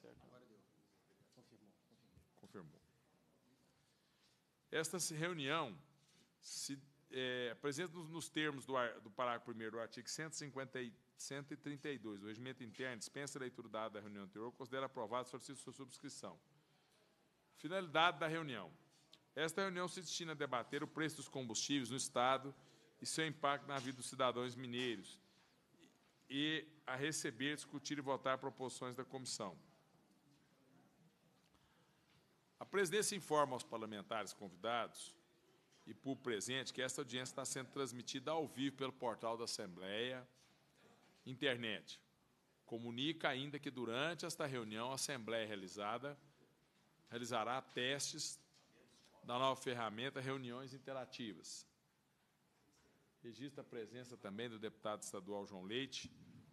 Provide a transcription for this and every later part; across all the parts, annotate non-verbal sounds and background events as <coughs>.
certo. Agora deu. Confirmou. Confirmou. Esta reunião se é, apresenta-nos nos termos do, ar, do parágrafo 1 do artigo 150, 132 do regimento interno, dispensa a leitura dada da reunião anterior, considera aprovado solicito sua subscrição. Finalidade da reunião. Esta reunião se destina a debater o preço dos combustíveis no Estado e seu impacto na vida dos cidadãos mineiros e a receber, discutir e votar proposições da comissão. A presidência informa aos parlamentares convidados e por presente que esta audiência está sendo transmitida ao vivo pelo portal da Assembleia Internet. Comunica ainda que durante esta reunião a Assembleia realizada realizará testes da nova ferramenta Reuniões Interativas. Registra a presença também do deputado estadual João Leite,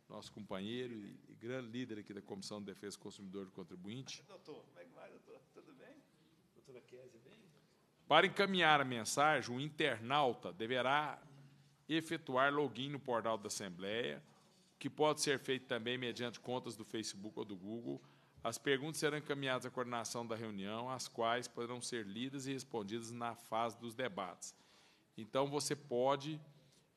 nosso companheiro e grande líder aqui da Comissão de Defesa do Consumidor e Contribuinte. Doutor, como é que vai, doutor? Tudo bem? Kézia Para encaminhar a mensagem, o internauta deverá efetuar login no portal da Assembleia, que pode ser feito também mediante contas do Facebook ou do Google. As perguntas serão encaminhadas à coordenação da reunião, as quais poderão ser lidas e respondidas na fase dos debates. Então, você pode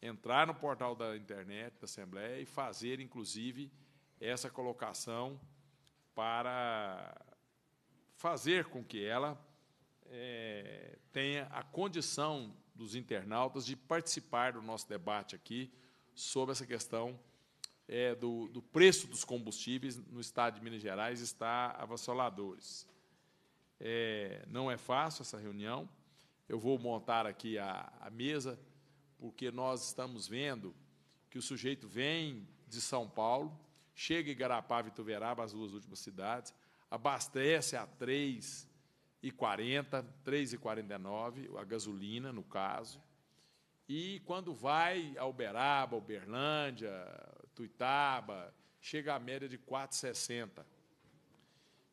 entrar no portal da internet da Assembleia e fazer, inclusive, essa colocação para fazer com que ela é, tenha a condição dos internautas de participar do nosso debate aqui sobre essa questão é, do, do, preço dos combustíveis no estado de Minas Gerais está avassaladores. É, não é fácil essa reunião. Eu vou montar aqui a, a mesa, porque nós estamos vendo que o sujeito vem de São Paulo, chega em Garapava e Ituverava, as duas últimas cidades, abastece a três 3,40, 3,49, a gasolina, no caso. E quando vai a Uberaba, Uberlândia, Tuitaba, chega à média de 4,60.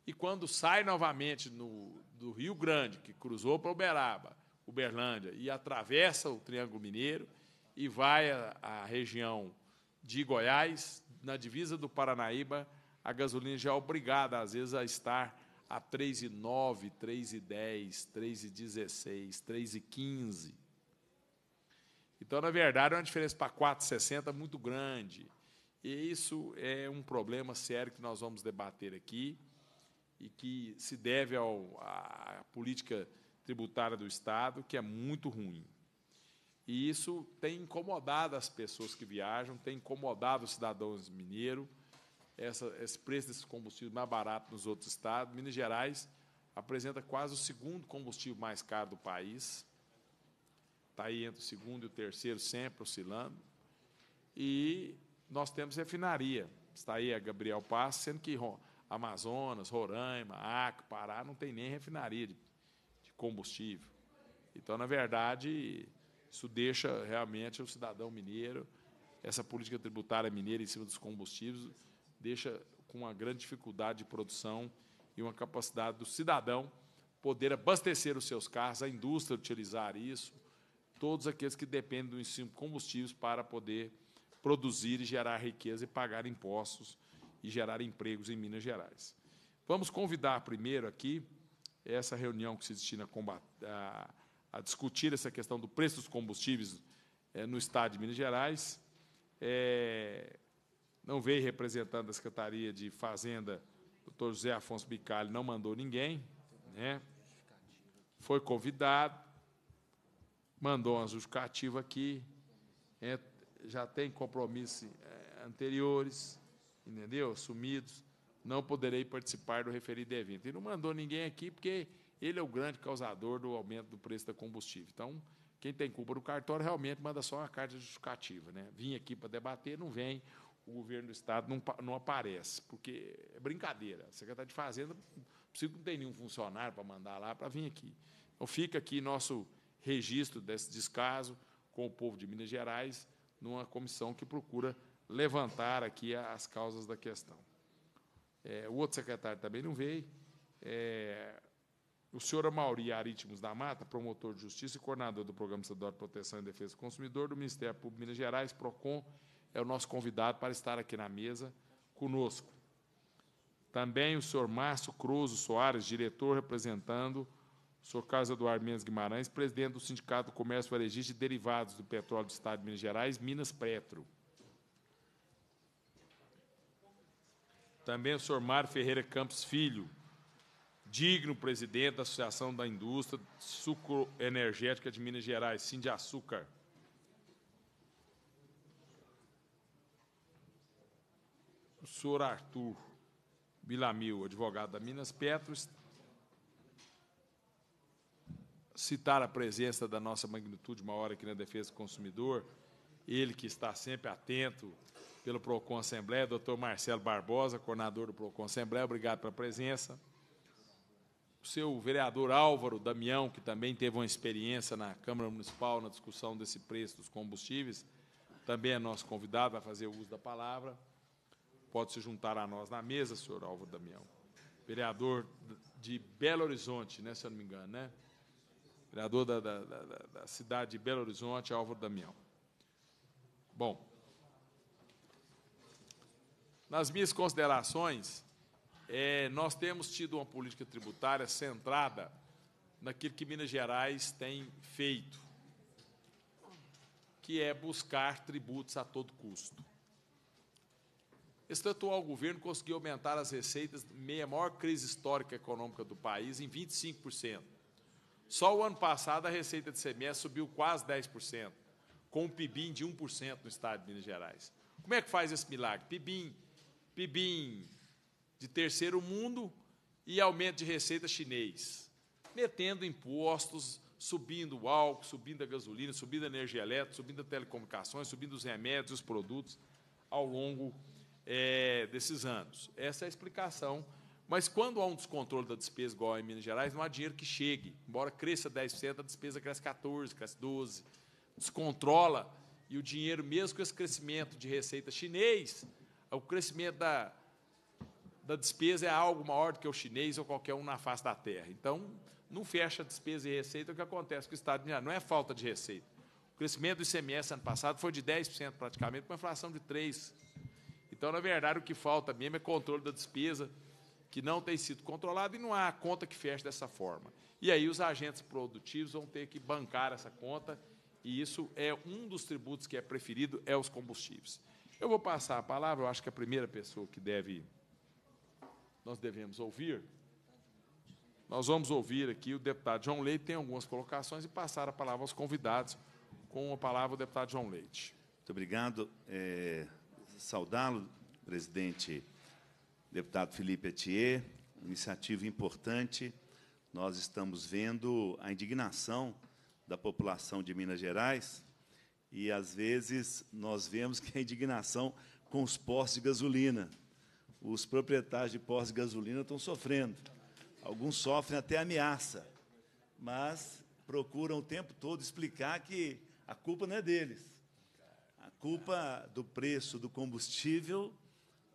E quando sai novamente no, do Rio Grande, que cruzou para Uberaba, Uberlândia, e atravessa o Triângulo Mineiro e vai à região de Goiás, na divisa do Paranaíba, a gasolina já é obrigada, às vezes, a estar a 3 e 9, 3 e 10, 3 e 16, 3 e 15. Então, na verdade, é uma diferença para 4,60 muito grande. E isso é um problema sério que nós vamos debater aqui e que se deve ao, à política tributária do Estado, que é muito ruim. E isso tem incomodado as pessoas que viajam, tem incomodado os cidadãos mineiros, essa, esse preço desse combustível mais barato nos outros estados. Minas Gerais apresenta quase o segundo combustível mais caro do país. Está aí entre o segundo e o terceiro, sempre oscilando. E nós temos refinaria. Está aí a Gabriel Passo, sendo que Amazonas, Roraima, Acre, Pará não tem nem refinaria de, de combustível. Então, na verdade, isso deixa realmente o cidadão mineiro, essa política tributária mineira em cima dos combustíveis, deixa com uma grande dificuldade de produção e uma capacidade do cidadão poder abastecer os seus carros, a indústria utilizar isso, todos aqueles que dependem do ensino de combustíveis para poder produzir e gerar riqueza e pagar impostos e gerar empregos em Minas Gerais. Vamos convidar primeiro aqui essa reunião que se destina a, combater, a, a discutir essa questão do preço dos combustíveis é, no Estado de Minas Gerais. É, não veio representando a Secretaria de Fazenda, o doutor José Afonso Bicalho não mandou ninguém, né? foi convidado, mandou uma justificativa aqui, é, já tem compromissos é, anteriores, entendeu? Assumidos, não poderei participar do referido evento. E não mandou ninguém aqui, porque ele é o grande causador do aumento do preço da combustível. Então, quem tem culpa do cartório realmente manda só uma carta justificativa. Né? Vim aqui para debater, não vem o governo do Estado não, não aparece, porque é brincadeira. A secretário de Fazenda, preciso não tem nenhum funcionário para mandar lá para vir aqui. Então, fica aqui nosso registro desse descaso com o povo de Minas Gerais, numa comissão que procura levantar aqui as causas da questão. É, o outro secretário também não veio. É, o senhor Amauri Arítimos da Mata, promotor de justiça e coordenador do Programa Estadual de Proteção e Defesa do Consumidor do Ministério Público de Minas Gerais, PROCON, é o nosso convidado para estar aqui na mesa conosco. Também o senhor Márcio Cruzo Soares, diretor representando o senhor Carlos Eduardo Mendes Guimarães, presidente do Sindicato do Comércio Varejista e Derivados do Petróleo do Estado de Minas Gerais, Minas Petro. Também o senhor Mário Ferreira Campos Filho, digno presidente da Associação da Indústria Sucroenergética de Minas Gerais, Sindiaçúcar. Açúcar. professor Arthur Bilamil, advogado da Minas Petros, citar a presença da nossa magnitude maior aqui na Defesa do Consumidor, ele que está sempre atento pelo PROCON Assembleia, doutor Marcelo Barbosa, coordenador do PROCON Assembleia, obrigado pela presença. O seu vereador Álvaro Damião, que também teve uma experiência na Câmara Municipal na discussão desse preço dos combustíveis, também é nosso convidado a fazer o uso da palavra pode se juntar a nós na mesa, senhor Álvaro Damião. Vereador de Belo Horizonte, né, se eu não me engano, né? Vereador da, da, da, da cidade de Belo Horizonte, Álvaro Damião. Bom, nas minhas considerações, é, nós temos tido uma política tributária centrada naquilo que Minas Gerais tem feito, que é buscar tributos a todo custo. Esse atual governo conseguiu aumentar as receitas meia maior crise histórica econômica do país em 25%. Só o ano passado a receita de semestre subiu quase 10%, com um PIBIM de 1% no estado de Minas Gerais. Como é que faz esse milagre? PIBIM, PIBIM de terceiro mundo e aumento de receita chinês, metendo impostos, subindo o álcool, subindo a gasolina, subindo a energia elétrica, subindo as telecomunicações, subindo os remédios, os produtos ao longo é, desses anos. Essa é a explicação. Mas quando há um descontrole da despesa, igual em Minas Gerais, não há dinheiro que chegue. Embora cresça 10%, a despesa cresce 14%, cresce 12%. Descontrola. E o dinheiro, mesmo com esse crescimento de receita chinês, o crescimento da, da despesa é algo maior do que o chinês ou qualquer um na face da terra. Então, não fecha despesa e receita, é o que acontece com o Estado de Minas Não é falta de receita. O crescimento do ICMS ano passado foi de 10% praticamente, com uma inflação de 3%. Então, na verdade, o que falta mesmo é controle da despesa, que não tem sido controlado e não há conta que feche dessa forma. E aí os agentes produtivos vão ter que bancar essa conta, e isso é um dos tributos que é preferido, é os combustíveis. Eu vou passar a palavra, eu acho que a primeira pessoa que deve nós devemos ouvir. Nós vamos ouvir aqui o deputado João Leite, tem algumas colocações, e passar a palavra aos convidados, com a palavra o deputado João Leite. Muito obrigado. É, saudá-lo, presidente deputado Felipe Etier, iniciativa importante. Nós estamos vendo a indignação da população de Minas Gerais e, às vezes, nós vemos que a indignação com os postos de gasolina. Os proprietários de postos de gasolina estão sofrendo. Alguns sofrem até ameaça, mas procuram o tempo todo explicar que a culpa não é deles. A culpa do preço do combustível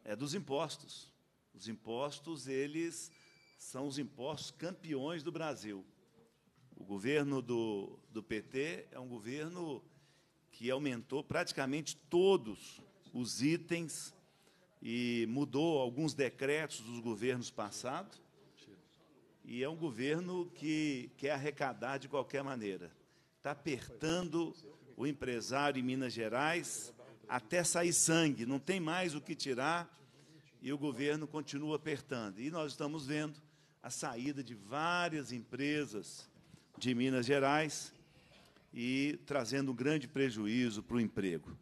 é dos impostos. Os impostos, eles são os impostos campeões do Brasil. O governo do, do PT é um governo que aumentou praticamente todos os itens e mudou alguns decretos dos governos passados. E é um governo que quer arrecadar de qualquer maneira. Está apertando o empresário em Minas Gerais até sair sangue, não tem mais o que tirar e o governo continua apertando. E nós estamos vendo a saída de várias empresas de Minas Gerais e trazendo um grande prejuízo para o emprego.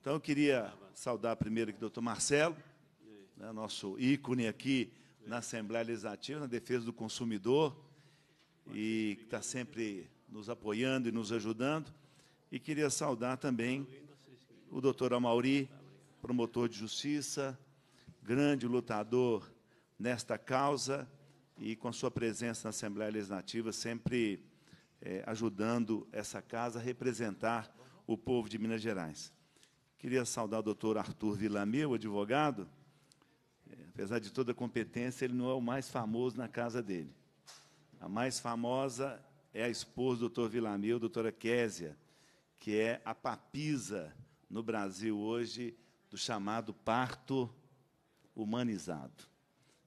Então, eu queria saudar primeiro aqui o doutor Marcelo, né, nosso ícone aqui na Assembleia Legislativa, na defesa do consumidor, e que está sempre nos apoiando e nos ajudando. E queria saudar também o doutor Amauri, promotor de justiça, grande lutador nesta causa e com sua presença na Assembleia Legislativa, sempre é, ajudando essa casa a representar o povo de Minas Gerais. Queria saudar o doutor Arthur Villamil, advogado. É, apesar de toda a competência, ele não é o mais famoso na casa dele. A mais famosa é a esposa do doutor Villamil, doutora Késia, que é a papisa no Brasil hoje do chamado parto humanizado.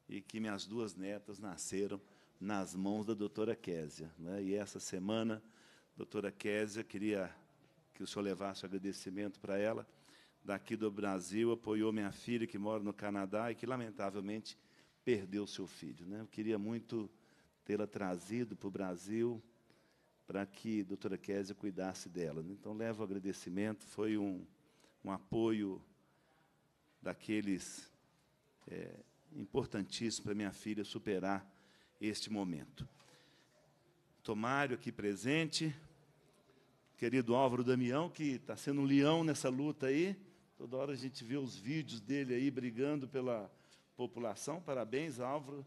E que minhas duas netas nasceram nas mãos da doutora Késia. Né? E essa semana, doutora Késia, queria que o senhor levasse o agradecimento para ela. Daqui do Brasil, apoiou minha filha, que mora no Canadá e que, lamentavelmente, perdeu seu filho. Né? Eu queria muito tê-la trazido para o Brasil, para que a doutora Kézia cuidasse dela. Né? Então, levo o agradecimento, foi um, um apoio daqueles é, importantíssimo para minha filha superar este momento. Tomário aqui presente, querido Álvaro Damião, que está sendo um leão nessa luta aí, toda hora a gente vê os vídeos dele aí brigando pela população, parabéns Álvaro,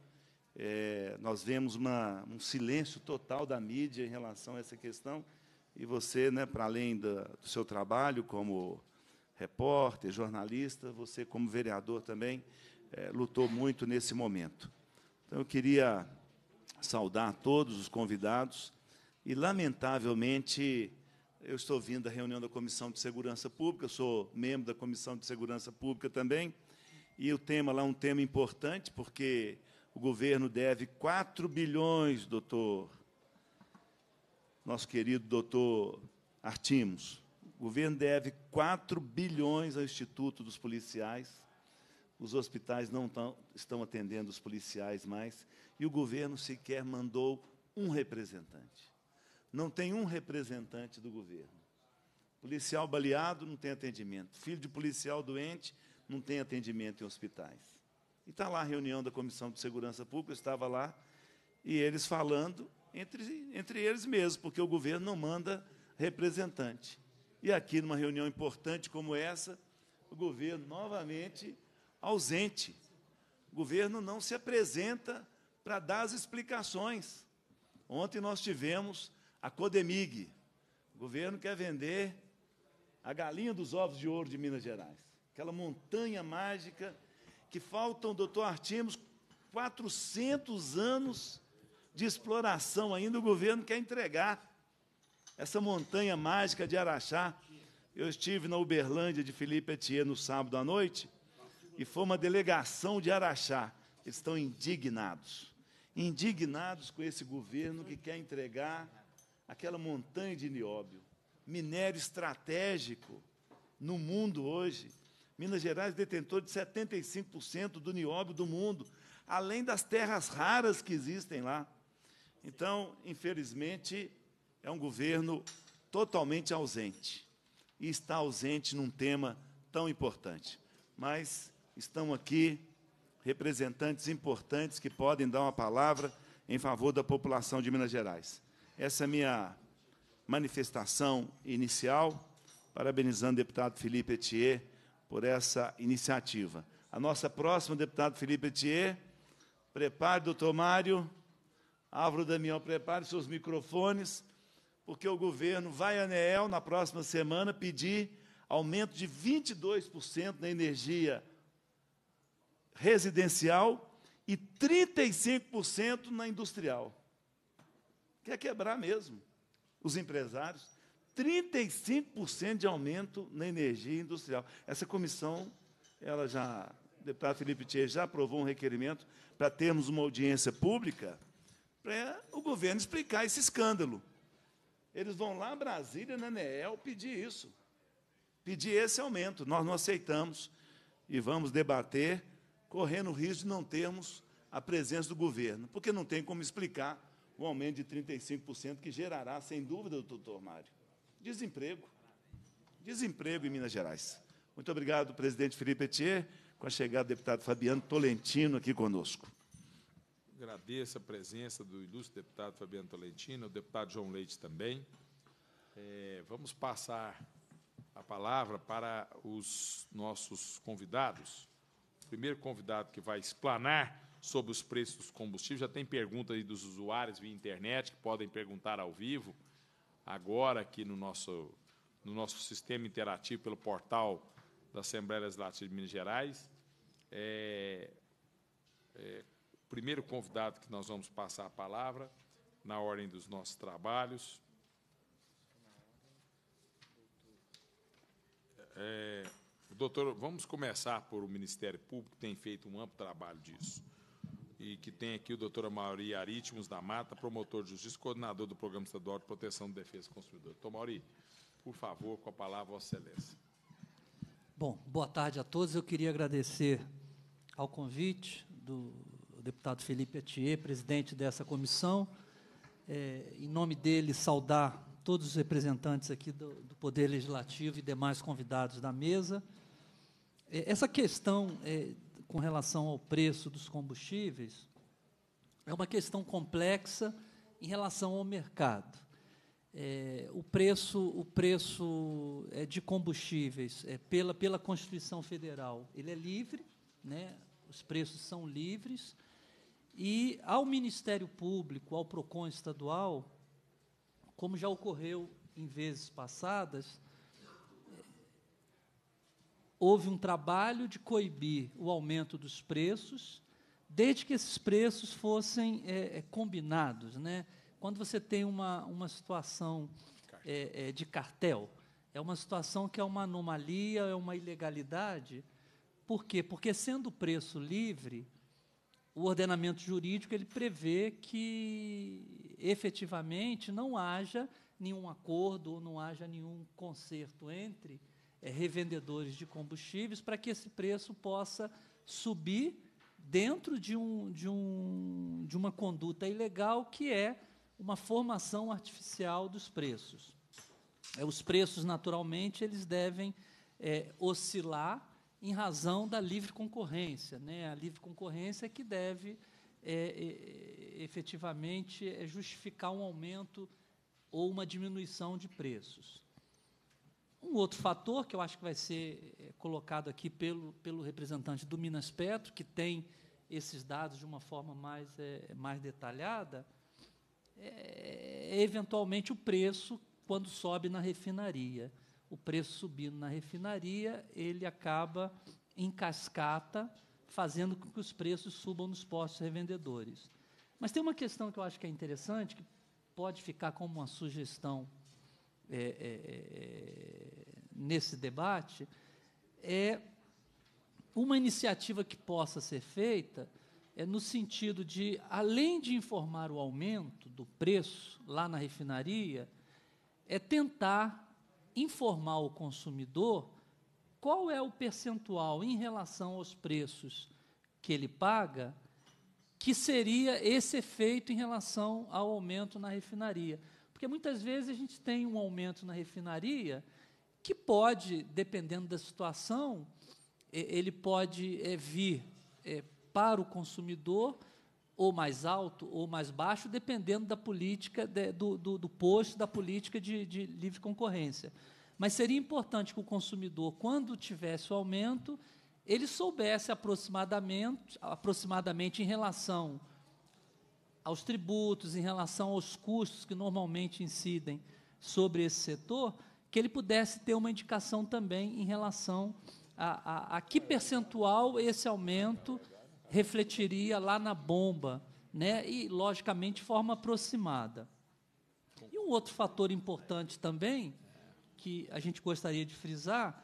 é, nós vemos uma, um silêncio total da mídia em relação a essa questão. E você, né, para além da, do seu trabalho como repórter, jornalista, você, como vereador também, é, lutou muito nesse momento. Então, eu queria saudar todos os convidados e, lamentavelmente, eu estou vindo da reunião da Comissão de Segurança Pública, sou membro da Comissão de Segurança Pública também, e o tema lá é um tema importante, porque o governo deve 4 bilhões, doutor. Nosso querido doutor Artimos. O governo deve 4 bilhões ao Instituto dos Policiais. Os hospitais não tão, estão atendendo os policiais mais. E o governo sequer mandou um representante. Não tem um representante do governo. Policial baleado não tem atendimento. Filho de policial doente não tem atendimento em hospitais. E está lá a reunião da Comissão de Segurança Pública, eu estava lá, e eles falando entre, entre eles mesmos, porque o governo não manda representante. E aqui, numa reunião importante como essa, o governo novamente ausente. O governo não se apresenta para dar as explicações. Ontem nós tivemos a Codemig. O governo quer vender a galinha dos ovos de ouro de Minas Gerais, aquela montanha mágica que faltam, doutor Artimos, 400 anos de exploração ainda, o governo quer entregar essa montanha mágica de Araxá. Eu estive na Uberlândia de Felipe Etier no sábado à noite e foi uma delegação de Araxá. Eles estão indignados. Indignados com esse governo que quer entregar aquela montanha de nióbio, minério estratégico no mundo hoje. Minas Gerais, detentor de 75% do nióbio do mundo, além das terras raras que existem lá. Então, infelizmente, é um governo totalmente ausente. E está ausente num tema tão importante. Mas estão aqui representantes importantes que podem dar uma palavra em favor da população de Minas Gerais. Essa é a minha manifestação inicial, parabenizando o deputado Felipe Etier por essa iniciativa. A nossa próxima, deputado Felipe Etier, prepare, doutor Mário, Álvaro Damião, prepare seus microfones, porque o governo vai a ANEEL, na próxima semana, pedir aumento de 22% na energia residencial e 35% na industrial. Quer quebrar mesmo os empresários. 35% de aumento na energia industrial. Essa comissão, ela já, o deputado Felipe Thier já aprovou um requerimento para termos uma audiência pública para o governo explicar esse escândalo. Eles vão lá Brasília, na NEEL, pedir isso, pedir esse aumento. Nós não aceitamos e vamos debater, correndo o risco de não termos a presença do governo, porque não tem como explicar o aumento de 35% que gerará, sem dúvida, doutor Mário, Desemprego. Desemprego em Minas Gerais. Muito obrigado, presidente Felipe Etier, com a chegada do deputado Fabiano Tolentino aqui conosco. Agradeço a presença do ilustre deputado Fabiano Tolentino, o deputado João Leite também. É, vamos passar a palavra para os nossos convidados. O primeiro convidado que vai explanar sobre os preços dos combustíveis, já tem perguntas dos usuários via internet, que podem perguntar ao vivo agora aqui no nosso, no nosso sistema interativo pelo portal da Assembleia Legislativa de Minas Gerais. É, é, o primeiro convidado que nós vamos passar a palavra na ordem dos nossos trabalhos. É, doutor, vamos começar por o Ministério Público, que tem feito um amplo trabalho disso e que tem aqui o doutor Mauri Arítimos da Mata, promotor de justiça, coordenador do Programa Estadual de Proteção e Defesa do Consumidor. Doutor Mauri, por favor, com a palavra, Vossa Excelência. Bom, boa tarde a todos. Eu queria agradecer ao convite do deputado Felipe Atier, presidente dessa comissão. É, em nome dele, saudar todos os representantes aqui do, do Poder Legislativo e demais convidados da mesa. É, essa questão é, com relação ao preço dos combustíveis é uma questão complexa em relação ao mercado. É, o preço, o preço é, de combustíveis é, pela, pela Constituição Federal, ele é livre, né? os preços são livres, e ao Ministério Público, ao PROCON estadual, como já ocorreu em vezes passadas, houve um trabalho de coibir o aumento dos preços, desde que esses preços fossem é, é, combinados. Né? Quando você tem uma, uma situação é, é, de cartel, é uma situação que é uma anomalia, é uma ilegalidade. Por quê? Porque, sendo o preço livre, o ordenamento jurídico ele prevê que, efetivamente, não haja nenhum acordo ou não haja nenhum conserto entre é, revendedores de combustíveis para que esse preço possa subir dentro de, um, de, um, de uma conduta ilegal que é uma formação artificial dos preços. É, os preços, naturalmente, eles devem é, oscilar em razão da livre concorrência. Né? A livre concorrência é que deve é, é, é efetivamente é, justificar um aumento ou uma diminuição de preços. Um outro fator que eu acho que vai ser eh, colocado aqui pelo, pelo representante do Minas Petro, que tem esses dados de uma forma mais, é, mais detalhada, é, é, eventualmente o preço quando sobe na refinaria. O preço subindo na refinaria, ele acaba em cascata, fazendo com que os preços subam nos postos revendedores. Mas tem uma questão que eu acho que é interessante, que pode ficar como uma sugestão é, é, é, nesse debate é uma iniciativa que possa ser feita é no sentido de, além de informar o aumento do preço lá na refinaria, é tentar informar o consumidor qual é o percentual em relação aos preços que ele paga, que seria esse efeito em relação ao aumento na refinaria. Porque muitas vezes a gente tem um aumento na refinaria que pode, dependendo da situação, ele pode é, vir é, para o consumidor ou mais alto ou mais baixo, dependendo da política de, do, do, do, posto, da política de, de livre concorrência. Mas seria importante que o consumidor, quando tivesse o aumento, ele soubesse aproximadamente, aproximadamente em relação aos tributos, em relação aos custos que normalmente incidem sobre esse setor, que ele pudesse ter uma indicação também em relação a, a, a que percentual esse aumento refletiria lá na bomba, né? e, logicamente, de forma aproximada. E um outro fator importante também, que a gente gostaria de frisar,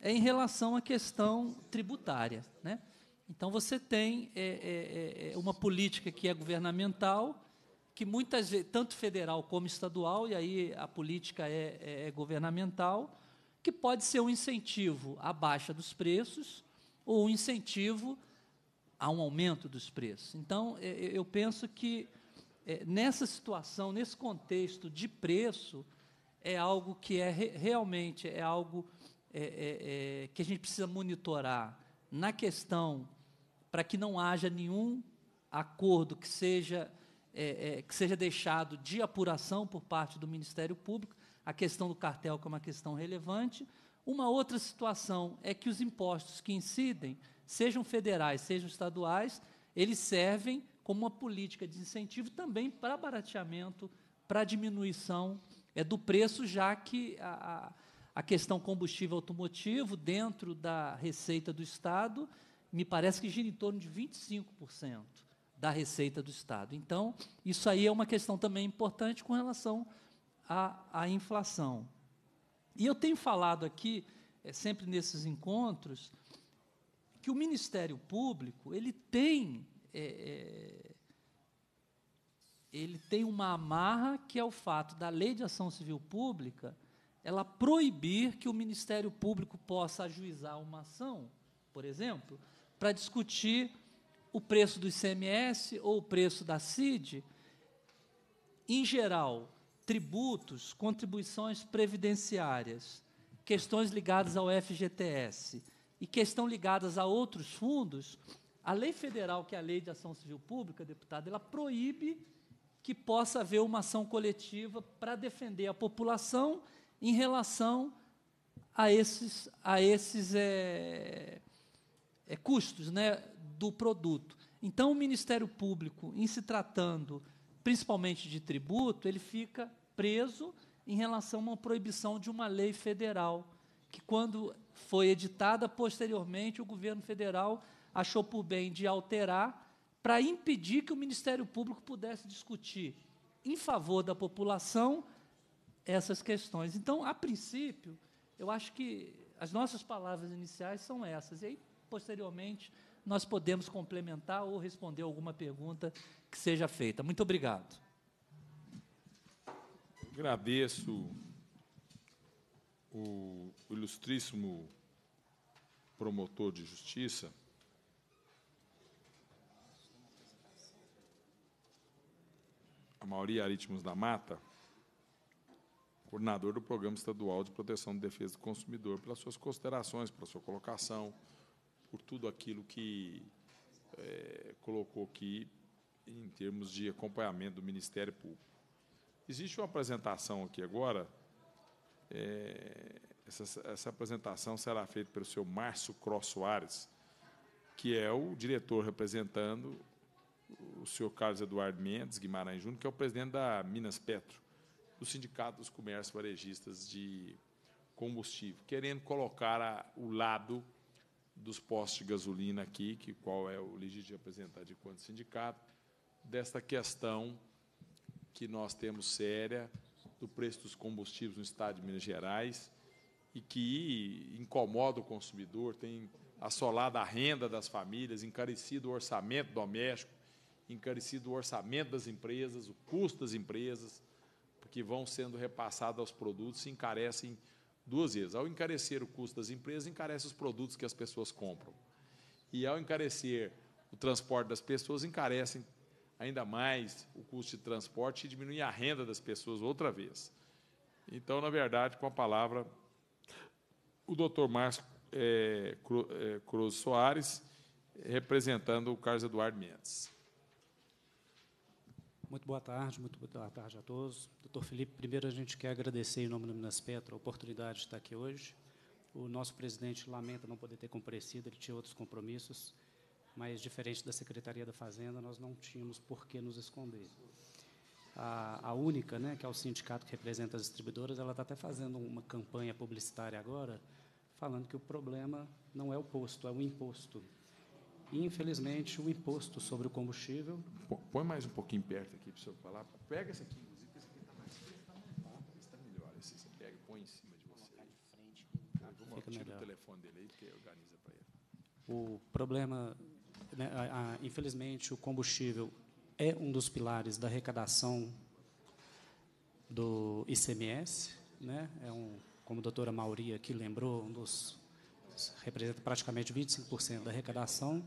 é em relação à questão tributária. Né? Então você tem é é, é, é, uma política que é governamental, que muitas vezes, tanto federal como estadual, e aí a política é, é, é governamental, que pode ser um incentivo à baixa dos preços ou um incentivo a um aumento dos preços. Então, eu penso que nessa situação, nesse contexto de preço, é algo que é realmente é algo é, é, que a gente precisa monitorar na questão para que não haja nenhum acordo que seja, é, é, que seja deixado de apuração por parte do Ministério Público, a questão do cartel é uma questão relevante. Uma outra situação é que os impostos que incidem, sejam federais, sejam estaduais, eles servem como uma política de incentivo também para barateamento, para diminuição é, do preço, já que a, a a questão combustível automotivo dentro da receita do Estado, me parece que gira em torno de 25% da receita do Estado. Então, isso aí é uma questão também importante com relação à, à inflação. E eu tenho falado aqui, é, sempre nesses encontros, que o Ministério Público ele tem é, é, ele tem uma amarra que é o fato da Lei de Ação Civil Pública ela proibir que o Ministério Público possa ajuizar uma ação, por exemplo, para discutir o preço do ICMS ou o preço da CID, em geral, tributos, contribuições previdenciárias, questões ligadas ao FGTS e questão ligadas a outros fundos, a lei federal, que é a Lei de Ação Civil Pública, deputada, ela proíbe que possa haver uma ação coletiva para defender a população em relação a esses, a esses é, é, custos né, do produto. Então, o Ministério Público, em se tratando principalmente de tributo, ele fica preso em relação a uma proibição de uma lei federal, que, quando foi editada, posteriormente, o governo federal achou por bem de alterar para impedir que o Ministério Público pudesse discutir em favor da população essas questões. Então, a princípio, eu acho que as nossas palavras iniciais são essas. E aí, posteriormente, nós podemos complementar ou responder alguma pergunta que seja feita. Muito obrigado. Agradeço o ilustríssimo promotor de justiça. A Mauri Aritmos da Mata coordenador do Programa Estadual de Proteção e Defesa do Consumidor, pelas suas considerações, pela sua colocação, por tudo aquilo que é, colocou aqui em termos de acompanhamento do Ministério Público. Existe uma apresentação aqui agora. É, essa, essa, apresentação será feita pelo senhor Márcio Cross Soares, que é o diretor representando o senhor Carlos Eduardo Mendes Guimarães Júnior, que é o presidente da Minas Petro do Sindicato dos Comércios Varejistas de Combustível, querendo colocar a, o lado dos postos de gasolina aqui, que qual é o legítimo representante enquanto sindicato, desta questão que nós temos séria do preço dos combustíveis no estado de Minas Gerais e que incomoda o consumidor, tem assolado a renda das famílias, encarecido o orçamento doméstico, encarecido o orçamento das empresas, o custo das empresas, que vão sendo repassadas aos produtos se encarecem duas vezes. Ao encarecer o custo das empresas, encarece os produtos que as pessoas compram. E ao encarecer o transporte das pessoas, encarecem ainda mais o custo de transporte e diminui a renda das pessoas outra vez. Então, na verdade, com a palavra, o doutor Márcio é, eh, eh, Cruz Soares, representando o Carlos Eduardo Mendes. Muito boa tarde, muito boa tarde a todos. Doutor Felipe, primeiro a gente quer agradecer em nome do Minas Petro a oportunidade de estar aqui hoje. O nosso presidente lamenta não poder ter comparecido, ele tinha outros compromissos, mas diferente da Secretaria da Fazenda, nós não tínhamos por que nos esconder. A, a única, né, que é o sindicato que representa as distribuidoras, ela está até fazendo uma campanha publicitária agora, falando que o problema não é o posto, é o imposto. E, infelizmente, o imposto sobre o combustível. põe mais um pouquinho perto aqui para o senhor falar. Pega esse aqui, inclusive, esse aqui está mais. perto. está tá melhor. Esse você pega põe em cima de você. Eu vou tirar o telefone dele aí, porque organiza para ele. O problema. Né, a, a, infelizmente, o combustível é um dos pilares da arrecadação do ICMS. Né? É um, como a doutora Mauri aqui lembrou, um dos representa praticamente 25% da arrecadação.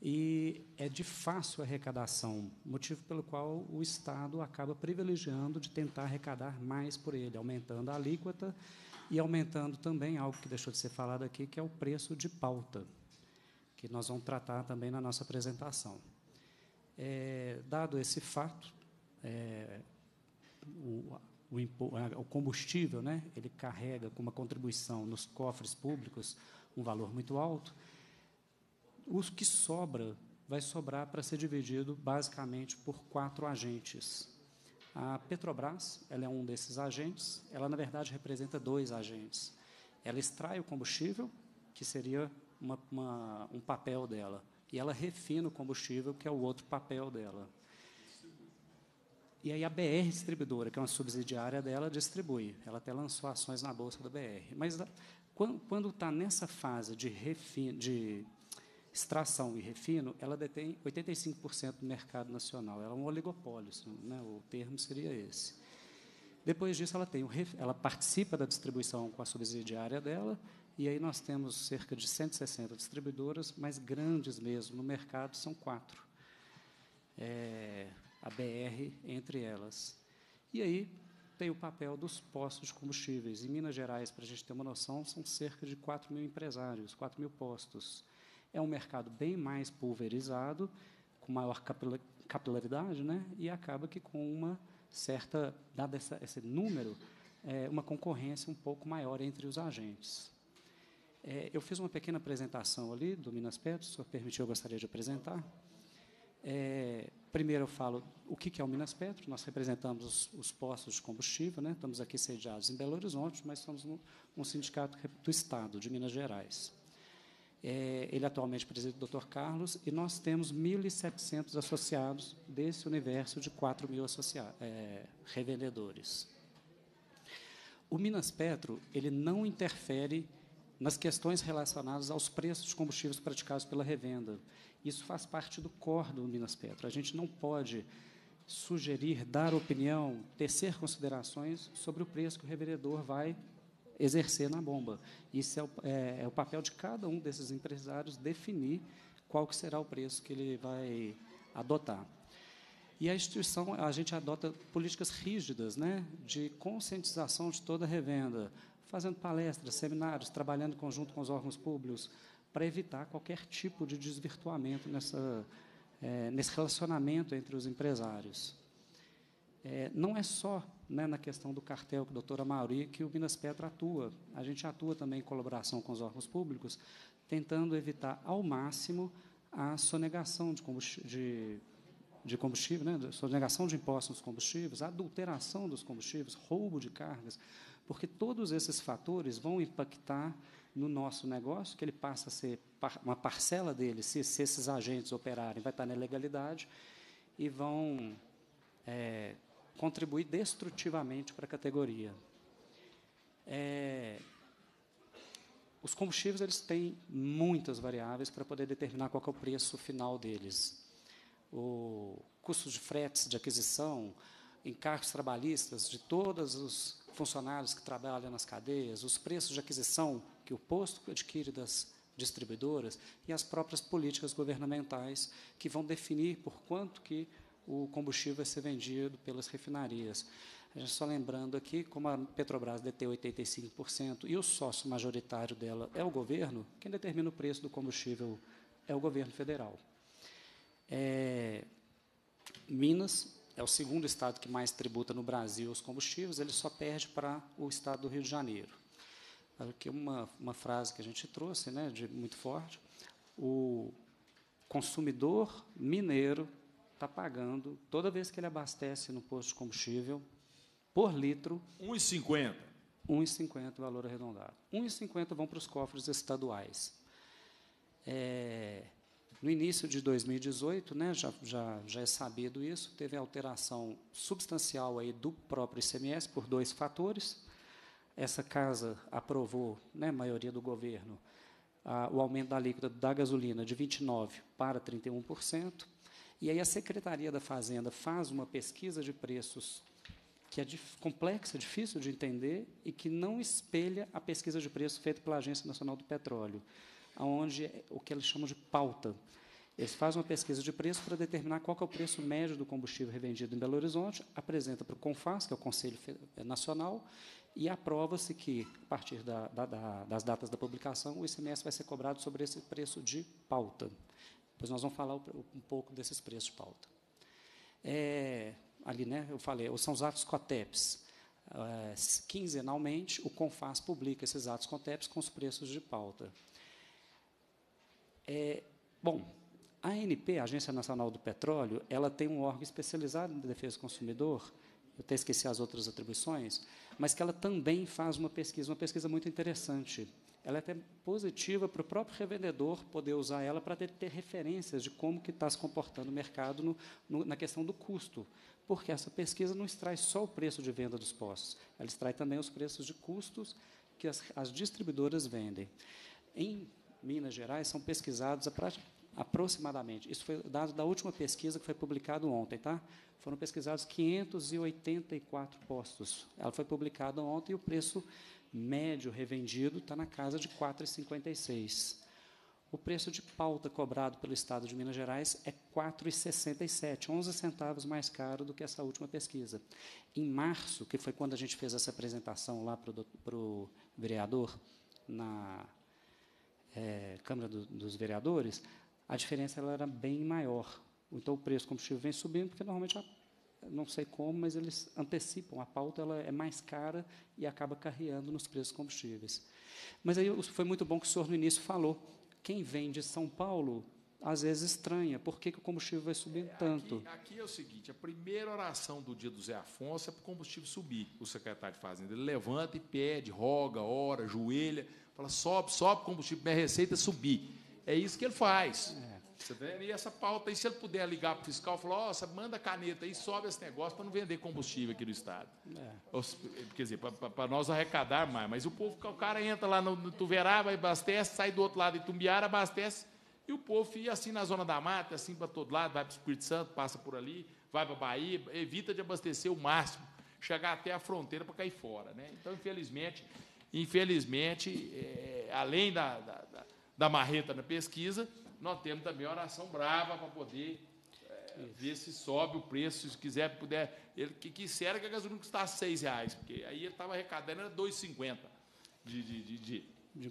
E é de fácil arrecadação, motivo pelo qual o Estado acaba privilegiando de tentar arrecadar mais por ele, aumentando a alíquota e aumentando também algo que deixou de ser falado aqui, que é o preço de pauta, que nós vamos tratar também na nossa apresentação. É, dado esse fato, é, o, o, o combustível, né, ele carrega com uma contribuição nos cofres públicos um valor muito alto, o que sobra vai sobrar para ser dividido basicamente por quatro agentes. A Petrobras, ela é um desses agentes, ela na verdade representa dois agentes. Ela extrai o combustível, que seria uma, uma, um papel dela, e ela refina o combustível, que é o outro papel dela. E aí a BR Distribuidora, que é uma subsidiária dela, distribui. Ela até lançou ações na bolsa da BR. Mas quando está nessa fase de, refino, de extração e refino, ela detém 85% do mercado nacional. Ela é um oligopólio, né? o termo seria esse. Depois disso, ela, tem o, ela participa da distribuição com a subsidiária dela, e aí nós temos cerca de 160 distribuidoras, mas grandes mesmo no mercado são quatro. É, a BR entre elas. E aí tem o papel dos postos de combustíveis. Em Minas Gerais, para a gente ter uma noção, são cerca de 4 mil empresários, 4 mil postos. É um mercado bem mais pulverizado, com maior capilaridade, né? e acaba que com uma certa, dado essa, esse número, é, uma concorrência um pouco maior entre os agentes. É, eu fiz uma pequena apresentação ali do Minas Pet, se o senhor permitir, eu gostaria de apresentar. É, Primeiro eu falo o que é o Minas Petro, nós representamos os, os postos de combustível, né? estamos aqui sediados em Belo Horizonte, mas somos um, um sindicato é do Estado, de Minas Gerais. É, ele atualmente preside o Dr. Carlos, e nós temos 1.700 associados desse universo de 4 mil é, revendedores. O Minas Petro ele não interfere nas questões relacionadas aos preços de combustíveis praticados pela revenda. Isso faz parte do core do Minas Petro. A gente não pode sugerir, dar opinião, tecer considerações sobre o preço que o revendedor vai exercer na bomba. Isso é o, é, é o, papel de cada um desses empresários definir qual que será o preço que ele vai adotar. E a instituição, a gente adota políticas rígidas, né, de conscientização de toda a revenda, fazendo palestras, seminários, trabalhando em conjunto com os órgãos públicos, para evitar qualquer tipo de desvirtuamento nessa, é, nesse relacionamento entre os empresários. É, não é só né, na questão do cartel que a doutora Mauri que o Minas Petra atua. A gente atua também em colaboração com os órgãos públicos, tentando evitar ao máximo a sonegação de combustível, de, de combustível né, sonegação de impostos nos combustíveis, adulteração dos combustíveis, roubo de cargas, porque todos esses fatores vão impactar no nosso negócio, que ele passa a ser uma parcela dele, se, se, esses agentes operarem, vai estar na ilegalidade e vão é, contribuir destrutivamente para a categoria. É, os combustíveis eles têm muitas variáveis para poder determinar qual é o preço final deles. O custo de fretes de aquisição, encargos trabalhistas de todos os funcionários que trabalham nas cadeias, os preços de aquisição que o posto adquire das distribuidoras e as próprias políticas governamentais que vão definir por quanto que o combustível vai ser vendido pelas refinarias. A gente só lembrando aqui, como a Petrobras detém 85% e o sócio majoritário dela é o governo, quem determina o preço do combustível é o governo federal. É, Minas é o segundo estado que mais tributa no Brasil os combustíveis, ele só perde para o estado do Rio de Janeiro aqui uma, uma frase que a gente trouxe, né, de muito forte, o consumidor mineiro está pagando, toda vez que ele abastece no posto de combustível, por litro... 1,50. 1,50, valor arredondado. 1,50 vão para os cofres estaduais. É, no início de 2018, né, já, já, já é sabido isso, teve alteração substancial aí do próprio ICMS por dois fatores essa casa aprovou, né, maioria do governo, a, o aumento da alíquota da gasolina de 29% para 31%. E aí a Secretaria da Fazenda faz uma pesquisa de preços que é dif complexa, difícil de entender e que não espelha a pesquisa de preços feita pela Agência Nacional do Petróleo, aonde é o que eles chamam de pauta. Eles fazem uma pesquisa de preço para determinar qual é o preço médio do combustível revendido em Belo Horizonte, apresenta para o CONFAS, que é o Conselho Nacional, e aprova-se que, a partir da, da, da, das datas da publicação, o ICMS vai ser cobrado sobre esse preço de pauta. Depois nós vamos falar um pouco desses preços de pauta. É, ali, né, eu falei, são os atos COTEPs. É, quinzenalmente, o CONFAS publica esses atos COTEPs com os preços de pauta. É, bom, a ANP, a Agência Nacional do Petróleo, ela tem um órgão especializado em defesa do consumidor, eu até esqueci as outras atribuições, mas que ela também faz uma pesquisa, uma pesquisa muito interessante. Ela é até positiva para o próprio revendedor poder usar ela para ter, ter referências de como que está se comportando o mercado no, no, na questão do custo, porque essa pesquisa não extrai só o preço de venda dos postos, ela extrai também os preços de custos que as, as distribuidoras vendem. Em Minas Gerais são pesquisados a prática aproximadamente. Isso foi dado da última pesquisa que foi publicada ontem, tá? Foram pesquisados 584 postos. Ela foi publicada ontem e o preço médio revendido está na casa de R$ 4,56. O preço de pauta cobrado pelo Estado de Minas Gerais é R$ 4,67, 11 centavos mais caro do que essa última pesquisa. Em março, que foi quando a gente fez essa apresentação lá para o vereador, na é, Câmara do, dos Vereadores, a diferença ela era bem maior. Então, o preço do combustível vem subindo, porque normalmente, não sei como, mas eles antecipam. A pauta ela é mais cara e acaba carreando nos preços dos combustíveis. Mas aí foi muito bom que o senhor, no início, falou. Quem vem de São Paulo às vezes estranha. Por que, que o combustível vai subir é, tanto? Aqui, é o seguinte: a primeira oração do dia do Zé Afonso é para o combustível subir. O secretário de Fazenda ele levanta e pede, roga, ora, joelha, fala: sobe, sobe combustível, minha receita é subir. É isso que ele faz. É. E essa pauta aí, se ele puder ligar para o fiscal, falar, nossa, manda caneta aí, sobe esse negócio para não vender combustível aqui no Estado. É. quer dizer, para nós arrecadar mais. Mas o povo, o cara entra lá no, Tuverá, vai abastece, sai do outro lado de Tumbiara, abastece, e o povo ia assim na zona da mata, assim para todo lado, vai para o Espírito Santo, passa por ali, vai para a Bahia, evita de abastecer o máximo, chegar até a fronteira para cair fora. Né? Então, infelizmente, infelizmente, é, além da, da da marreta na pesquisa, nós temos também oração brava para poder é, ver se sobe o preço, se quiser, puder. Ele que quisera que a gasolina custasse seis reais, porque aí ele estava arrecadando, era 2,50 de, de, de, de, de,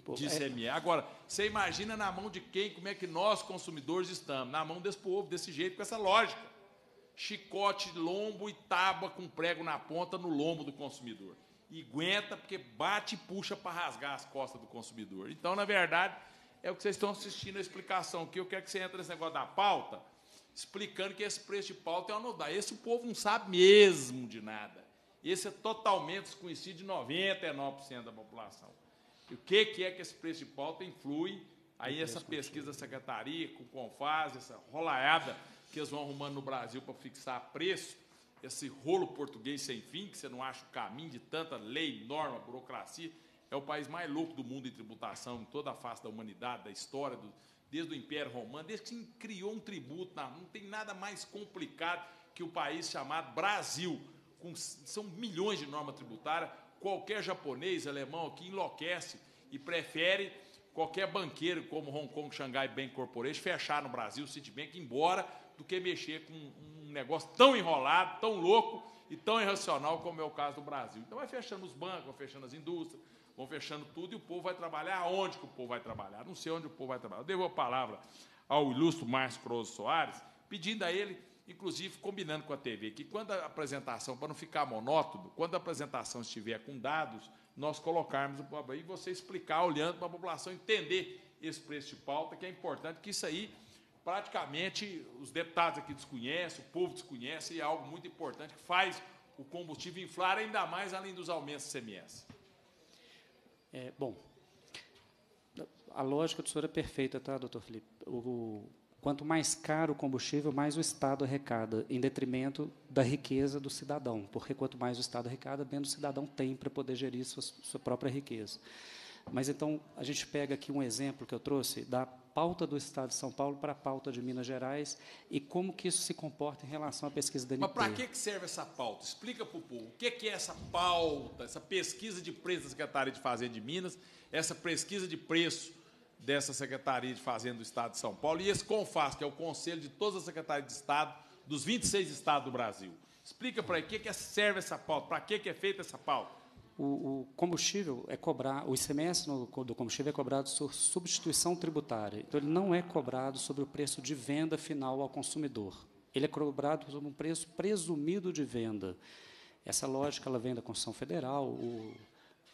de é. Agora, você imagina na mão de quem, como é que nós, consumidores, estamos? Na mão desse povo, desse jeito, com essa lógica. Chicote, lombo e tábua com prego na ponta no lombo do consumidor. E aguenta, porque bate e puxa para rasgar as costas do consumidor. Então, na verdade, é o que vocês estão assistindo a explicação aqui. Eu quero é que você entre nesse negócio da pauta, explicando que esse preço de pauta é uma nudada. Esse povo não sabe mesmo de nada. Esse é totalmente desconhecido de 99% da população. E o que, é que esse preço de pauta influi? Aí essa pesquisa da secretaria, com o Confaz, essa rolaiada que eles vão arrumando no Brasil para fixar preço, esse rolo português sem fim, que você não acha o caminho de tanta lei, norma, burocracia, é o país mais louco do mundo em tributação, em toda a face da humanidade, da história, do, desde o Império Romano, desde que se criou um tributo. Não tem nada mais complicado que o país chamado Brasil. Com, são milhões de normas tributárias. Qualquer japonês, alemão aqui enlouquece e prefere qualquer banqueiro como Hong Kong Xangai, Bank Corporation fechar no Brasil, Citibank, embora, do que mexer com um negócio tão enrolado, tão louco e tão irracional como é o caso do Brasil. Então vai fechando os bancos, vai fechando as indústrias, vão fechando tudo e o povo vai trabalhar. Onde que o povo vai trabalhar? Não sei onde o povo vai trabalhar. Eu devo a palavra ao ilustre Márcio Croso Soares, pedindo a ele, inclusive combinando com a TV, que quando a apresentação, para não ficar monótono, quando a apresentação estiver com dados, nós colocarmos o aí e você explicar, olhando para a população, entender esse preço de pauta, que é importante, que isso aí praticamente os deputados aqui desconhecem, o povo desconhece, e é algo muito importante que faz o combustível inflar ainda mais além dos aumentos do CMS. É, bom, a lógica do senhor é perfeita, tá, doutor Felipe? O, o, quanto mais caro o combustível, mais o Estado arrecada, em detrimento da riqueza do cidadão, porque quanto mais o Estado arrecada, menos o cidadão tem para poder gerir sua, sua própria riqueza. Mas então a gente pega aqui um exemplo que eu trouxe da pauta do Estado de São Paulo para a pauta de Minas Gerais e como que isso se comporta em relação à pesquisa da ANP. Mas para que serve essa pauta? Explica para o povo. O que é essa pauta, essa pesquisa de preço da Secretaria de Fazenda de Minas, essa pesquisa de preço dessa Secretaria de Fazenda do Estado de São Paulo e esse CONFAS, que é o Conselho de todas as Secretarias de Estado dos 26 estados do Brasil. Explica para que que é- serve essa pauta, para que que é feita essa pauta o, combustível é cobrado, o ICMS do combustível é cobrado sobre substituição tributária. Então, ele não é cobrado sobre o preço de venda final ao consumidor. Ele é cobrado sobre um preço presumido de venda. Essa lógica ela vem da Constituição Federal, o,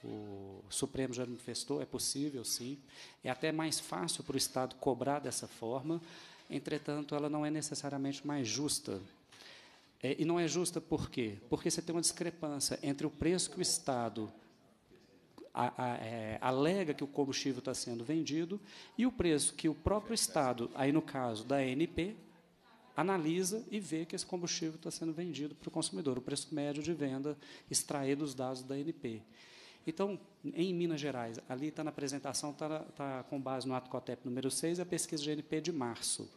o Supremo já manifestou, é possível, sim. É até mais fácil para o Estado cobrar dessa forma, entretanto, ela não é necessariamente mais justa é, e não é justa por quê? Porque você tem uma discrepância entre o preço que o Estado a, a, é, alega que o combustível está sendo vendido e o preço que o próprio Estado, aí no caso da ANP, analisa e vê que esse combustível está sendo vendido para o consumidor, o preço médio de venda extraído dos dados da ANP. Então, em Minas Gerais, ali está na apresentação, está com base no ato COTEP número 6, a pesquisa de ANP é de março.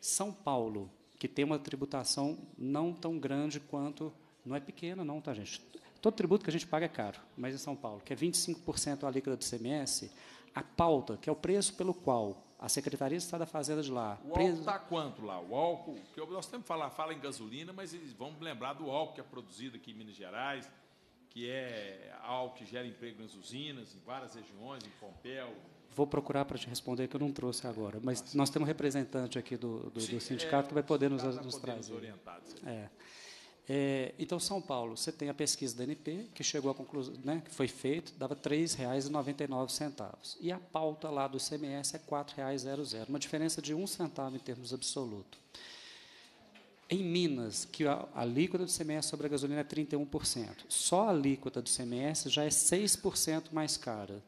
São Paulo, que tem uma tributação não tão grande quanto. Não é pequena, não, tá, gente? Todo tributo que a gente paga é caro, mas em São Paulo, que é 25% a alíquota do CMS, a pauta, que é o preço pelo qual a Secretaria de Estado da Fazenda de lá. O preso... está quanto lá? O álcool, que nós temos que falar, fala em gasolina, mas vamos lembrar do álcool que é produzido aqui em Minas Gerais, que é álcool que gera emprego nas usinas, em várias regiões, em Pompéu, Vou procurar para te responder que eu não trouxe agora, mas Nossa. nós temos um representante aqui do, do, Sim, do sindicato é, que vai poder nos, nos trazer. É. É, então, São Paulo, você tem a pesquisa da NP, que chegou à conclusão, né, que foi feita, dava R$ 3,99. E a pauta lá do CMS é R$ 4,00, uma diferença de um centavo em termos absolutos. Em Minas, que a alíquota do CMS sobre a gasolina é 31%, só a alíquota do CMS já é 6% mais cara.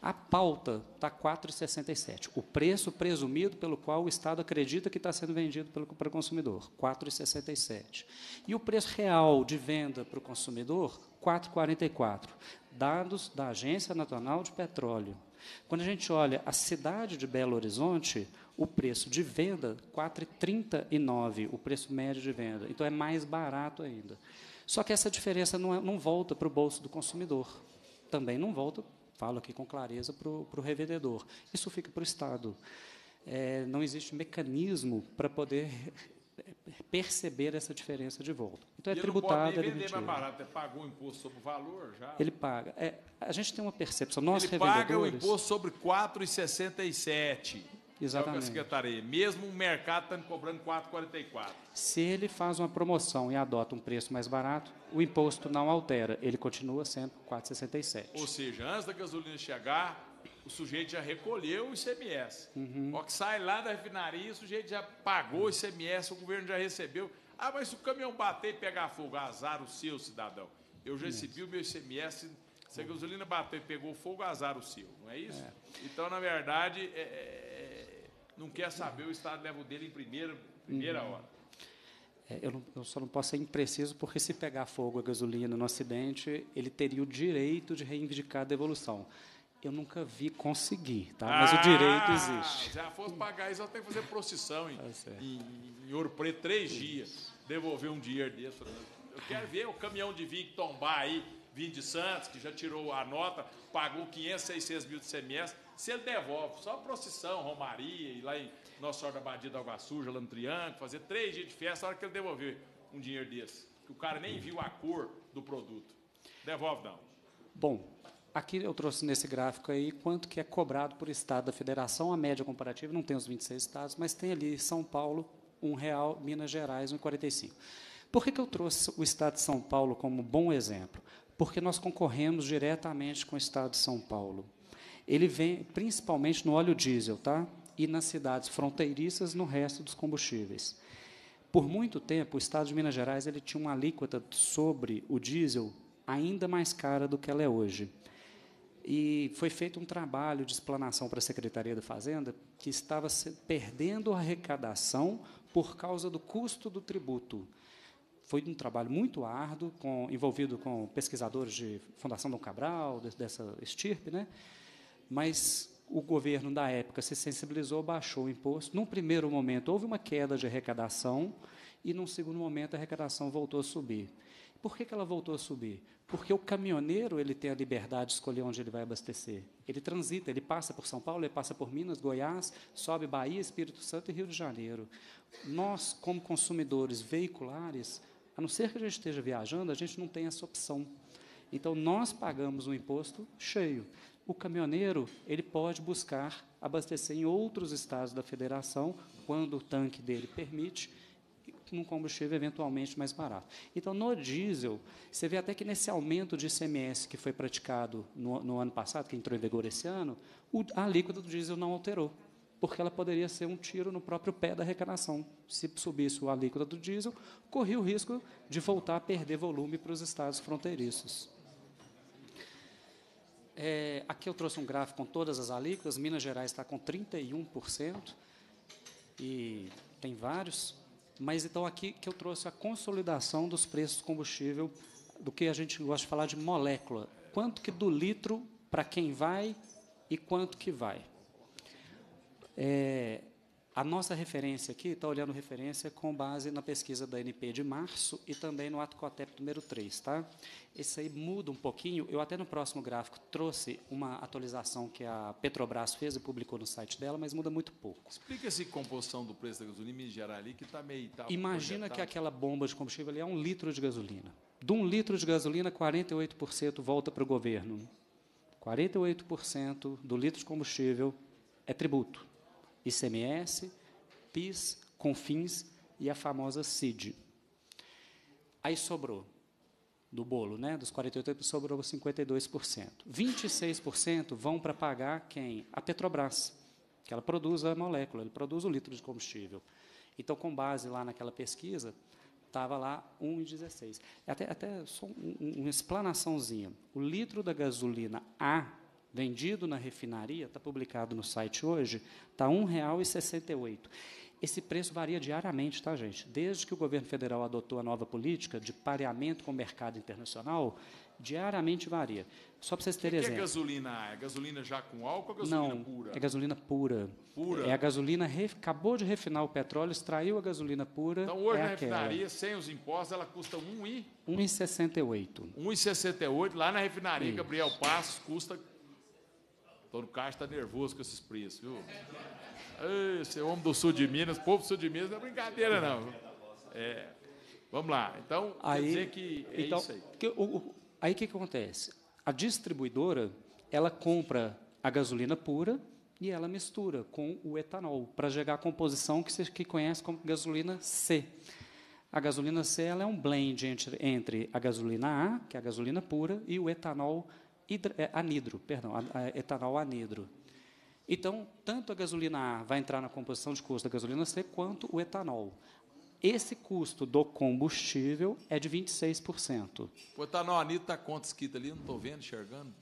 A pauta está 4,67, o preço presumido pelo qual o Estado acredita que está sendo vendido pelo, para o consumidor, 4,67. E o preço real de venda para o consumidor, 4,44. Dados da Agência Nacional de Petróleo. Quando a gente olha a cidade de Belo Horizonte, o preço de venda, 4,39, o preço médio de venda. Então, é mais barato ainda. Só que essa diferença não, é, não volta para o bolso do consumidor. Também não volta falo aqui com clareza para o revendedor. Isso fica para o Estado. É, não existe mecanismo para poder <laughs> perceber essa diferença de volta. Então é e tributado. Ele é vender mais barato, ele pagou o imposto sobre o valor já? Ele paga. É, a gente tem uma percepção. Nós ele paga o imposto sobre 4,67. Então, Exatamente. É secretaria. Mesmo o mercado estando cobrando 4,44. Se ele faz uma promoção e adota um preço mais barato, o imposto não altera, ele continua sendo 4,67. Ou seja, antes da gasolina chegar, o sujeito já recolheu o ICMS. Uhum. O que sai lá da refinaria, o sujeito já pagou o ICMS, o governo já recebeu. Ah, mas se o caminhão bater e pegar fogo, azar o seu, cidadão. Eu já recebi o meu ICMS se a gasolina bateu e pegou fogo, azar o seu, não é isso? É. Então, na verdade, é, é não quer saber, o Estado leva o dele em primeira, primeira uhum. hora. É, eu, não, eu, só não posso ser impreciso, porque se pegar fogo a gasolina no acidente, ele teria o direito de reivindicar a devolução. Eu nunca vi conseguir, tá? mas ah, o direito existe. Se ela fosse pagar isso, ela tem que fazer procissão em, tá em, em Ouro Preto três isso. dias, devolver um dinheiro desse. Eu quero ver o caminhão de vinho tombar aí, vinho de Santos, que já tirou a nota, pagou 500, 600 mil de semestre, se ele devolve só procissão, romaria, e lá em Nossa Senhora da Badia da Água Suja, lá no Triângulo, fazer três dias de festa, a hora que ele devolver um dinheiro desse, que o cara nem viu a cor do produto. Devolve, não. Bom, aqui eu trouxe nesse gráfico aí quanto que é cobrado por estado da federação, a média comparativa, não tem os 26 estados, mas tem ali São Paulo, um real, Minas Gerais, 1,45. Por que, que eu trouxe o estado de São Paulo como bom exemplo? Porque nós concorremos diretamente com o estado de São Paulo ele vem principalmente no óleo diesel, tá? E nas cidades fronteiriças, no resto dos combustíveis. Por muito tempo, o Estado de Minas Gerais ele tinha uma alíquota sobre o diesel ainda mais cara do que ela é hoje. E foi feito um trabalho de explanação para a Secretaria da Fazenda que estava perdendo a arrecadação por causa do custo do tributo. Foi um trabalho muito árduo, com, envolvido com pesquisadores de Fundação Dom Cabral, dessa estirpe, né? mas o governo da época se sensibilizou, baixou o imposto. Num primeiro momento, houve uma queda de arrecadação, e num segundo momento, a arrecadação voltou a subir. Por que, que ela voltou a subir? Porque o caminhoneiro ele tem a liberdade de escolher onde ele vai abastecer. Ele transita, ele passa por São Paulo, ele passa por Minas, Goiás, sobe Bahia, Espírito Santo e Rio de Janeiro. Nós, como consumidores veiculares, a não ser que a gente esteja viajando, a gente não tem essa opção. Então, nós pagamos um imposto cheio o caminhoneiro ele pode buscar abastecer em outros estados da federação, quando o tanque dele permite, num combustível eventualmente mais barato. Então, no diesel, você vê até que nesse aumento de ICMS que foi praticado no, no ano passado, que entrou em vigor esse ano, o, a alíquota do diesel não alterou, porque ela poderia ser um tiro no próprio pé da arrecadação. Se subisse a alíquota do diesel, corria o risco de voltar a perder volume para os estados fronteiriços. É, aqui eu trouxe um gráfico com todas as alíquotas. Minas Gerais está com 31%. E tem vários. Mas então aqui que eu trouxe a consolidação dos preços do combustível, do que a gente gosta de falar de molécula. Quanto que do litro para quem vai e quanto que vai. É, a nossa referência aqui está olhando referência com base na pesquisa da NP de março e também no Atcotep número 3. Tá? Esse aí muda um pouquinho. Eu até no próximo gráfico trouxe uma atualização que a Petrobras fez e publicou no site dela, mas muda muito pouco. Explica essa composição do preço da gasolina em geral ali, que está meio... Tá Imagina projetado. que aquela bomba de combustível ali é um litro de gasolina. De um litro de gasolina, 48% volta para o governo. 48% do litro de combustível é tributo. ICMS, PIS, CONFINS e a famosa CID. Aí sobrou do bolo, né? Dos 48 sobrou 52%. 26% vão para pagar quem? A Petrobras, que ela produz a molécula, ele produz o litro de combustível. Então, com base lá naquela pesquisa, estava lá 1,16. Até, até só um, um, uma explanaçãozinha. O litro da gasolina A vendido na refinaria, está publicado no site hoje, está R$ 1,68. Esse preço varia diariamente, tá, gente? Desde que o governo federal adotou a nova política de pareamento com o mercado internacional, diariamente varia. Só para vocês terem que é exemplo. O que é gasolina? É gasolina já com álcool ou é gasolina Não, pura? é gasolina pura. Pura? É a gasolina, ref, acabou de refinar o petróleo, extraiu a gasolina pura. Então, hoje é na aquela. refinaria, sem os impostos, ela custa 1,68. 1,68. 1,68. Lá na refinaria, Isso. Gabriel Passos, custa Antônio Castro está nervoso com esses preços, viu? esse é homem do sul de Minas, povo do sul de Minas, não é brincadeira, não. É, vamos lá. Então, aí, quer dizer que é então, isso aí. Que, o, aí o que, que acontece? A distribuidora, ela compra a gasolina pura e ela mistura com o etanol para chegar à composição que você que conhece como gasolina C. A gasolina C ela é um blend entre, entre a gasolina A, que é a gasolina pura, e o etanol é, anidro, perdão, a, a etanol anidro. Então, tanto a gasolina A vai entrar na composição de custo da gasolina C, quanto o etanol. Esse custo do combustível é de 26%. O etanol anidro está quanto escrito ali? Não estou vendo, enxergando.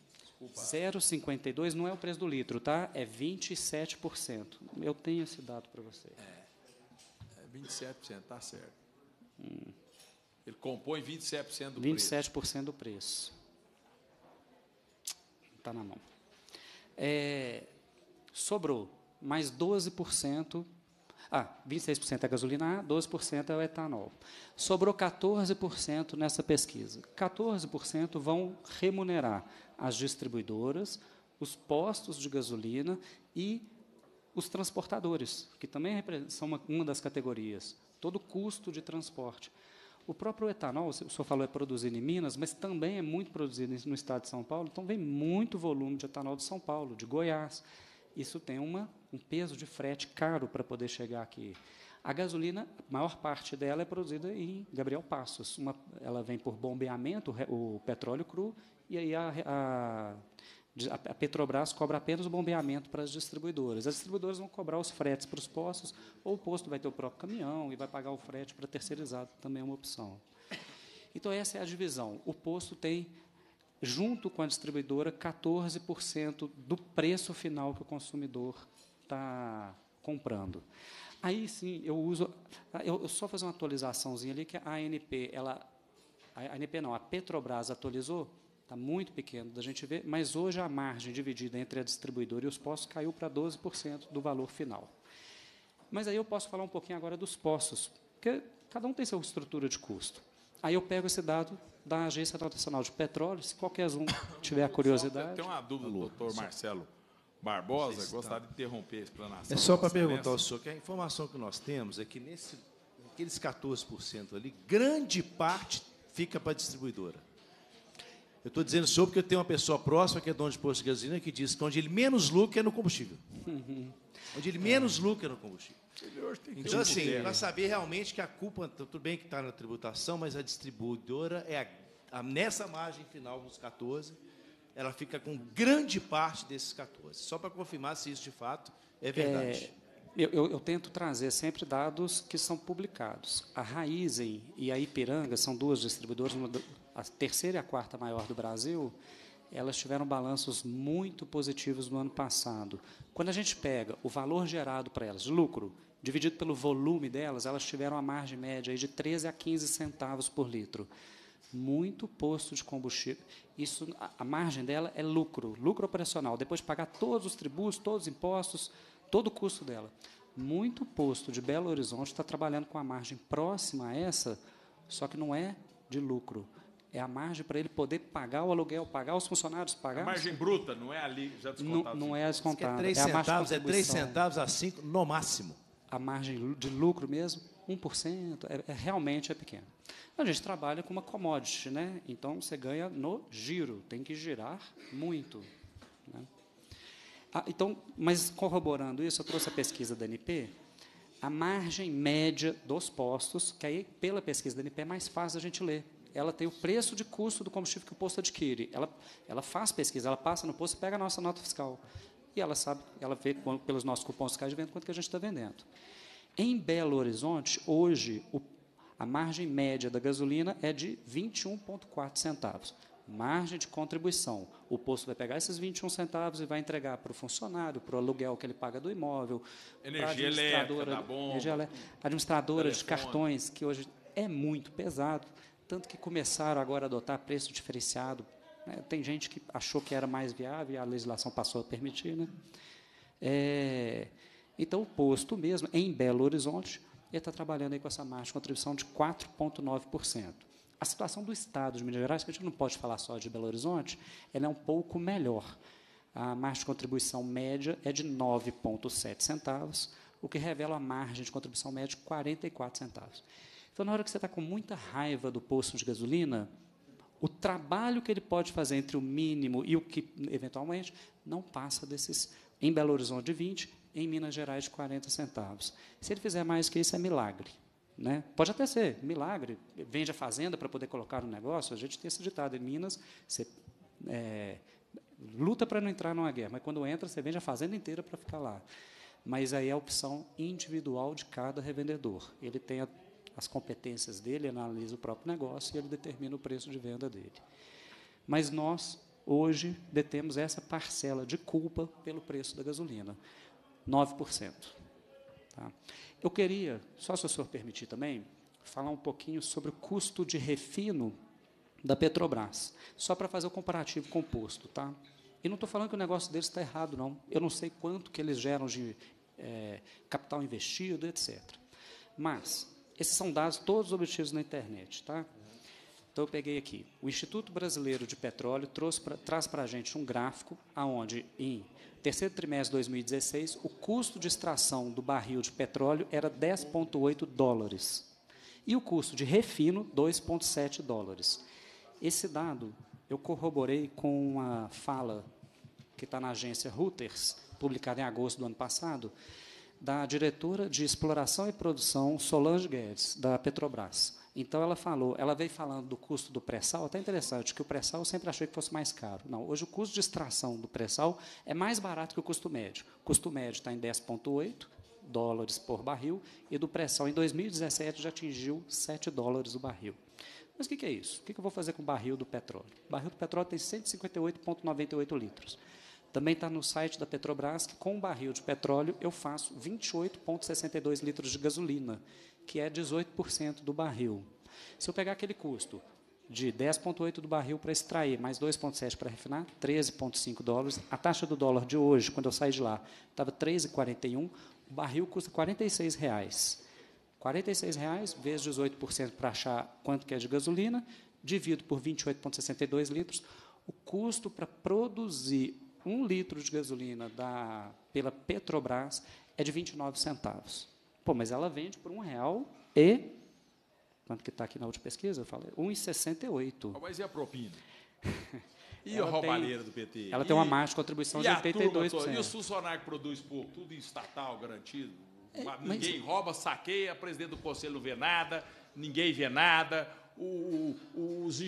0,52 não é o preço do litro, tá? É 27%. Eu tenho esse dado para você. É, é 27%, está certo. Hum. Ele compõe 27% do 27 preço. 27% do preço está na mão. É, sobrou mais 12%. Ah, 26% é gasolina A, 12% é o etanol. Sobrou 14% nessa pesquisa. 14% vão remunerar as distribuidoras, os postos de gasolina e os transportadores, que também são uma, uma das categorias. Todo custo de transporte. O próprio etanol, o senhor falou, é produzido em Minas, mas também é muito produzido no estado de São Paulo, então vem muito volume de etanol de São Paulo, de Goiás. Isso tem uma, um peso de frete caro para poder chegar aqui. A gasolina, a maior parte dela é produzida em Gabriel Passos. Uma, ela vem por bombeamento, o petróleo cru, e aí a, a a Petrobras cobra apenas o bombeamento para as distribuidoras. As distribuidoras vão cobrar os fretes para os postos, ou o posto vai ter o próprio caminhão e vai pagar o frete para terceirizado, também é uma opção. Então, essa é a divisão. O posto tem, junto com a distribuidora, 14% do preço final que o consumidor está comprando. Aí sim, eu uso. Ah, eu só fazer uma atualizaçãozinha ali, que a ANP, ela. A ANP não, a Petrobras atualizou Está muito pequeno da gente ver, mas hoje a margem dividida entre a distribuidora e os postos caiu para 12% do valor final. Mas aí eu posso falar um pouquinho agora dos postos, porque cada um tem sua estrutura de custo. Aí eu pego esse dado da Agência Nacional de Petróleo, se qualquer um tiver a curiosidade. Tem uma dúvida, doutor Marcelo Barbosa, tá. gostaria de interromper a explanação. É só para perguntar ao senhor que a informação que nós temos é que nesse, aqueles 14% ali, grande parte fica para a distribuidora. Eu estou dizendo isso porque eu tenho uma pessoa próxima que é dono de posto de gasolina que diz que onde ele menos lucra é no combustível. <laughs> onde ele menos lucra é no combustível. Então, assim, para saber realmente que a culpa, tudo bem que está na tributação, mas a distribuidora é a, a, nessa margem final dos 14, ela fica com grande parte desses 14. Só para confirmar se isso de fato é verdade. É... Eu, eu, eu, tento trazer sempre dados que são publicados. A Raizen e a Ipiranga são duas distribuidoras, uma a terceira e a quarta maior do Brasil, elas tiveram balanços muito positivos no ano passado. Quando a gente pega o valor gerado para elas, lucro, dividido pelo volume delas, elas tiveram a margem média de 13 a 15 centavos por litro. Muito posto de combustível. Isso, a margem dela é lucro, lucro operacional, depois de pagar todos os tributos, todos os impostos, todo o custo dela. Muito posto de Belo Horizonte está trabalhando com a margem próxima a essa, só que não é de lucro é a margem para ele poder pagar o aluguel, pagar os funcionários, pagar. A margem bruta, não é ali já descontado. Não, não é, é descontado. É 3 é centavos, é 3 centavos a 5 no máximo. A margem de lucro mesmo, 1%, é, é, realmente é pequena. A gente trabalha com uma commodity, né? então você ganha no giro, tem que girar muito. Né? Ah, então, mas corroborando isso, eu trouxe a pesquisa da NP, a margem média dos postos, que aí, pela pesquisa da NP, é mais fácil a gente ler ela tem o preço de custo do combustível que o posto adquire. Ela, ela faz pesquisa, ela passa no posto e pega a nossa nota fiscal. E ela sabe, ela vê pelos nossos cupons fiscais de venda quanto que a gente está vendendo. Em Belo Horizonte, hoje, o, a margem média da gasolina é de 21,4 centavos margem de contribuição. O posto vai pegar esses 21 centavos e vai entregar para o funcionário, para o aluguel que ele paga do imóvel, energia administradora, elétrica, energia elétrica, administradora telefone. de cartões, que hoje é muito pesado, tanto que começaram agora a adotar preço diferenciado. Né? Tem gente que achou que era mais viável e a legislação passou a permitir. Né? É, então, o posto mesmo, em Belo Horizonte, está trabalhando aí com essa margem de contribuição de 4,9%. A situação do Estado de Minas Gerais, que a gente não pode falar só de Belo Horizonte, ela é um pouco melhor. A margem de contribuição média é de 9,7 centavos, o que revela a margem de contribuição média de 44 centavos. Então, na hora que você está com muita raiva do posto de gasolina, o trabalho que ele pode fazer entre o mínimo e o que, eventualmente, não passa desses, em Belo Horizonte, de 20, em Minas Gerais, de 40 centavos. Se ele fizer mais que isso, é milagre. Né? Pode até ser milagre, vende a fazenda para poder colocar no negócio. A gente tem esse ditado em Minas: você é, luta para não entrar numa guerra, mas quando entra, você vende a fazenda inteira para ficar lá. Mas aí é a opção individual de cada revendedor. Ele tem a as competências dele, analisa o próprio negócio e ele determina o preço de venda dele. Mas nós, hoje, detemos essa parcela de culpa pelo preço da gasolina, 9%. Tá? Eu queria, só se o senhor permitir também, falar um pouquinho sobre o custo de refino da Petrobras, só para fazer o comparativo composto. Tá? E não estou falando que o negócio deles está errado, não. Eu não sei quanto que eles geram de é, capital investido, etc. Mas esses são dados todos obtidos na internet, tá? Então eu peguei aqui. O Instituto Brasileiro de Petróleo trouxe pra, traz para a gente um gráfico aonde em terceiro trimestre de 2016 o custo de extração do barril de petróleo era 10,8 dólares e o custo de refino 2,7 dólares. Esse dado eu corroborei com uma fala que está na agência Reuters, publicada em agosto do ano passado, da diretora de exploração e produção Solange Guedes, da Petrobras. Então ela falou, ela veio falando do custo do pré-sal, até interessante, que o pré-sal eu sempre achei que fosse mais caro. Não, hoje o custo de extração do pré-sal é mais barato que o custo médio. O custo médio está em 10,8 dólares por barril e do pré-sal em 2017 já atingiu 7 dólares o barril. Mas o que, que, é isso? O que, que eu vou fazer com o barril do petróleo? O barril do petróleo tem 158,98 litros. Também está no site da Petrobras que com um barril de petróleo eu faço 28,62 litros de gasolina, que é 18% do barril. Se eu pegar aquele custo de 10,8 do barril para extrair, mais 2,7 para refinar, 13,5 dólares. A taxa do dólar de hoje, quando eu saí de lá, estava 13,41. O barril custa R$ 46,00. R$ 46,00 vezes 18% para achar quanto que é de gasolina, divido por 28,62 litros. O custo para produzir um litro de gasolina da, pela Petrobras é de 29 centavos. Pô, mas ela vende por um real e... Quanto que está aqui na última pesquisa? Eu falei, 1,68. Ah, mas e a propina? <laughs> E ela a roubalheira do PT? Ela e, tem uma margem de contribuição de 82%. Turma, e o funcionários que produz pouco, tudo estatal garantido. É, ninguém mas... rouba, saqueia, presidente do conselho não vê nada, ninguém vê nada, o, o, os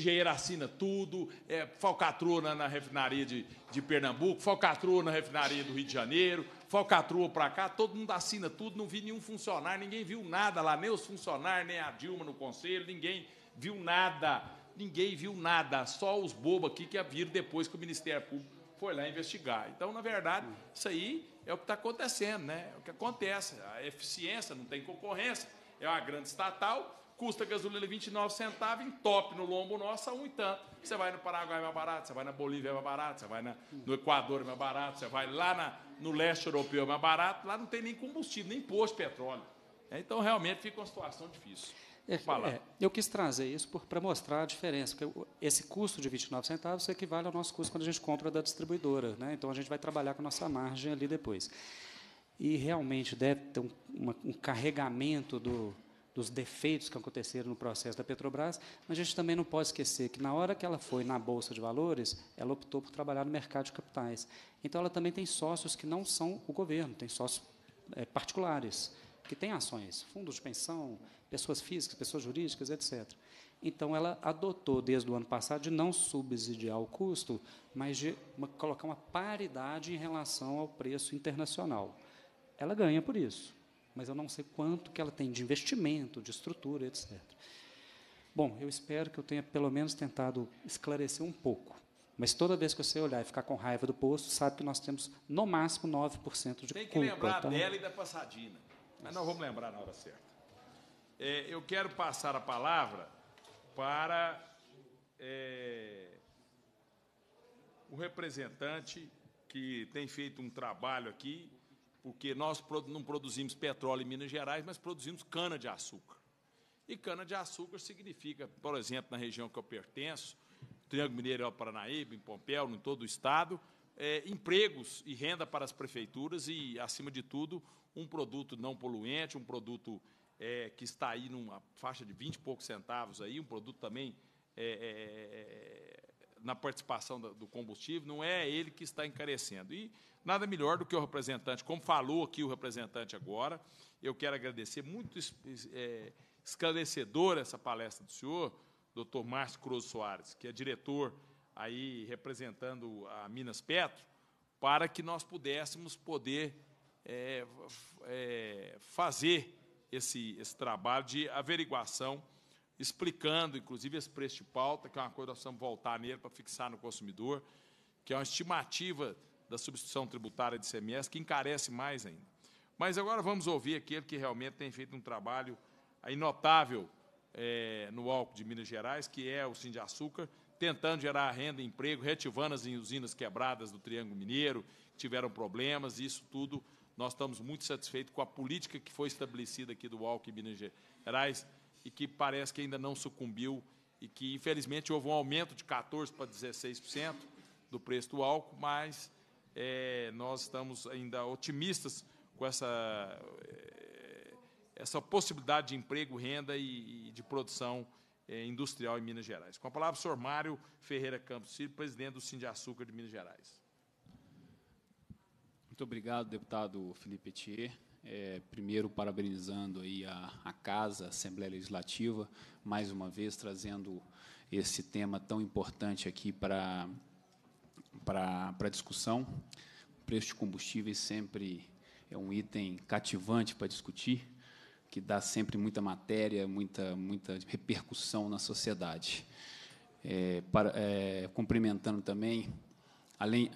tudo, é, falcatrua na, na refinaria de, de, Pernambuco, falcatrua na refinaria do Rio de Janeiro, falcatrua para cá, todo mundo assina tudo, não vi nenhum funcionário, ninguém viu nada lá, nem os funcionários, nem a Dilma no conselho, ninguém viu nada, ninguém viu nada, só os bobos aqui que viram depois que o Ministério Público foi lá investigar. Então, na verdade, isso aí é o que está acontecendo, né? É o que acontece. A eficiência, não tem concorrência, é uma grande estatal, custa gasolina 29 é centavos, entope no lombo nosso a um e tanto. Você vai no Paraguai é mais barato, você vai na Bolívia é mais barato, você vai na, no Equador é mais barato, você vai lá na, no leste europeu é mais barato, lá não tem nem combustível, nem posto de petróleo. É, então, realmente, fica uma situação difícil. É, é, eu quis trazer isso para mostrar a diferença, porque esse custo de 29 centavos equivale ao nosso custo quando a gente compra da distribuidora. Né? Então, a gente vai trabalhar com a nossa margem ali depois. E realmente deve ter um, uma, um carregamento do, dos defeitos que aconteceram no processo da Petrobras, mas a gente também não pode esquecer que, na hora que ela foi na Bolsa de Valores, ela optou por trabalhar no mercado de capitais. Então, ela também tem sócios que não são o governo, tem sócios é, particulares que têm ações, fundos de pensão, pessoas físicas, pessoas jurídicas, etc. Então, ela adotou, desde o ano passado, de não subsidiar o custo, mas de uma, colocar uma paridade em relação ao preço internacional. Ela ganha por isso mas eu não sei quanto que ela tem de investimento, de estrutura, etc. É. Bom, eu espero que eu tenha pelo menos tentado esclarecer um pouco. Mas toda vez que você olhar e ficar com raiva do posto, sabe que nós temos no máximo 9% de culpa. Tem que culpa, lembrar tá? dela e da passadina. Mas nós vamos lembrar na hora certa. É, eu quero passar a palavra para é, o representante que tem feito um trabalho aqui porque nós não produzimos petróleo em Minas Gerais, mas produzimos cana-de-açúcar. E cana-de-açúcar significa, por exemplo, na região que eu pertenço, Triângulo Mineiro é Paranaíba, em Pompéu, em todo o estado, é, empregos e renda para as prefeituras e, acima de tudo, um produto não poluente, um produto é, que está aí numa faixa de 20 e poucos centavos, aí, um produto também é, é, é na participação do combustível, não é ele que está encarecendo. E nada melhor do que o representante, como falou aqui o representante agora, eu quero agradecer, muito é, esclarecedora essa palestra do senhor, doutor Márcio Cruz Soares, que é diretor aí representando a Minas Petro, para que nós pudéssemos poder é, é, fazer esse, esse trabalho de averiguação explicando, inclusive, esse preço de pauta, que é uma coisa que nós precisamos voltar nele para fixar no consumidor, que é uma estimativa da substituição tributária de CMS, que encarece mais ainda. Mas agora vamos ouvir aquele que realmente tem feito um trabalho notável é, no álcool de Minas Gerais, que é o Sim de Açúcar, tentando gerar renda e emprego, reativando as usinas quebradas do Triângulo Mineiro, que tiveram problemas, isso tudo nós estamos muito satisfeitos com a política que foi estabelecida aqui do Alc Minas Gerais e que parece que ainda não sucumbiu e que, infelizmente, houve um aumento de 14% para 16% do preço do álcool, mas é, nós estamos ainda otimistas com essa, é, essa possibilidade de emprego, renda e, e de produção é, industrial em Minas Gerais. Com a palavra, o senhor Mário Ferreira Campos presidente do Sindicato de Açúcar de Minas Gerais. Muito obrigado, deputado Felipe Thier. É, primeiro, parabenizando aí a, a Casa, a Assembleia Legislativa, mais uma vez trazendo esse tema tão importante aqui para para discussão. O preço de combustíveis sempre é um item cativante para discutir, que dá sempre muita matéria, muita, muita repercussão na sociedade. É, para, é, cumprimentando também, além,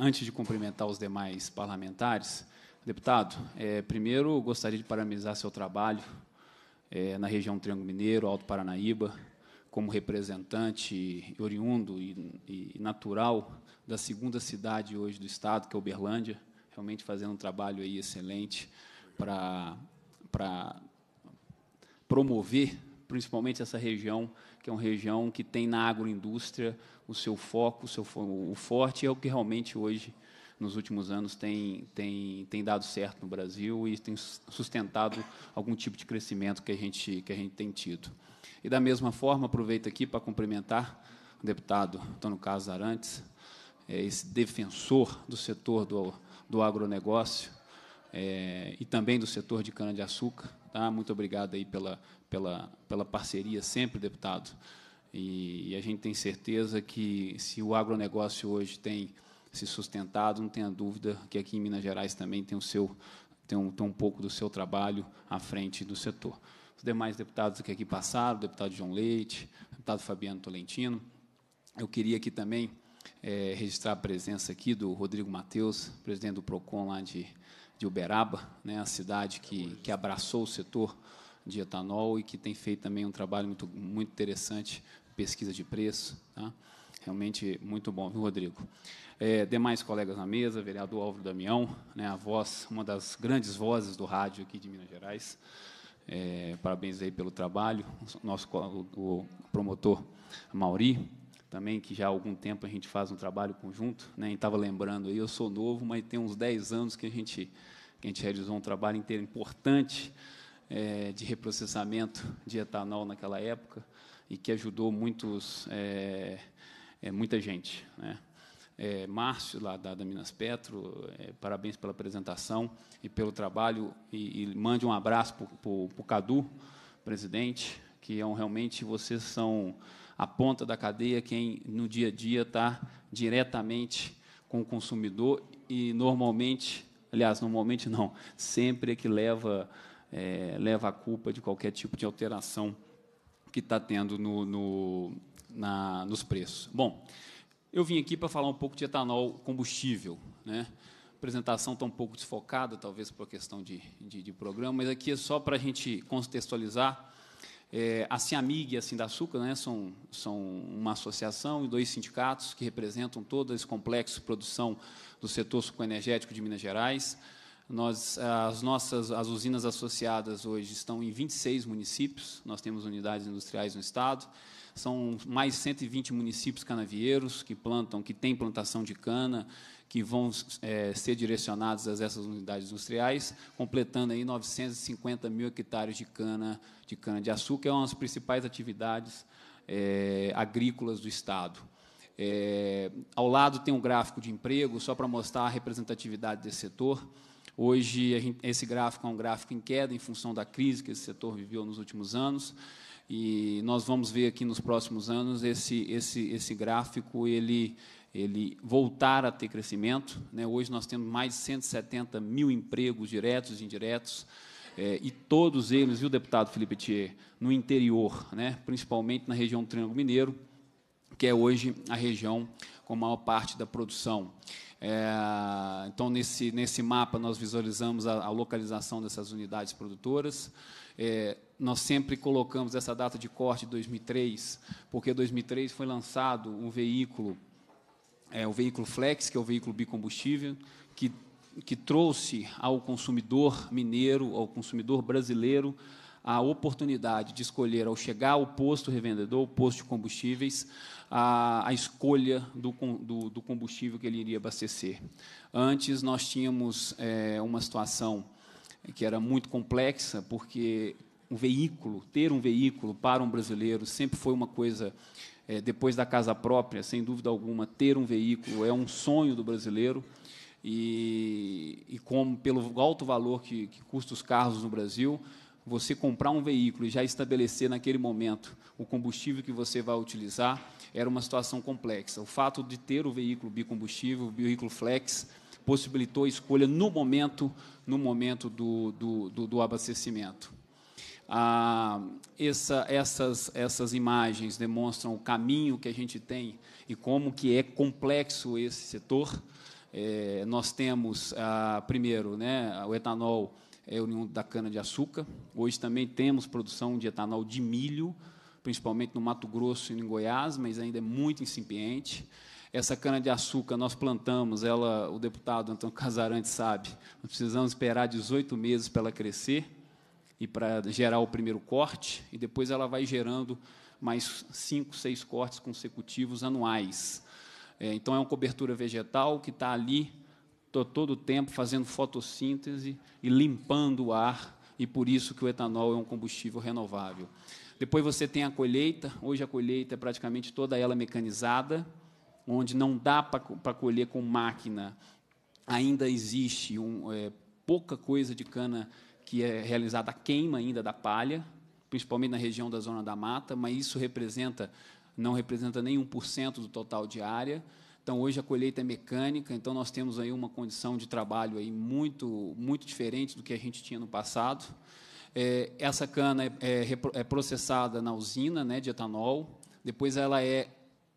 antes de cumprimentar os demais parlamentares, Deputado, é, primeiro gostaria de parabenizar seu trabalho é, na região Triângulo Mineiro, Alto Paranaíba, como representante oriundo e, e, natural da segunda cidade hoje do Estado, que é Uberlândia, realmente fazendo um trabalho aí excelente para promover principalmente essa região, que é uma região que tem na agroindústria o seu foco, o, seu, o forte, é o que realmente hoje nos últimos anos tem, tem, tem dado certo no Brasil e tem sustentado algum tipo de crescimento que a gente, que a gente tem tido. E, da mesma forma, aproveito aqui para cumprimentar o deputado Antônio Carlos Arantes, é, esse defensor do setor do, do agronegócio é, e também do setor de cana-de-açúcar. Tá? Muito obrigado aí pela, pela, pela parceria sempre, deputado. E, e a gente tem certeza que, se o agronegócio hoje tem se sustentado. Não tenha dúvida que aqui em Minas Gerais também tem o seu tem um, tem um pouco do seu trabalho à frente do setor. Os demais deputados que aqui passaram, o deputado João Leite, o deputado Fabiano Tolentino. Eu queria aqui também é, registrar a presença aqui do Rodrigo Mateus, presidente do PROCON lá de, de Uberaba, né, a cidade que, que abraçou o setor de etanol e que tem feito também um trabalho muito, muito interessante, pesquisa de preço. Tá? Realmente muito bom, viu, Rodrigo? é, demais colegas na mesa, vereador Álvaro Damião, né, a voz, uma das grandes vozes do rádio aqui de Minas Gerais. É, parabéns aí pelo trabalho, nosso o, o promotor Mauri, também, que já há algum tempo a gente faz um trabalho conjunto. Né? Estava lembrando aí, eu sou novo, mas tem uns 10 anos que a gente, que a gente realizou um trabalho inteiro importante é, de reprocessamento de etanol naquela época e que ajudou muitos, é, é, muita gente. Né? é, Márcio, lá da, da Minas Petro, é, parabéns pela apresentação e pelo trabalho, e, e mande um abraço para o Cadu, presidente, que é um, realmente vocês são a ponta da cadeia, quem no dia a dia está diretamente com o consumidor e normalmente, aliás, normalmente não, sempre é que leva, é, leva a culpa de qualquer tipo de alteração que está tendo no, no, na, nos preços. Bom, eu vim aqui para falar um pouco de etanol combustível, né? Apresentação tão tá pouco desfocada, talvez por questão de, de, de programa, mas aqui é só para a gente contextualizar. É, a CIAMIG e a Sindaçuca né, são, são uma associação e dois sindicatos que representam todo esse complexo de produção do setor sucroenergético de Minas Gerais. Nós, as nossas as usinas associadas hoje estão em 26 municípios, nós temos unidades industriais no Estado. São mais 120 municípios canavieiros que plantam, que têm plantação de cana, que vão é, ser direcionados a essas unidades industriais, completando aí 950 mil hectares de cana de cana de açúcar, é uma das principais atividades é, agrícolas do estado. É, ao lado tem um gráfico de emprego, só para mostrar a representatividade desse setor. Hoje, gente, esse gráfico é um gráfico em queda em função da crise que esse setor viveu nos últimos anos e nós vamos ver aqui nos próximos anos esse, esse, esse gráfico ele, ele voltar a ter crescimento. Né? Hoje nós temos mais de 170 mil empregos diretos e indiretos, é, e todos eles, viu, deputado Felipe Thier, no interior, né? principalmente na região do Triângulo Mineiro, que é hoje a região com maior parte da produção. É, então, nesse, nesse mapa, nós visualizamos a, a localização dessas unidades produtoras. É, nós sempre colocamos essa data de corte de 2003, porque 2003 foi lançado um veículo, é, o veículo Flex, que é o veículo bicombustível, que, que trouxe ao consumidor mineiro, ao consumidor brasileiro, a oportunidade de escolher, ao chegar ao posto revendedor, ao posto de combustíveis, a, a escolha do, do, do, combustível que ele iria abastecer. Antes, nós tínhamos é, uma situação que era muito complexa, porque um veículo, ter um veículo para um brasileiro sempre foi uma coisa, é, depois da casa própria, sem dúvida alguma, ter um veículo é um sonho do brasileiro. E, e como pelo alto valor que, que custa os carros no Brasil, você comprar um veículo e já estabelecer naquele momento o combustível que você vai utilizar era uma situação complexa. O fato de ter o veículo bicombustível, o veículo flex, possibilitou a escolha no momento, no momento do, do, do, do abastecimento. Ah, essa, essas, essas imagens demonstram o caminho que a gente tem e como que é complexo esse setor. É, nós temos, ah, primeiro, né, o etanol é oriundo da cana-de-açúcar. Hoje também temos produção de etanol de milho, principalmente no Mato Grosso e em Goiás, mas ainda é muito incipiente. Essa cana-de-açúcar nós plantamos, ela, o deputado Antônio Casarante sabe, nós precisamos esperar 18 meses para ela crescer e para gerar o primeiro corte, e depois ela vai gerando mais cinco, seis cortes consecutivos anuais. É, então, é uma cobertura vegetal que está ali todo o tempo fazendo fotossíntese e limpando o ar, e por isso que o etanol é um combustível renovável. Depois você tem a colheita, hoje a colheita é praticamente toda ela mecanizada, onde não dá para colher com máquina. Ainda existe um, é, pouca coisa de cana que é realizada a queima ainda da palha, principalmente na região da zona da mata, mas isso representa não representa nem 1% do total de área. Então hoje a colheita é mecânica, então nós temos aí uma condição de trabalho aí muito muito diferente do que a gente tinha no passado. É, essa cana é, é, é, processada na usina, né, de etanol. Depois ela é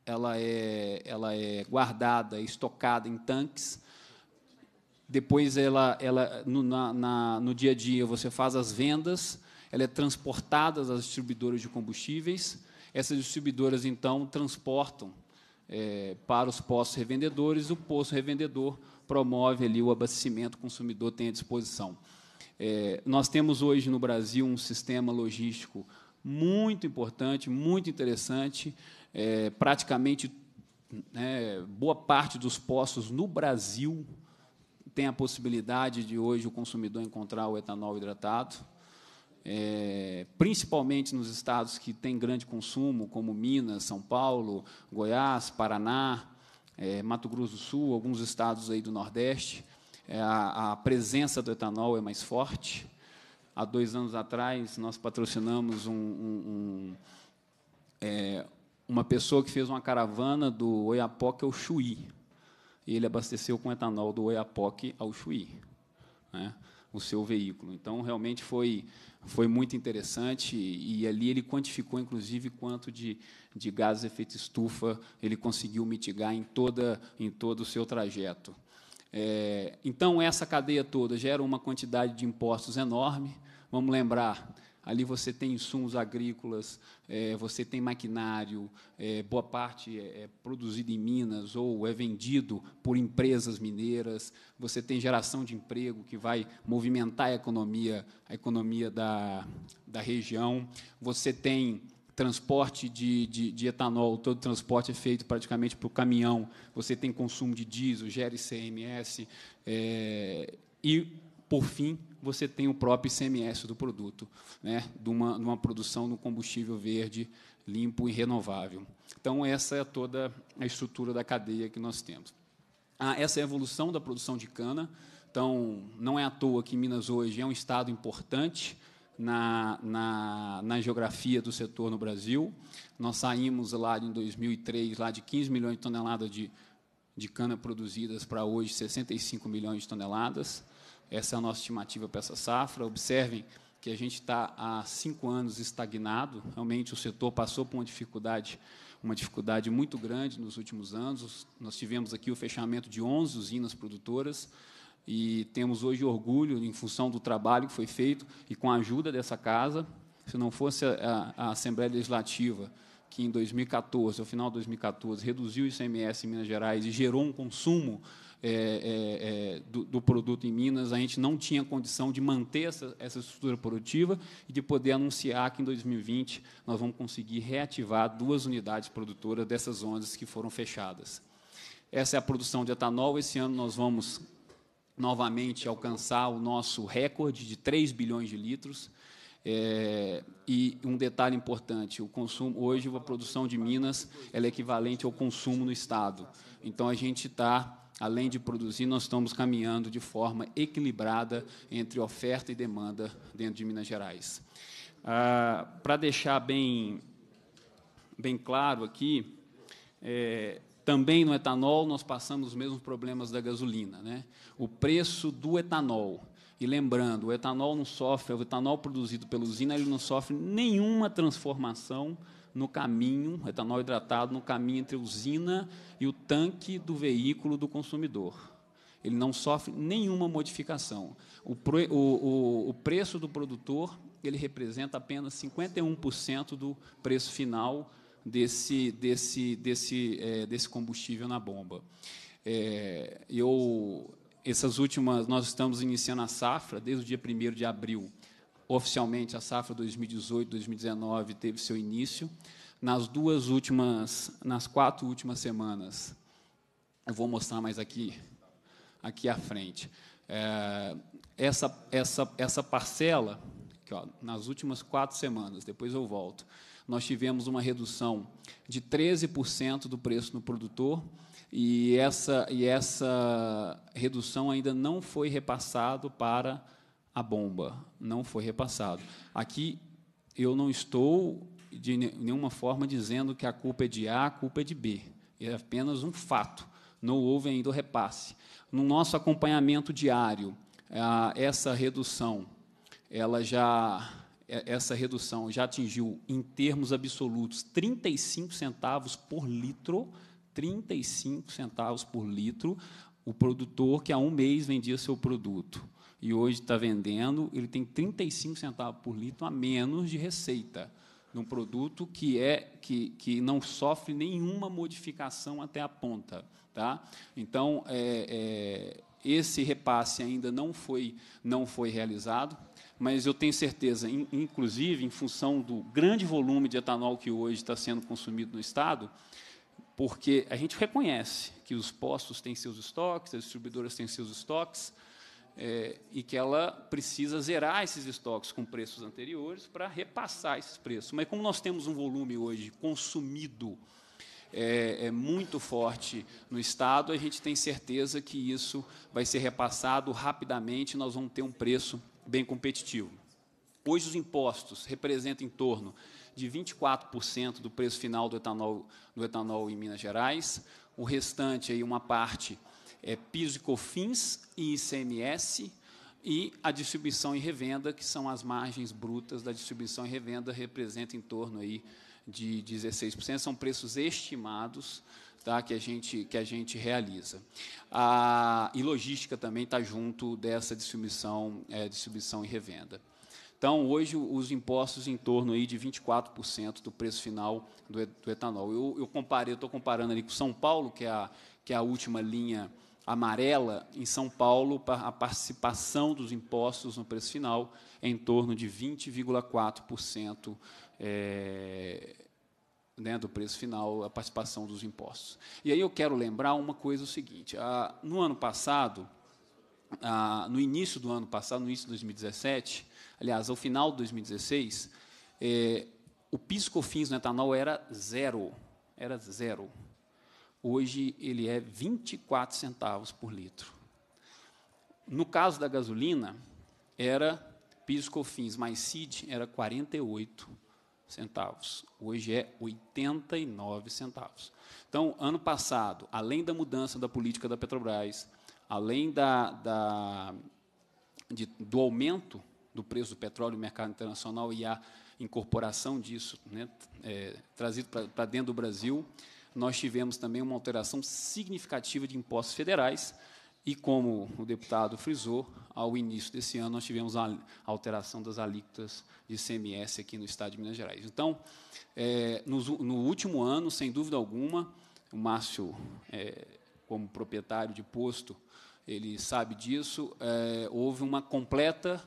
ela é ela é guardada, estocada em tanques depois ela, ela no, na, na, no dia a dia você faz as vendas, ela é transportada às distribuidoras de combustíveis, essas distribuidoras então transportam é, para os postos revendedores, o posto revendedor promove ali o abastecimento, o consumidor tem à disposição. É, nós temos hoje no Brasil um sistema logístico muito importante, muito interessante. É, praticamente né, boa parte dos postos no Brasil tem a possibilidade de hoje o consumidor encontrar o etanol hidratado, é, principalmente nos estados que têm grande consumo, como Minas, São Paulo, Goiás, Paraná, é, Mato Grosso do Sul, alguns estados aí do Nordeste. É, a, a presença do etanol é mais forte. Há dois anos atrás, nós patrocinamos um, um, um, é, uma pessoa que fez uma caravana do Oiapoque ao Chuí, ele abasteceu com etanol do Oiapoque ao Chuí, né, o seu veículo. Então, realmente foi, foi muito interessante, e, e ali ele quantificou, inclusive, quanto de, de gases efeito estufa ele conseguiu mitigar em, toda, em todo o seu trajeto. É, então, essa cadeia toda gera uma quantidade de impostos enorme. Vamos lembrar Ali você tem insumos agrícolas, é, você tem maquinário, é, boa parte é, é produzido em Minas ou é vendido por empresas mineiras. Você tem geração de emprego que vai movimentar a economia, a economia da, da região. Você tem transporte de, de, de, etanol, todo transporte é feito praticamente por caminhão, você tem consumo de diesel, gera ICMS, é, e, por fim, você tem o próprio ICMS do produto, né, de, uma, de uma produção de um combustível verde limpo e renovável. Então, essa é toda a estrutura da cadeia que nós temos. Ah, essa é a evolução da produção de cana. Então, não é à toa que Minas hoje é um estado importante na, na, na, geografia do setor no Brasil. Nós saímos lá em 2003 lá de 15 milhões de toneladas de, de cana produzidas para hoje 65 milhões de toneladas. Essa é a nossa estimativa para essa safra. Observem que a gente está há cinco anos estagnado. Realmente, o setor passou por uma dificuldade, uma dificuldade muito grande nos últimos anos. Nós tivemos aqui o fechamento de 11 usinas produtoras e temos hoje orgulho em função do trabalho que foi feito e com a ajuda dessa casa. Se não fosse a, a Assembleia Legislativa, que em 2014, ao final de 2014, reduziu o ICMS em Minas Gerais e gerou um consumo é, é, é, do, do, produto em Minas, a gente não tinha condição de manter essa, essa estrutura produtiva e de poder anunciar que em 2020 nós vamos conseguir reativar duas unidades produtoras dessas ondas que foram fechadas. Essa é a produção de etanol. Esse ano nós vamos novamente alcançar o nosso recorde de 3 bilhões de litros. É, e um detalhe importante: o consumo hoje, a produção de Minas, ela é equivalente ao consumo no estado. Então a gente está além de produzir, nós estamos caminhando de forma equilibrada entre oferta e demanda dentro de Minas Gerais. Ah, Para deixar bem, bem claro aqui, é, também no etanol nós passamos os mesmos problemas da gasolina. Né? O preço do etanol. E lembrando, o etanol não sofre, o etanol produzido pela usina, ele não sofre nenhuma transformação no caminho, etanol hidratado, no caminho entre a usina e o tanque do veículo do consumidor. Ele não sofre nenhuma modificação. O, pre, o, o, o preço do produtor ele representa apenas 51% do preço final desse, desse, desse, é, desse combustível na bomba. É, eu, essas últimas, nós estamos iniciando a safra desde o dia 1 de abril oficialmente a safra 2018-2019 teve seu início. Nas duas últimas, nas quatro últimas semanas, eu vou mostrar mais aqui, aqui à frente. É, essa, essa, essa parcela, ó, nas últimas quatro semanas, depois eu volto, nós tivemos uma redução de 13% do preço no produtor e essa, e essa redução ainda não foi repassado para a bomba, não foi repassado. Aqui eu não estou de nenhuma forma dizendo que a culpa é de A, a culpa é de B. É apenas um fato. Não houve ainda o repasse. No nosso acompanhamento diário, essa redução, ela já essa redução já atingiu em termos absolutos 35 centavos por litro, 35 centavos por litro, o produtor que há um mês vendia seu produto e hoje está vendendo, ele tem 35 centavos por litro a menos de receita num produto que é que, que não sofre nenhuma modificação até a ponta, tá? Então é, é, esse repasse ainda não foi não foi realizado, mas eu tenho certeza, in, inclusive em função do grande volume de etanol que hoje está sendo consumido no estado, porque a gente reconhece que os postos têm seus estoques, as distribuidoras têm seus estoques, é, e que ela precisa zerar esses estoques com preços anteriores para repassar esses preços. Mas como nós temos um volume hoje consumido é, é, muito forte no Estado, a gente tem certeza que isso vai ser repassado rapidamente e nós vamos ter um preço bem competitivo. Hoje, os impostos representam em torno de 24% do preço final do etanol, do etanol em Minas Gerais, o restante, aí, uma parte é, PIS e COFINS e ICMS, e a distribuição e revenda, que são as margens brutas da distribuição e revenda, representa em torno aí de 16%, são preços estimados tá, que, a gente, que a gente realiza. A, e logística também está junto dessa distribuição, é, distribuição e revenda. Então, hoje, os impostos em torno aí de 24% do preço final do, etanol. Eu, eu comparei, eu estou comparando ali com São Paulo, que é a, que é a última linha amarela em São Paulo a participação dos impostos no preço final é em torno de 20,4% é, eh, né, do preço final, a participação dos impostos. E aí eu quero lembrar uma coisa o seguinte, a, no ano passado, a, no início do ano passado, no início de 2017, aliás, ao final de 2016, é, eh, o pisco fins no etanol era zero, era zero. Hoje ele é 24 centavos por litro. No caso da gasolina, era piso cofins mais CID era 48 centavos. Hoje é 89 centavos. Então, ano passado, além da mudança da política da Petrobras, além da, da de, do aumento do preço do petróleo no mercado internacional e a incorporação disso, né, é, trazido para dentro do Brasil, nós tivemos também uma alteração significativa de impostos federais, e como o deputado frisou, ao início desse ano nós tivemos a alteração das alíquotas de CMS aqui no Estado de Minas Gerais. Então, é, no, no, último ano, sem dúvida alguma, o Márcio, é, como proprietário de posto, ele sabe disso, é, houve uma completa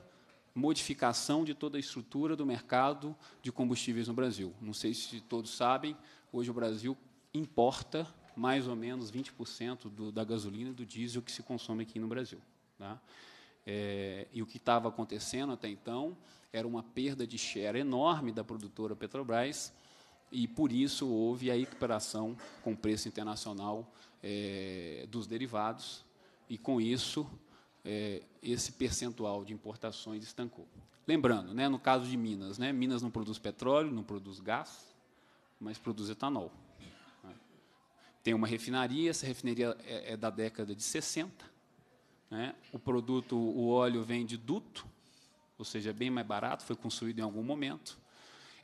modificação de toda a estrutura do mercado de combustíveis no Brasil. Não sei se todos sabem, hoje o Brasil importa mais ou menos 20% do, da gasolina e do diesel que se consome aqui no Brasil. Tá? É, e o que estava acontecendo até então era uma perda de share enorme da produtora Petrobras, e por isso houve a equiparação com o preço internacional é, dos derivados, e com isso é, esse percentual de importações estancou. Lembrando, né, no caso de Minas, né, Minas não produz petróleo, não produz gás, mas produz etanol tem uma refinaria, essa refinaria é, é da década de 60. Né? O produto, o óleo vem de duto, ou seja, é bem mais barato, foi construído em algum momento.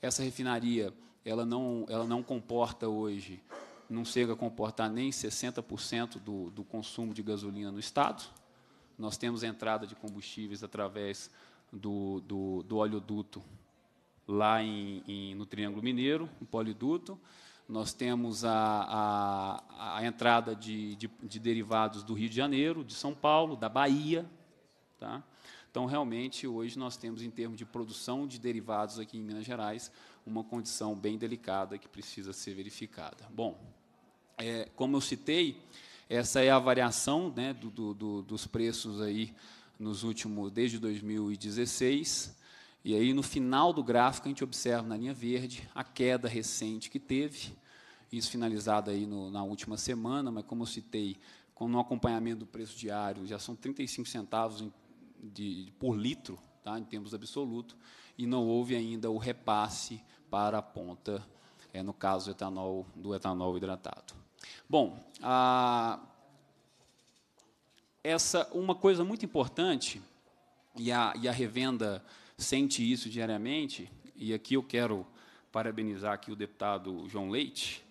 Essa refinaria ela não, ela não comporta hoje, não chega a comportar nem 60% do, do consumo de gasolina no Estado. Nós temos entrada de combustíveis através do, do, do oleoduto lá em, em, no Triângulo Mineiro, um poliduto nós temos a, a, a entrada de, de, de, derivados do Rio de Janeiro, de São Paulo, da Bahia. Tá? Então, realmente, hoje nós temos, em termos de produção de derivados aqui em Minas Gerais, uma condição bem delicada que precisa ser verificada. Bom, é, como eu citei, essa é a variação né, do, do, dos preços aí nos últimos, desde 2016. E aí, no final do gráfico, a gente observa na linha verde a queda recente que teve, isso finalizado aí no, na última semana, mas como eu citei, com no acompanhamento do preço diário, já são 35 centavos em, de, por litro, tá, em termos absolutos e não houve ainda o repasse para a ponta, é, no caso do etanol, do etanol hidratado. Bom, a, essa uma coisa muito importante, e a, e a revenda sente isso diariamente, e aqui eu quero parabenizar aqui o deputado João Leite,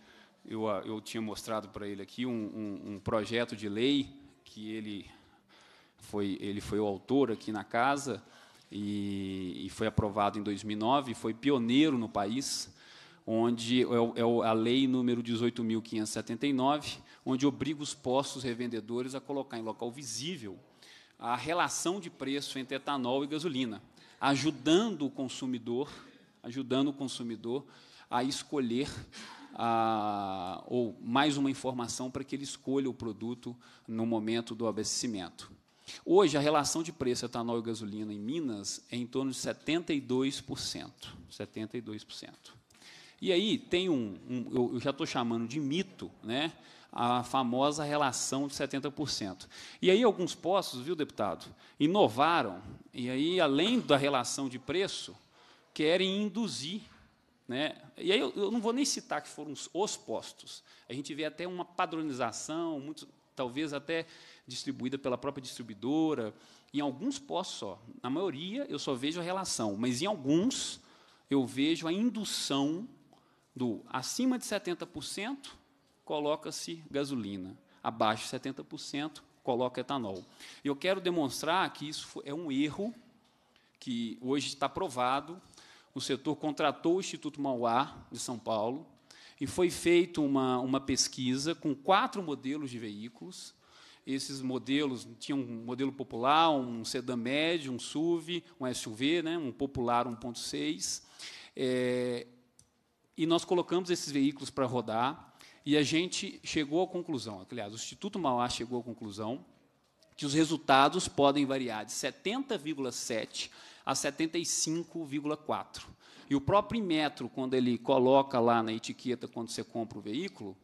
eu, ah, eu tinha mostrado para ele aqui um, um, um, projeto de lei que ele foi, ele foi o autor aqui na casa e, e foi aprovado em 2009, foi pioneiro no país, onde é, é a lei número 18.579, onde obriga os postos revendedores a colocar em local visível a relação de preço entre etanol e gasolina ajudando o consumidor, ajudando o consumidor a escolher a, ou mais uma informação para que ele escolha o produto no momento do abastecimento. Hoje, a relação de preço etanol e gasolina em Minas é em torno de 72%. 72%. E aí tem um, um eu já estou chamando de mito, né? a famosa relação de 70%. E aí alguns postos, viu, deputado, inovaram e aí, além da relação de preço, querem induzir. Né? E aí eu, eu não vou nem citar que foram os, os postos. A gente vê até uma padronização, muito, talvez até distribuída pela própria distribuidora. Em alguns postos só. Na maioria, eu só vejo a relação, mas em alguns, eu vejo a indução do acima de 70%, coloca-se gasolina. Abaixo de 70%, coloca etanol. Eu quero demonstrar que isso é um erro que hoje está provado. O setor contratou o Instituto Mauá de São Paulo e foi feita uma, uma pesquisa com quatro modelos de veículos. Esses modelos tinham um modelo popular, um sedã médio, um SUV, um SUV, né, um popular 1.6. É, e nós colocamos esses veículos para rodar e a gente chegou à conclusão, aliás, o Instituto Mauá chegou à conclusão que os resultados podem variar de 70,7 a 75,4. E o próprio metro, quando ele coloca lá na etiqueta quando você compra o veículo,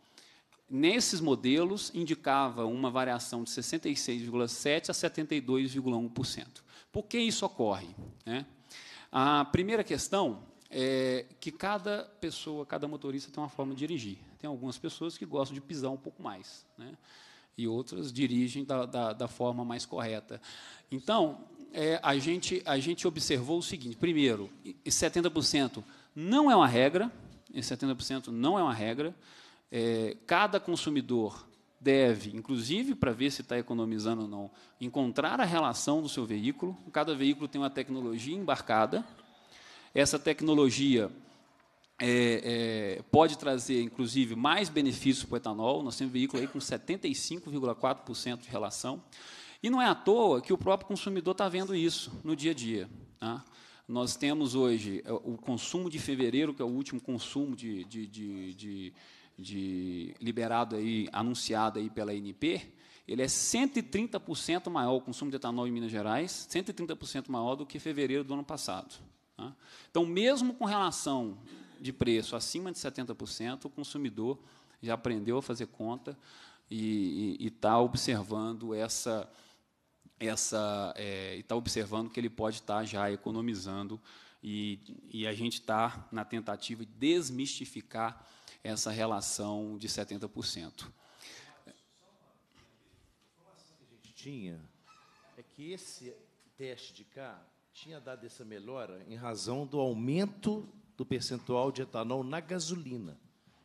nesses modelos indicava uma variação de 66,7 a 72,1%. Por que isso ocorre? Né? A primeira questão é que cada pessoa, cada motorista tem uma forma de dirigir. Tem algumas pessoas que gostam de pisar um pouco mais, né? e outras dirigem da, da, da forma mais correta. Então, é, a, gente, a gente observou o seguinte: primeiro, 70% não é uma regra, 70% não é uma regra. É, cada consumidor deve, inclusive para ver se está economizando ou não, encontrar a relação do seu veículo. Cada veículo tem uma tecnologia embarcada. Essa tecnologia é, é, pode trazer, inclusive, mais benefícios para o etanol. Nós temos um veículo aí com 75,4% de relação. E não é à toa que o próprio consumidor está vendo isso no dia a dia. Tá? Nós temos hoje é, o consumo de fevereiro, que é o último consumo de, de, de, de liberado aí, anunciado aí pela ANP, ele é 130% maior o consumo de etanol em Minas Gerais, 130% maior do que fevereiro do ano passado. Tá? Então, mesmo com relação de preço acima de 70%, o consumidor já aprendeu a fazer conta e está observando essa essa é, está observando que ele pode estar tá já economizando e, e a gente está na tentativa de desmistificar essa relação de 70%. tinha é que esse teste de cá tinha dado essa melhora em razão do aumento do percentual de etanol na gasolina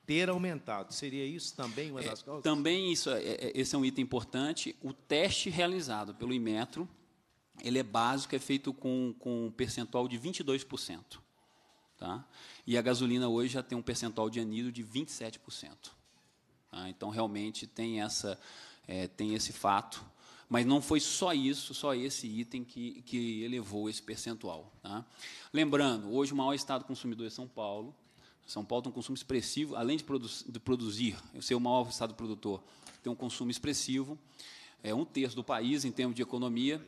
ter aumentado. Seria isso também uma é, das causas? também isso, é, é, esse é um item importante. O teste realizado pelo Imetro, ele é básico, é feito com, com um percentual de 22%. Tá? E a gasolina hoje já tem um percentual de anidro de 27%. Tá? Então, realmente, tem, essa, é, tem esse fato mas não foi só isso, só esse item que, que elevou esse percentual. Tá? Lembrando, hoje o maior estado consumidor é São Paulo. São Paulo tem um consumo expressivo, além de, produ de produzir, ser o maior estado produtor, tem um consumo expressivo, é um terço do país em termos de economia,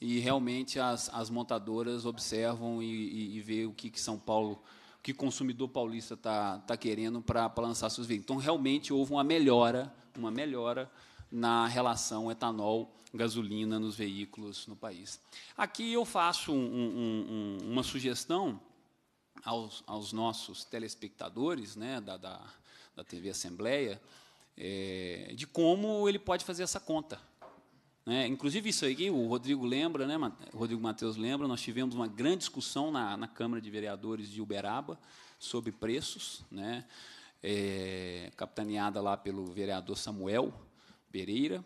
e realmente as, as montadoras observam e, e, e o que, que São Paulo que o consumidor paulista está tá querendo para lançar seus veículos. Então, realmente houve uma melhora, uma melhora na relação etanol-gasolina nos veículos no país. Aqui eu faço um, um, um, uma sugestão aos, aos, nossos telespectadores né, da, da, da TV Assembleia é, de como ele pode fazer essa conta. Né? Inclusive, isso aí, o Rodrigo lembra, né, o Rodrigo Matheus lembra, nós tivemos uma grande discussão na, na Câmara de Vereadores de Uberaba sobre preços, né, é, capitaneada lá pelo vereador Samuel, Pereira,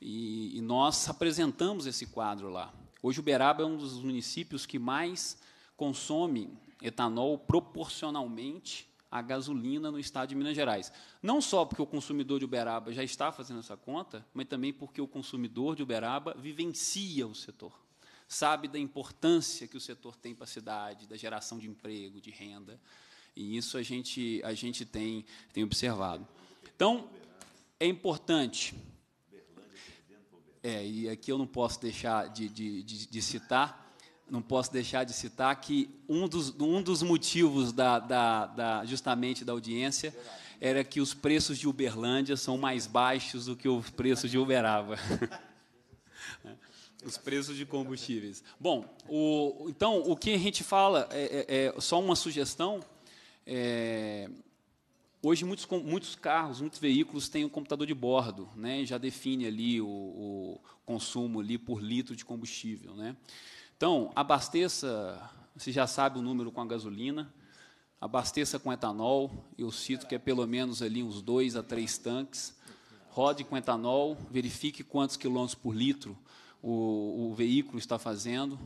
e, e nós apresentamos esse quadro lá. Hoje, Uberaba é um dos municípios que mais consome etanol proporcionalmente à gasolina no estado de Minas Gerais. Não só porque o consumidor de Uberaba já está fazendo essa conta, mas também porque o consumidor de Uberaba vivencia o setor. Sabe da importância que o setor tem para a cidade, da geração de emprego, de renda. E isso a gente, a gente tem, tem observado. Então, é importante. É, e aqui eu não posso deixar de, de, de, de citar, não posso deixar de citar que um dos, um dos motivos da, da, da, justamente da audiência era que os preços de Uberlândia são mais baixos do que os preços de Uberaba. <laughs> os preços de combustíveis. Bom, o, então, o que a gente fala, é, é, é só uma sugestão, é, Hoje, muitos, muitos carros, muitos veículos têm um computador de bordo, né? já define ali o, o consumo ali por litro de combustível. Né? Então, abasteça, você já sabe o número com a gasolina, abasteça com etanol, eu cito que é pelo menos ali uns dois a três tanques, rode com etanol, verifique quantos quilômetros por litro o, o veículo está fazendo,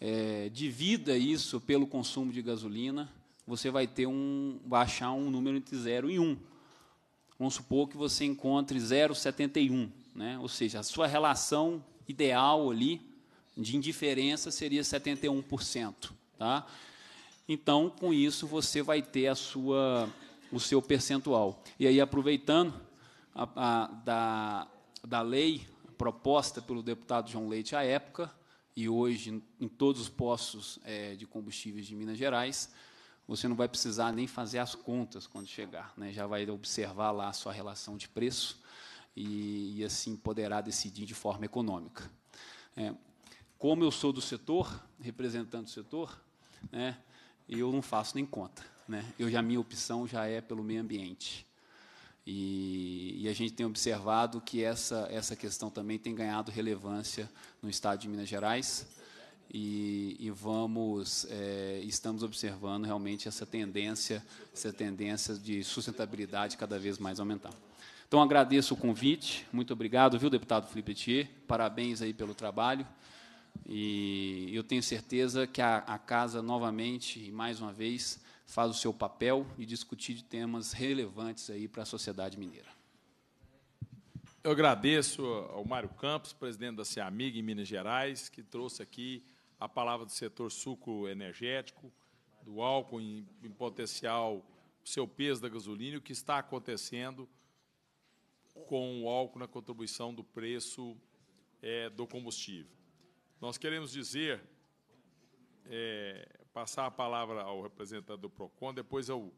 é, divida isso pelo consumo de gasolina, você vai ter um, vai achar um número entre 0 e 1. Um. Vamos supor que você encontre 0,71, né? ou seja, a sua relação ideal ali de indiferença seria 71%. Tá? Então, com isso, você vai ter a sua, o seu percentual. E aí, aproveitando a, a, da, da lei proposta pelo deputado João Leite à época, e hoje em todos os postos é, de combustíveis de Minas Gerais, você não vai precisar nem fazer as contas quando chegar, né? já vai observar lá a sua relação de preço e, e assim poderá decidir de forma econômica. É, como eu sou do setor, representando o setor, né, eu não faço nem conta. Né? Eu já minha opção já é pelo meio ambiente. E, e, a gente tem observado que essa, essa questão também tem ganhado relevância no Estado de Minas Gerais e, e vamos é, estamos observando realmente essa tendência, essa tendência de sustentabilidade cada vez mais aumentar. Então agradeço o convite, muito obrigado, viu, deputado Felipe Thier, parabéns aí pelo trabalho. E eu tenho certeza que a, a casa novamente e mais uma vez faz o seu papel e discutir de temas relevantes aí para a sociedade mineira. Eu agradeço ao Mário Campos, presidente da CEAMIG em Minas Gerais, que trouxe aqui a palavra do setor suco energético, do álcool em, em potencial, seu peso da gasolina, o que está acontecendo com o álcool na contribuição do preço é, do combustível. Nós queremos dizer, é, passar a palavra ao representante do PROCON, depois ao,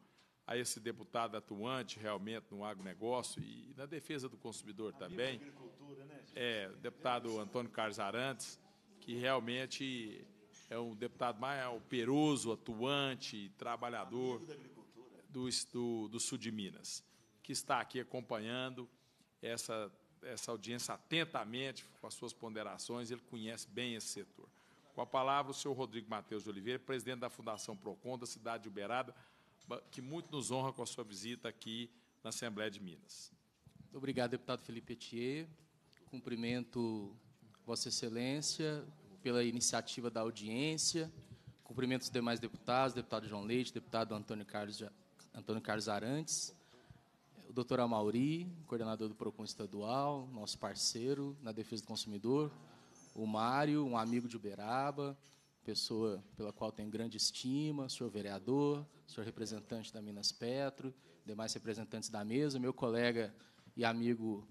a esse deputado atuante realmente no agronegócio e na defesa do consumidor a também. Né, é, deputado Antônio Carlos Arantes, que realmente é um deputado mais operoso, atuante, trabalhador do, do, do sul de Minas, que está aqui acompanhando essa, essa audiência atentamente, com as suas ponderações, ele conhece bem esse setor. Com a palavra, o senhor Rodrigo Matheus de Oliveira, presidente da Fundação Procon da cidade de Uberaba, que muito nos honra com a sua visita aqui na Assembleia de Minas. Muito obrigado, deputado Felipe Etier. Cumprimento Vossa Excelência, pela iniciativa da audiência. Cumprimento os demais deputados, deputado João Leite, deputado Antônio Carlos, Antônio Carlos Arantes, o doutor Amauri, coordenador do PROCON estadual, nosso parceiro na defesa do consumidor, o Mário, um amigo de Uberaba, pessoa pela qual tenho grande estima, senhor vereador, senhor representante da Minas Petro, demais representantes da mesa, meu colega e amigo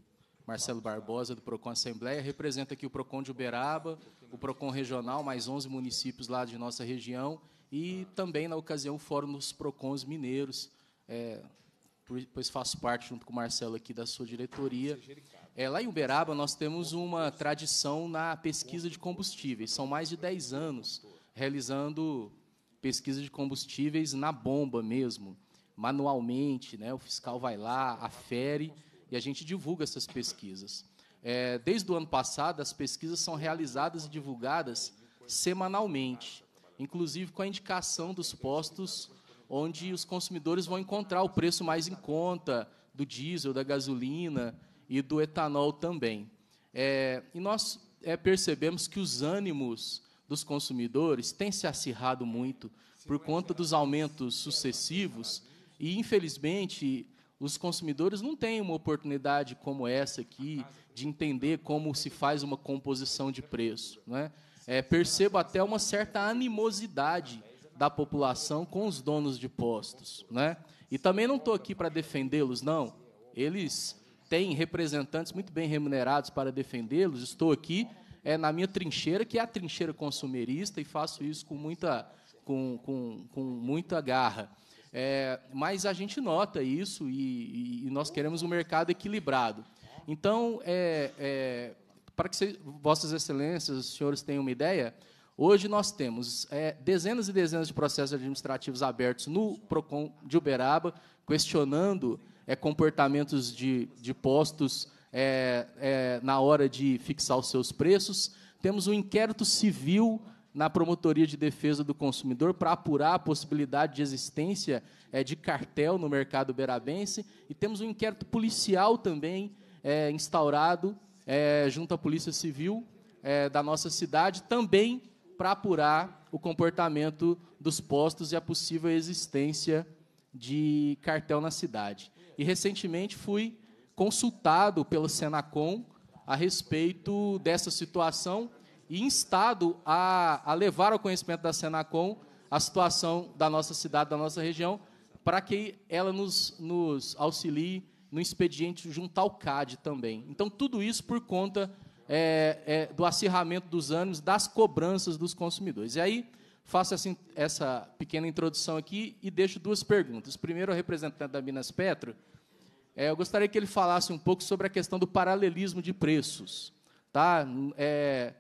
Marcelo Barbosa, do PROCON Assembleia, representa aqui o PROCON de Uberaba, o PROCON Regional, mais 11 municípios lá de nossa região, e também, na ocasião, o Fórum dos PROCONs Mineiros, é, pois faço parte, junto com o Marcelo, aqui da sua diretoria. É, lá em Uberaba, nós temos uma tradição na pesquisa de combustíveis. São mais de 10 anos realizando pesquisa de combustíveis na bomba mesmo, manualmente. Né? O fiscal vai lá, afere e a gente divulga essas pesquisas. É, desde o ano passado, as pesquisas são realizadas e divulgadas semanalmente, inclusive com a indicação dos postos onde os consumidores vão encontrar o preço mais em conta do diesel, da gasolina e do etanol também. É, e nós é, percebemos que os ânimos dos consumidores têm se acirrado muito por conta dos aumentos sucessivos e, infelizmente, os consumidores não têm uma oportunidade como essa aqui de entender como se faz uma composição de preço. Né? É, percebo até uma certa animosidade da população com os donos de postos. Né? E também não estou aqui para defendê-los, não. Eles têm representantes muito bem remunerados para defendê-los. Estou aqui é, na minha trincheira, que é a trincheira consumerista, e faço isso com muita, com, com, com muita garra. É, mas a gente nota isso e, e, nós queremos um mercado equilibrado. Então, é, é, para que Vossas Excelências, os senhores tenham uma ideia, hoje nós temos é, dezenas e dezenas de processos administrativos abertos no PROCON de Uberaba, questionando é, comportamentos de, de postos é, na hora de fixar os seus preços. Temos um inquérito civil na Promotoria de Defesa do Consumidor para apurar a possibilidade de existência é, de cartel no mercado berabense. E temos um inquérito policial também é, instaurado é, junto à Polícia Civil é, da nossa cidade, também para apurar o comportamento dos postos e a possível existência de cartel na cidade. E, recentemente, fui consultado pelo Senacom a respeito dessa situação e instado a, a levar ao conhecimento da Senacom a situação da nossa cidade, da nossa região, para que ela nos, nos auxilie no expediente juntar o CAD também. Então, tudo isso por conta é, é, do acirramento dos ânimos, das cobranças dos consumidores. E aí, faço essa essa pequena introdução aqui e deixo duas perguntas. Primeiro, ao representante da Minas Petro, é, eu gostaria que ele falasse um pouco sobre a questão do paralelismo de preços. Tá? É,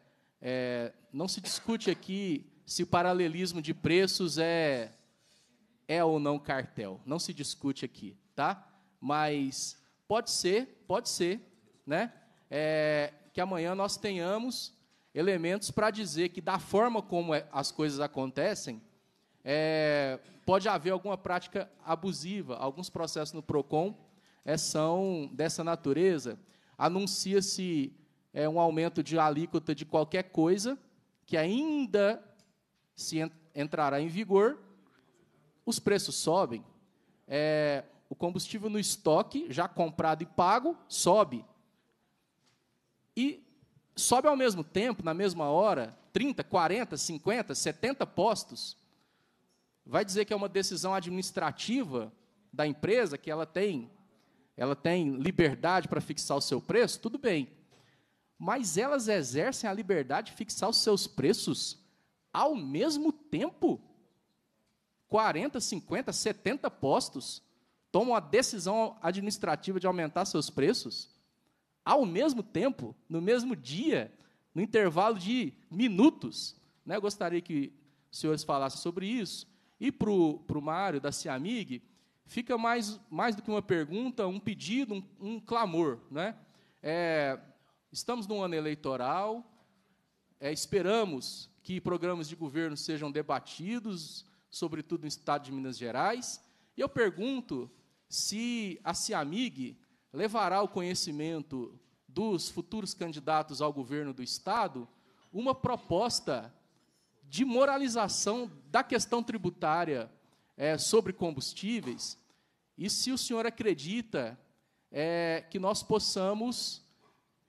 é, não se discute aqui se o paralelismo de preços é, é ou não cartel. Não se discute aqui, tá? Mas pode ser, pode ser, né? É, que amanhã nós tenhamos elementos para dizer que da forma como é, as coisas acontecem, é, pode haver alguma prática abusiva. Alguns processos no Procon é, são dessa natureza. Anuncia-se é, um aumento de alíquota de qualquer coisa, que ainda se entrará em vigor, os preços sobem. É, o combustível no estoque, já comprado e pago, sobe. E sobe ao mesmo tempo, na mesma hora, 30, 40, 50, 70 postos. Vai dizer que é uma decisão administrativa da empresa, que ela tem, ela tem liberdade para fixar o seu preço? Tudo bem mas elas exercem a liberdade de fixar os seus preços ao mesmo tempo. 40, 50, 70 postos tomam a decisão administrativa de aumentar seus preços ao mesmo tempo, no mesmo dia, no intervalo de minutos. Né? Eu gostaria que os senhores falassem sobre isso. E para o Mário, da Ciamig, fica mais, mais do que uma pergunta, um pedido, um, um clamor. Né? É, Estamos num ano eleitoral, é, esperamos que programas de governo sejam debatidos, sobretudo no estado de Minas Gerais, e eu pergunto se a CIAMIG levará ao conhecimento dos futuros candidatos ao governo do estado uma proposta de moralização da questão tributária é, sobre combustíveis, e se o senhor acredita é, que nós possamos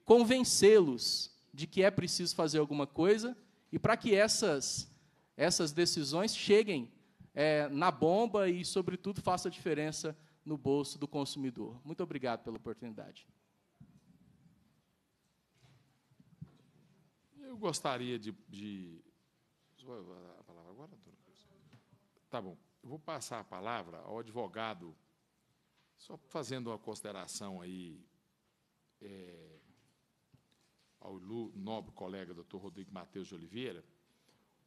convencê-los de que é preciso fazer alguma coisa e para que essas, essas decisões cheguem é, na bomba e, sobretudo, faça diferença no bolso do consumidor. Muito obrigado pela oportunidade. Eu gostaria de. de... A palavra agora, Tá bom. Eu vou passar a palavra ao advogado, só fazendo uma consideração aí. É ao nobre colega doutor Rodrigo Matheus de Oliveira,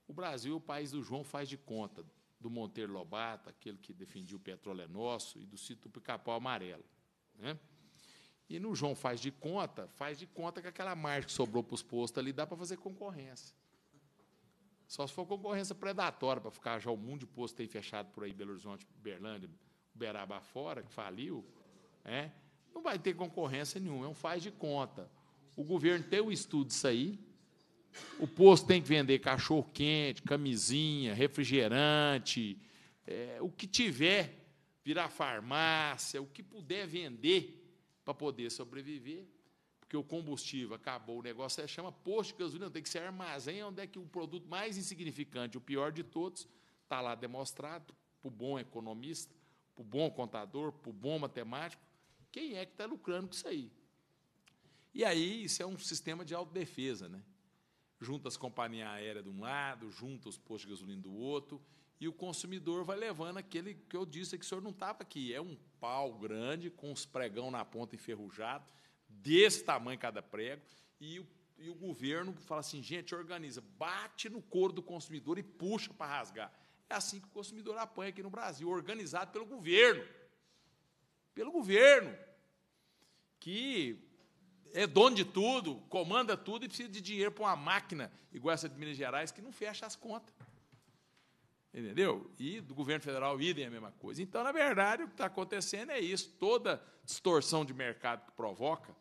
o Brasil é o país do João faz de conta, do Monteiro Lobato, aquele que defendia o petróleo é nosso, e do sítio Pica-Pau Amarelo. Né? E no João faz de conta, faz de conta que aquela margem que sobrou para os postos ali dá para fazer concorrência. Só se for concorrência predatória, para ficar já o mundo de posto tem fechado por aí, Belo Horizonte, Berlândia, Uberaba fora, que faliu, né? não vai ter concorrência nenhuma, é um faz de conta. O governo tem o estudo disso aí. O posto tem que vender cachorro quente, camisinha, refrigerante, é, o que tiver, virar farmácia, o que puder vender para poder sobreviver, porque o combustível acabou, o negócio é, chama posto de gasolina, tem que ser armazém, onde é que o produto mais insignificante, o pior de todos, está lá demonstrado para o bom economista, para o bom contador, para o bom matemático. Quem é que está lucrando com isso aí? E aí isso é um sistema de autodefesa, né? Junta as companhias aéreas de um lado, junta os postos de gasolina do outro, e o consumidor vai levando aquele que eu disse que o senhor não estava aqui. É um pau grande, com os pregão na ponta enferrujado, desse tamanho cada prego, e o, e o governo fala assim, gente, organiza, bate no couro do consumidor e puxa para rasgar. É assim que o consumidor apanha aqui no Brasil, organizado pelo governo. Pelo governo. Que é dono de tudo, comanda tudo e precisa de dinheiro para uma máquina igual essa de Minas Gerais que não fecha as contas. Entendeu? E do governo federal idem a mesma coisa. Então, na verdade, o que está acontecendo é isso. Toda distorção de mercado que provoca,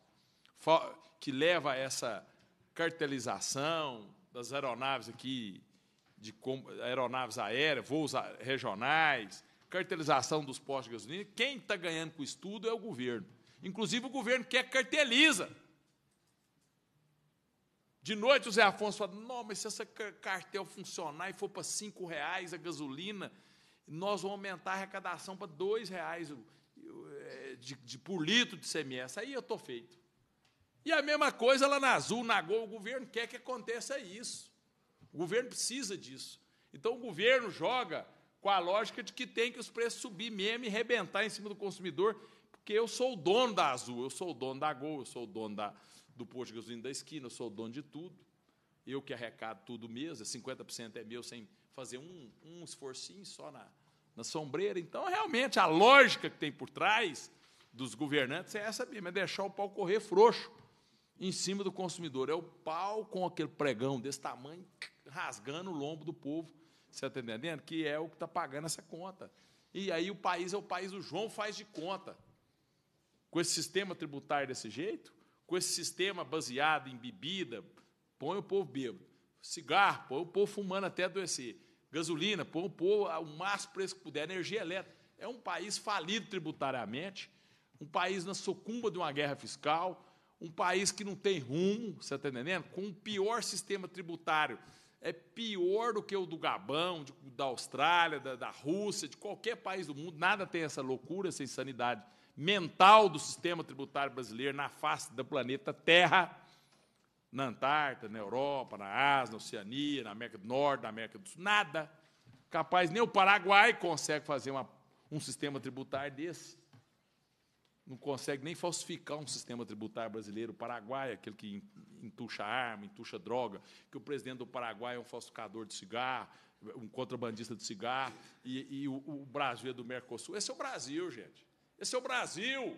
que leva a essa cartelização das aeronaves aqui, de aeronaves aéreas, voos regionais, cartelização dos postos de gasolina, quem está ganhando com o estudo é o governo. Inclusive, o governo quer é carteliza de noite, o Zé Afonso fala: Não, mas se essa cartel funcionar e for para cinco reais a gasolina, nós vamos aumentar a arrecadação para dois reais é, de, de, por litro de CMS. Aí eu estou feito. E a mesma coisa lá na Azul, na Gol, o governo quer que aconteça isso. O governo precisa disso. Então o governo joga com a lógica de que tem que os preços subir mesmo e rebentar em cima do consumidor, porque eu sou o dono da Azul, eu sou o dono da Gol, eu sou o dono da, do posto de gasolina da esquina, eu sou o dono de tudo, eu que arrecado tudo mesmo, 50% é, é meu sem fazer um, um esforcinho só na, na sombreira. Então, realmente, a lógica que tem por trás dos governantes é essa mesmo, é deixar o pau correr frouxo em cima do consumidor. É o pau com aquele pregão desse tamanho rasgando o lombo do povo, você está entendendo? Que é o que está pagando essa conta. E aí o país é o país, o João faz de conta. Com esse sistema tributário desse jeito, com esse sistema baseado em bebida, põe o povo bêbado. Cigarro, põe o povo fumando até adoecer. Gasolina, põe o povo ao máximo preço que puder. Energia elétrica. É um país falido tributariamente, um país na sucumba de uma guerra fiscal, um país que não tem rumo, você está entendendo? Com o pior sistema tributário. É pior do que o do Gabão, de, da Austrália, da, da Rússia, de qualquer país do mundo. Nada tem essa loucura, essa insanidade mental do sistema tributário brasileiro na face do planeta Terra, na Antártida, na Europa, na Ásia, na Oceania, na América do Norte, na América do Sul, nada. Capaz, nem o Paraguai consegue fazer uma, um sistema tributário desse. Não consegue nem falsificar um sistema tributário brasileiro. O Paraguai, é aquele que entuxa arma, entuxa droga, que o presidente do Paraguai é um falsificador de cigarro, um contrabandista de cigarro, e, e o, o Brasil é do Mercosul. Esse é o Brasil, gente. Esse é o Brasil,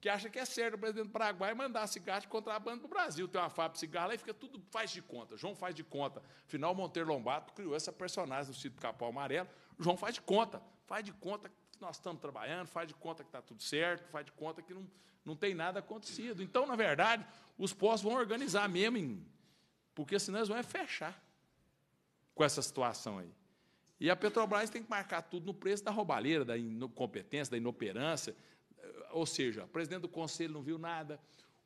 que acha que é certo o presidente do Paraguai mandar cigarro de contrabando para o Brasil. Tem uma fábrica de cigarro lá e fica tudo faz de conta. João faz de conta. Afinal, Monteiro Lombardo criou essa personagem do sítio Capão Amarelo. João faz de conta. Faz de conta que nós estamos trabalhando, faz de conta que está tudo certo, faz de conta que não, não tem nada acontecido. Então, na verdade, os postos vão organizar mesmo, em, porque senão eles vão é fechar com essa situação aí. E a Petrobras tem que marcar tudo no preço da roubalheira, da incompetência, da inoperância. Eh, ou seja, o presidente do conselho não viu nada,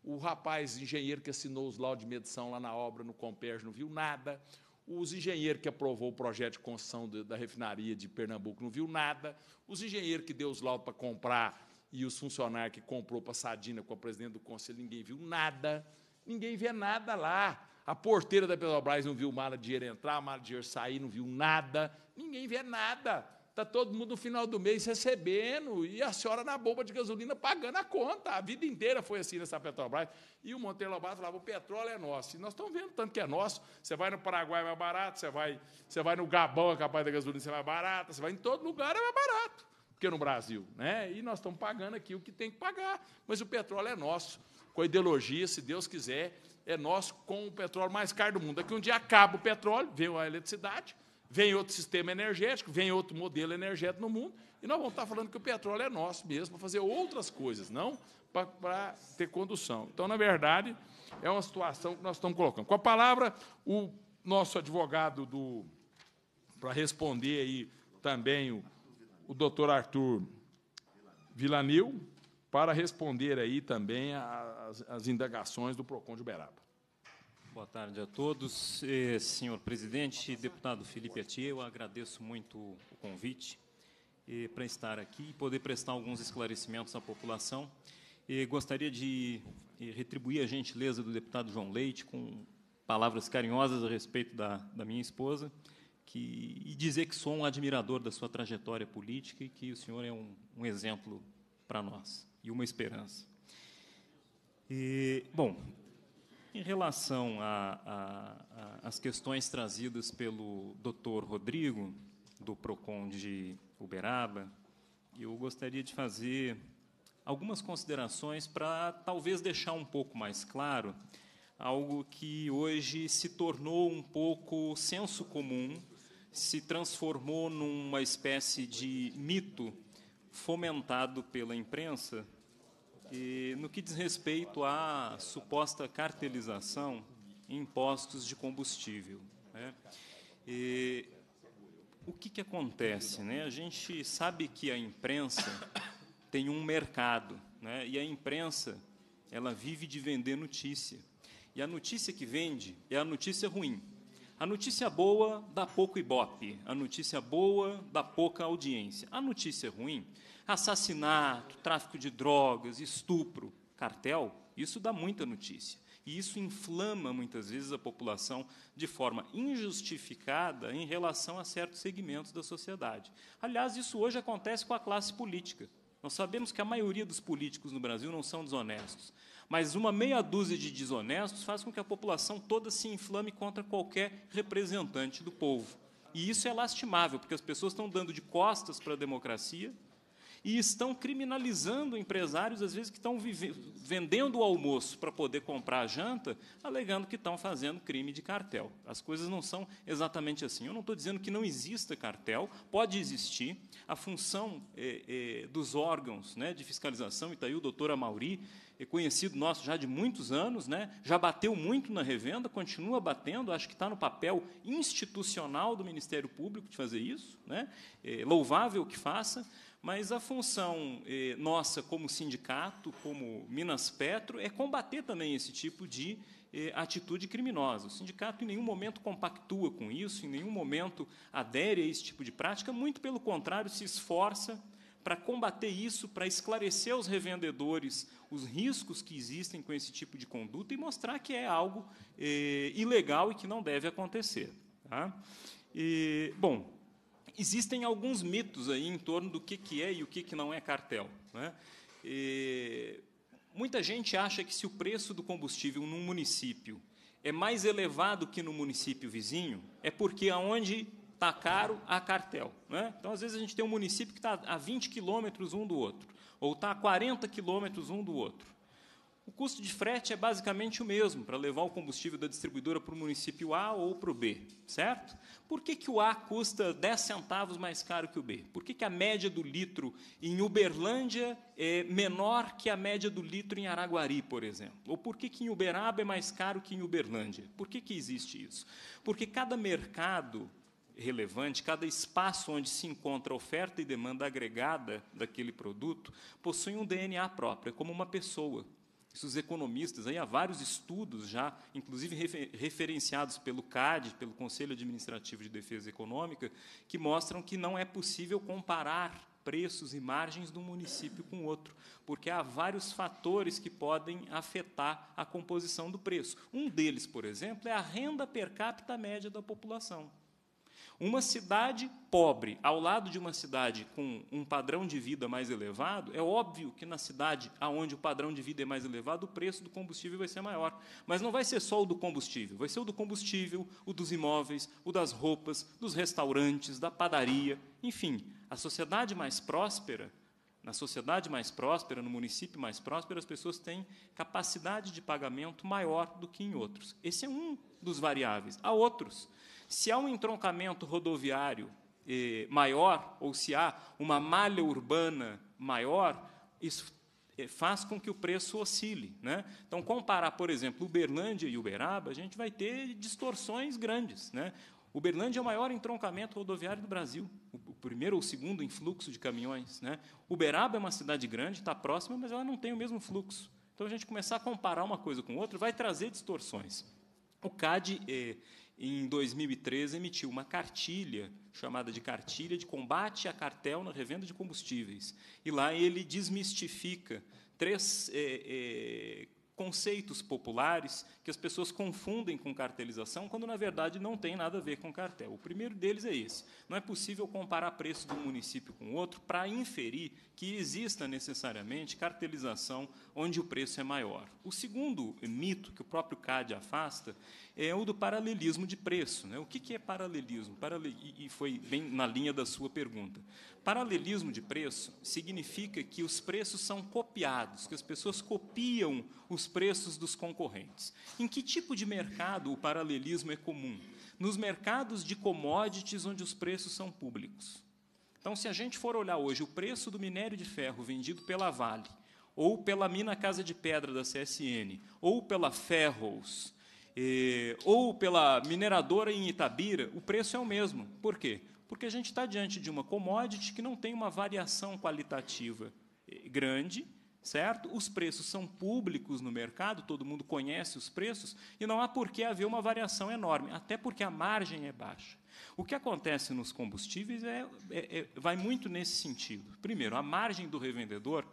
o rapaz engenheiro que assinou os laudos de medição lá na obra, no Comperge, não viu nada, os engenheiros que aprovou o projeto de construção da refinaria de Pernambuco não viu nada, os engenheiros que deu os laudos para comprar e os funcionários que comprou passadina com a presidente do conselho, ninguém viu nada, ninguém vê nada lá. A porteira da Petrobras não viu o de dinheiro entrar, o de dinheiro sair, não viu nada. Ninguém vê nada. Está todo mundo no final do mês recebendo e a senhora na bomba de gasolina pagando a conta. A vida inteira foi assim nessa Petrobras. E o Monteiro Lobato falava: o petróleo é nosso. E nós estamos vendo tanto que é nosso. Você vai no Paraguai, é mais barato. Você vai, você vai no Gabão, é capaz da gasolina você é mais barato. Você vai em todo lugar, é mais barato que no Brasil. Né? E nós estamos pagando aqui o que tem que pagar. Mas o petróleo é nosso. Com a ideologia, se Deus quiser, é nós com o petróleo mais caro do mundo. Daqui um dia acaba o petróleo, vem a eletricidade, vem outro sistema energético, vem outro modelo energético no mundo, e nós vamos estar falando que o petróleo é nosso mesmo, para fazer outras coisas, não para, para ter condução. Então, na verdade, é uma situação que nós estamos colocando. Com a palavra, o nosso advogado do para responder aí também o, o doutor Arthur Villanil para responder aí também às indagações do PROCON de Uberaba. Boa tarde a todos. Eh, senhor presidente, deputado Felipe Atie, eu agradeço muito o convite eh, para estar aqui e poder prestar alguns esclarecimentos à população. Eh, gostaria de retribuir a gentileza do deputado João Leite com palavras carinhosas a respeito da, da minha esposa que, e dizer que sou um admirador da sua trajetória política e que o senhor é um, um exemplo para nós e uma esperança. E, bom, em relação às questões trazidas pelo doutor Rodrigo, do PROCON de Uberaba, eu gostaria de fazer algumas considerações para talvez deixar um pouco mais claro algo que hoje se tornou um pouco senso comum, se transformou numa espécie de mito fomentado pela imprensa. E no que diz respeito à suposta cartelização em impostos de combustível, né? e, o que, que acontece? Né? A gente sabe que a imprensa tem um mercado, né? e a imprensa ela vive de vender notícia. E a notícia que vende é a notícia ruim. A notícia boa dá pouco ibope, a notícia boa dá pouca audiência. A notícia ruim, assassinato, tráfico de drogas, estupro, cartel, isso dá muita notícia. E isso inflama muitas vezes a população de forma injustificada em relação a certos segmentos da sociedade. Aliás, isso hoje acontece com a classe política. Nós sabemos que a maioria dos políticos no Brasil não são desonestos mas uma meia dúzia de desonestos faz com que a população toda se inflame contra qualquer representante do povo. E isso é lastimável, porque as pessoas estão dando de costas para a democracia e estão criminalizando empresários, às vezes, que estão vendendo o almoço para poder comprar a janta, alegando que estão fazendo crime de cartel. As coisas não são exatamente assim. Eu não estou dizendo que não exista cartel, pode existir. A função é, é, dos órgãos né, de fiscalização, e está aí o doutor Amauri, é conhecido nosso já de muitos anos, né? já bateu muito na revenda, continua batendo, acho que está no papel institucional do Ministério Público de fazer isso, né? É louvável que faça, mas a função é, nossa como sindicato, como Minas Petro, é combater também esse tipo de é, atitude criminosa. O sindicato em nenhum momento compactua com isso, em nenhum momento adere a esse tipo de prática, muito pelo contrário, se esforça para combater isso, para esclarecer aos revendedores os riscos que existem com esse tipo de conduta e mostrar que é algo eh, ilegal e que não deve acontecer. Tá? E, bom, existem alguns mitos aí em torno do que, que é e o que, que não é cartel. Né? E, muita gente acha que se o preço do combustível num município é mais elevado que no município vizinho, é porque aonde está caro a cartel. Né? Então, às vezes, a gente tem um município que está a 20 quilômetros um do outro, ou está a 40 quilômetros um do outro. O custo de frete é basicamente o mesmo para levar o combustível da distribuidora para o município A ou para o B, certo? Por que, que o A custa 10 centavos mais caro que o B? Por que, que a média do litro em Uberlândia é menor que a média do litro em Araguari, por exemplo? Ou por que, que em Uberaba é mais caro que em Uberlândia? Por que, que existe isso? Porque cada mercado relevante, cada espaço onde se encontra oferta e demanda agregada daquele produto possui um DNA próprio, é como uma pessoa. Isso os economistas, aí há vários estudos já, inclusive referenciados pelo CAD, pelo Conselho Administrativo de Defesa Econômica, que mostram que não é possível comparar preços e margens de um município com outro, porque há vários fatores que podem afetar a composição do preço. Um deles, por exemplo, é a renda per capita média da população. Uma cidade pobre, ao lado de uma cidade com um padrão de vida mais elevado, é óbvio que na cidade onde o padrão de vida é mais elevado, o preço do combustível vai ser maior. Mas não vai ser só o do combustível, vai ser o do combustível, o dos imóveis, o das roupas, dos restaurantes, da padaria, enfim. A sociedade mais próspera na sociedade mais próspera, no município mais próspero, as pessoas têm capacidade de pagamento maior do que em outros. Esse é um dos variáveis. Há outros. Se há um entroncamento rodoviário eh, maior, ou se há uma malha urbana maior, isso eh, faz com que o preço oscile. Né? Então, comparar, por exemplo, Uberlândia e Uberaba, a gente vai ter distorções grandes. Né? Uberlândia é o maior entroncamento rodoviário do Brasil, o primeiro ou o segundo em fluxo de caminhões. Né? Uberaba é uma cidade grande, está próxima, mas ela não tem o mesmo fluxo. Então, a gente começar a comparar uma coisa com outra vai trazer distorções. O CAD eh, em 2013, emitiu uma cartilha chamada de Cartilha de Combate a Cartel na Revenda de Combustíveis. E lá ele desmistifica três é, é, conceitos populares que as pessoas confundem com cartelização, quando na verdade não tem nada a ver com cartel. O primeiro deles é esse: não é possível comparar preço de um município com outro para inferir que exista necessariamente cartelização onde o preço é maior. O segundo mito que o próprio CAD afasta é o do paralelismo de preço. Né? O que, que é paralelismo? E foi bem na linha da sua pergunta. Paralelismo de preço significa que os preços são copiados, que as pessoas copiam os preços dos concorrentes. Em que tipo de mercado o paralelismo é comum? Nos mercados de commodities onde os preços são públicos. Então, se a gente for olhar hoje o preço do minério de ferro vendido pela Vale, ou pela mina Casa de Pedra da CSN, ou pela Ferros, eh, ou pela mineradora em Itabira, o preço é o mesmo. Por quê? Porque a gente está diante de uma commodity que não tem uma variação qualitativa eh, grande, certo? Os preços são públicos no mercado, todo mundo conhece os preços, e não há por que haver uma variação enorme, até porque a margem é baixa. O que acontece nos combustíveis é, é, é vai muito nesse sentido. Primeiro, a margem do revendedor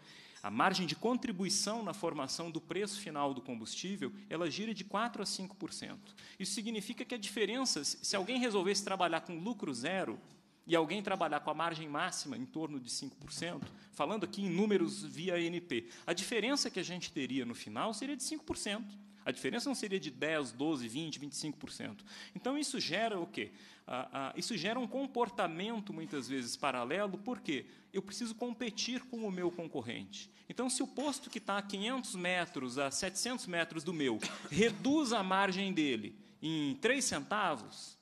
a margem de contribuição na formação do preço final do combustível, ela gira de 4 a 5%. Isso significa que a diferença, se alguém resolvesse trabalhar com lucro zero e alguém trabalhar com a margem máxima em torno de 5%, falando aqui em números via ANP, a diferença que a gente teria no final seria de 5%. A diferença não seria de 10, 12, 20, 25%. Então isso gera o quê? Ah, ah, isso gera um comportamento muitas vezes paralelo, porque eu preciso competir com o meu concorrente. Então, se o posto que está a 500 metros, a 700 metros do meu, reduz a margem dele em 3 centavos,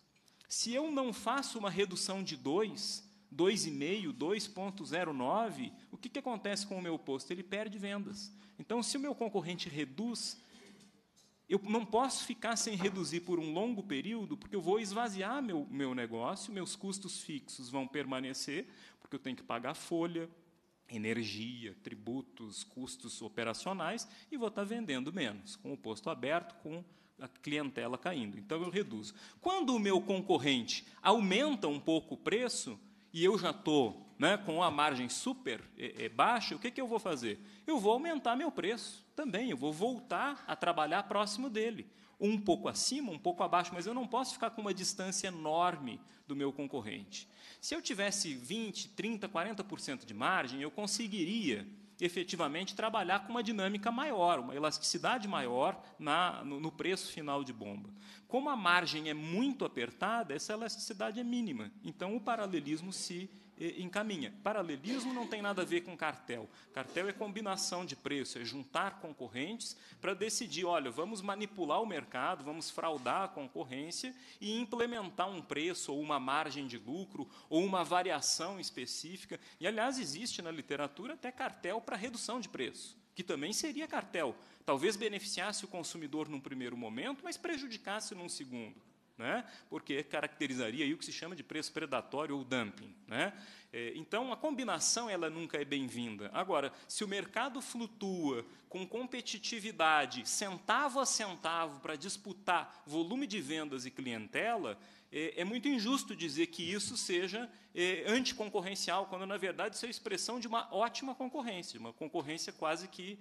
se eu não faço uma redução de 2, 2,5, 2,09, o que, que acontece com o meu posto? Ele perde vendas. Então, se o meu concorrente reduz, eu não posso ficar sem reduzir por um longo período, porque eu vou esvaziar meu, meu negócio, meus custos fixos vão permanecer, porque eu tenho que pagar folha, energia, tributos, custos operacionais, e vou estar vendendo menos, com o posto aberto, com a clientela caindo. Então eu reduzo. Quando o meu concorrente aumenta um pouco o preço, e eu já estou né, com a margem super é, é, baixa, o que, que eu vou fazer? Eu vou aumentar meu preço também, eu vou voltar a trabalhar próximo dele. Um pouco acima, um pouco abaixo, mas eu não posso ficar com uma distância enorme do meu concorrente. Se eu tivesse 20, 30, 40% de margem, eu conseguiria efetivamente trabalhar com uma dinâmica maior, uma elasticidade maior na, no, no, preço final de bomba. Como a margem é muito apertada, essa elasticidade é mínima. Então, o paralelismo se encaminha. Paralelismo não tem nada a ver com cartel. Cartel é combinação de preço, é juntar concorrentes para decidir, olha, vamos manipular o mercado, vamos fraudar a concorrência e implementar um preço ou uma margem de lucro ou uma variação específica. E aliás existe na literatura até cartel para redução de preço que também seria cartel. Talvez beneficiasse o consumidor num primeiro momento, mas prejudicasse num segundo né? porque caracterizaria o que se chama de preço predatório ou dumping. Né? É, então, a combinação ela nunca é bem-vinda. Agora, se o mercado flutua com competitividade, centavo a centavo, para disputar volume de vendas e clientela, é, é muito injusto dizer que isso seja é, anticoncorrencial, quando, na verdade, isso é a expressão de uma ótima concorrência, uma concorrência quase que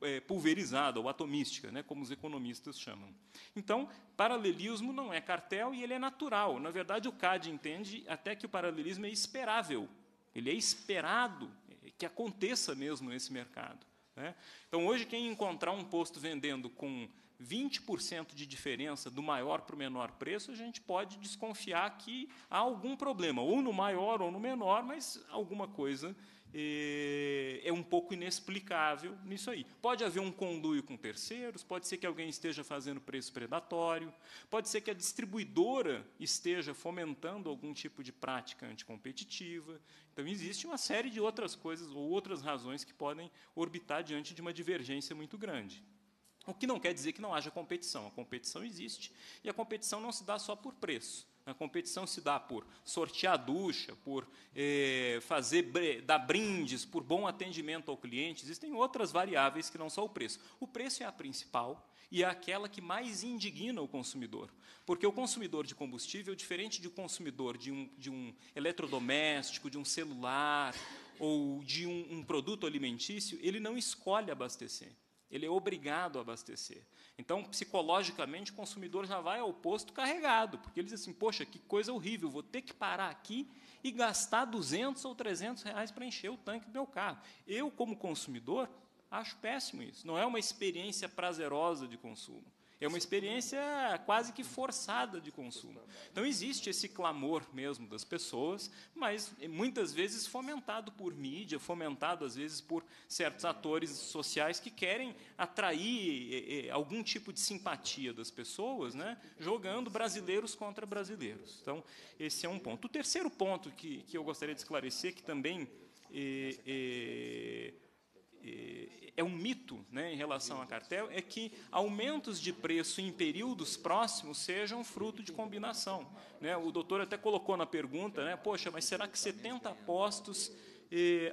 é, pulverizada ou atomística, né, como os economistas chamam. Então, paralelismo não é cartel e ele é natural. Na verdade, o CAD entende até que o paralelismo é esperável. Ele é esperado é, que aconteça mesmo nesse mercado. Né? Então, hoje, quem encontrar um posto vendendo com 20% de diferença do maior para o menor preço, a gente pode desconfiar que há algum problema, ou no maior ou no menor, mas alguma coisa é um pouco inexplicável nisso aí. Pode haver um conluio com terceiros, pode ser que alguém esteja fazendo preço predatório, pode ser que a distribuidora esteja fomentando algum tipo de prática anticompetitiva. Então, existe uma série de outras coisas ou outras razões que podem orbitar diante de uma divergência muito grande. O que não quer dizer que não haja competição. A competição existe e a competição não se dá só por preço. A competição se dá por sortear a ducha, por eh, fazer dar brindes, por bom atendimento ao cliente. Existem outras variáveis que não só o preço. O preço é a principal e é aquela que mais indigna o consumidor. Porque o consumidor de combustível, diferente de consumidor de um, de um eletrodoméstico, de um celular ou de um, um produto alimentício, ele não escolhe abastecer. Ele é obrigado a abastecer. Então, psicologicamente, o consumidor já vai ao posto carregado, porque ele diz assim: poxa, que coisa horrível, vou ter que parar aqui e gastar 200 ou 300 reais para encher o tanque do meu carro. Eu, como consumidor, acho péssimo isso. Não é uma experiência prazerosa de consumo. É uma experiência quase que forçada de consumo. Então, existe esse clamor mesmo das pessoas, mas muitas vezes fomentado por mídia, fomentado às vezes por certos atores sociais que querem atrair eh, eh, algum tipo de simpatia das pessoas, né, jogando brasileiros contra brasileiros. Então, esse é um ponto. O terceiro ponto que, que eu gostaria de esclarecer, que também. é, é um mito né, em relação a cartel é que aumentos de preço em períodos próximos sejam fruto de combinação. Né? O doutor até colocou na pergunta, né, poxa, mas será que 70 postos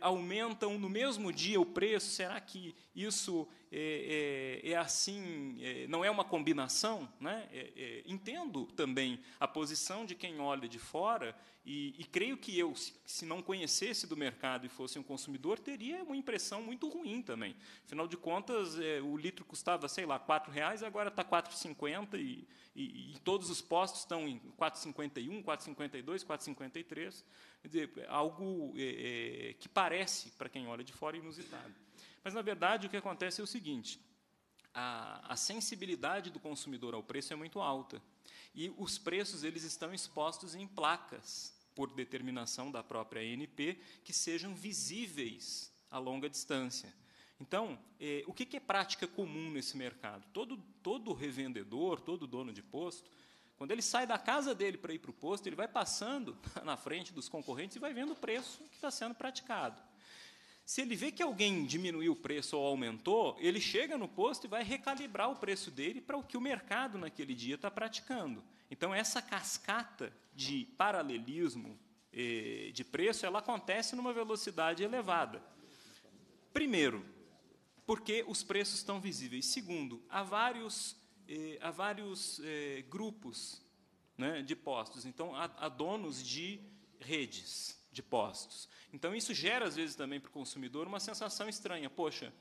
aumentam no mesmo dia o preço? Será que isso é, é, é assim? É, não é uma combinação? Né? É, é, entendo também a posição de quem olha de fora e, e, creio que eu, se não conhecesse do mercado e fosse um consumidor, teria uma impressão muito ruim também. Afinal de contas, o litro custava, sei lá, R$ reais, agora está R$ 4,50 e, e, e todos os postos estão em 4,51, 4,52, 4,53. Quer dizer, é algo é, é, que parece, para quem olha de fora, inusitado. Mas, na verdade, o que acontece é o seguinte: a, a sensibilidade do consumidor ao preço é muito alta. E os preços eles estão expostos em placas, por determinação da própria ANP, que sejam visíveis a longa distância. Então, eh, o que, que, é prática comum nesse mercado? Todo, todo revendedor, todo dono de posto, quando ele sai da casa dele para ir para o posto, ele vai passando <laughs> na frente dos concorrentes e vai vendo o preço que está sendo praticado. Se ele vê que alguém diminuiu o preço ou aumentou, ele chega no posto e vai recalibrar o preço dele para o que o mercado naquele dia está praticando. Então, essa cascata de paralelismo eh, de preço ela acontece numa velocidade elevada. Primeiro, porque os preços estão visíveis. Segundo, há vários eh, há vários eh, grupos né, de postos. Então, há, há donos de redes de postos. Então, isso gera, às vezes, também para o consumidor uma sensação estranha. Poxa,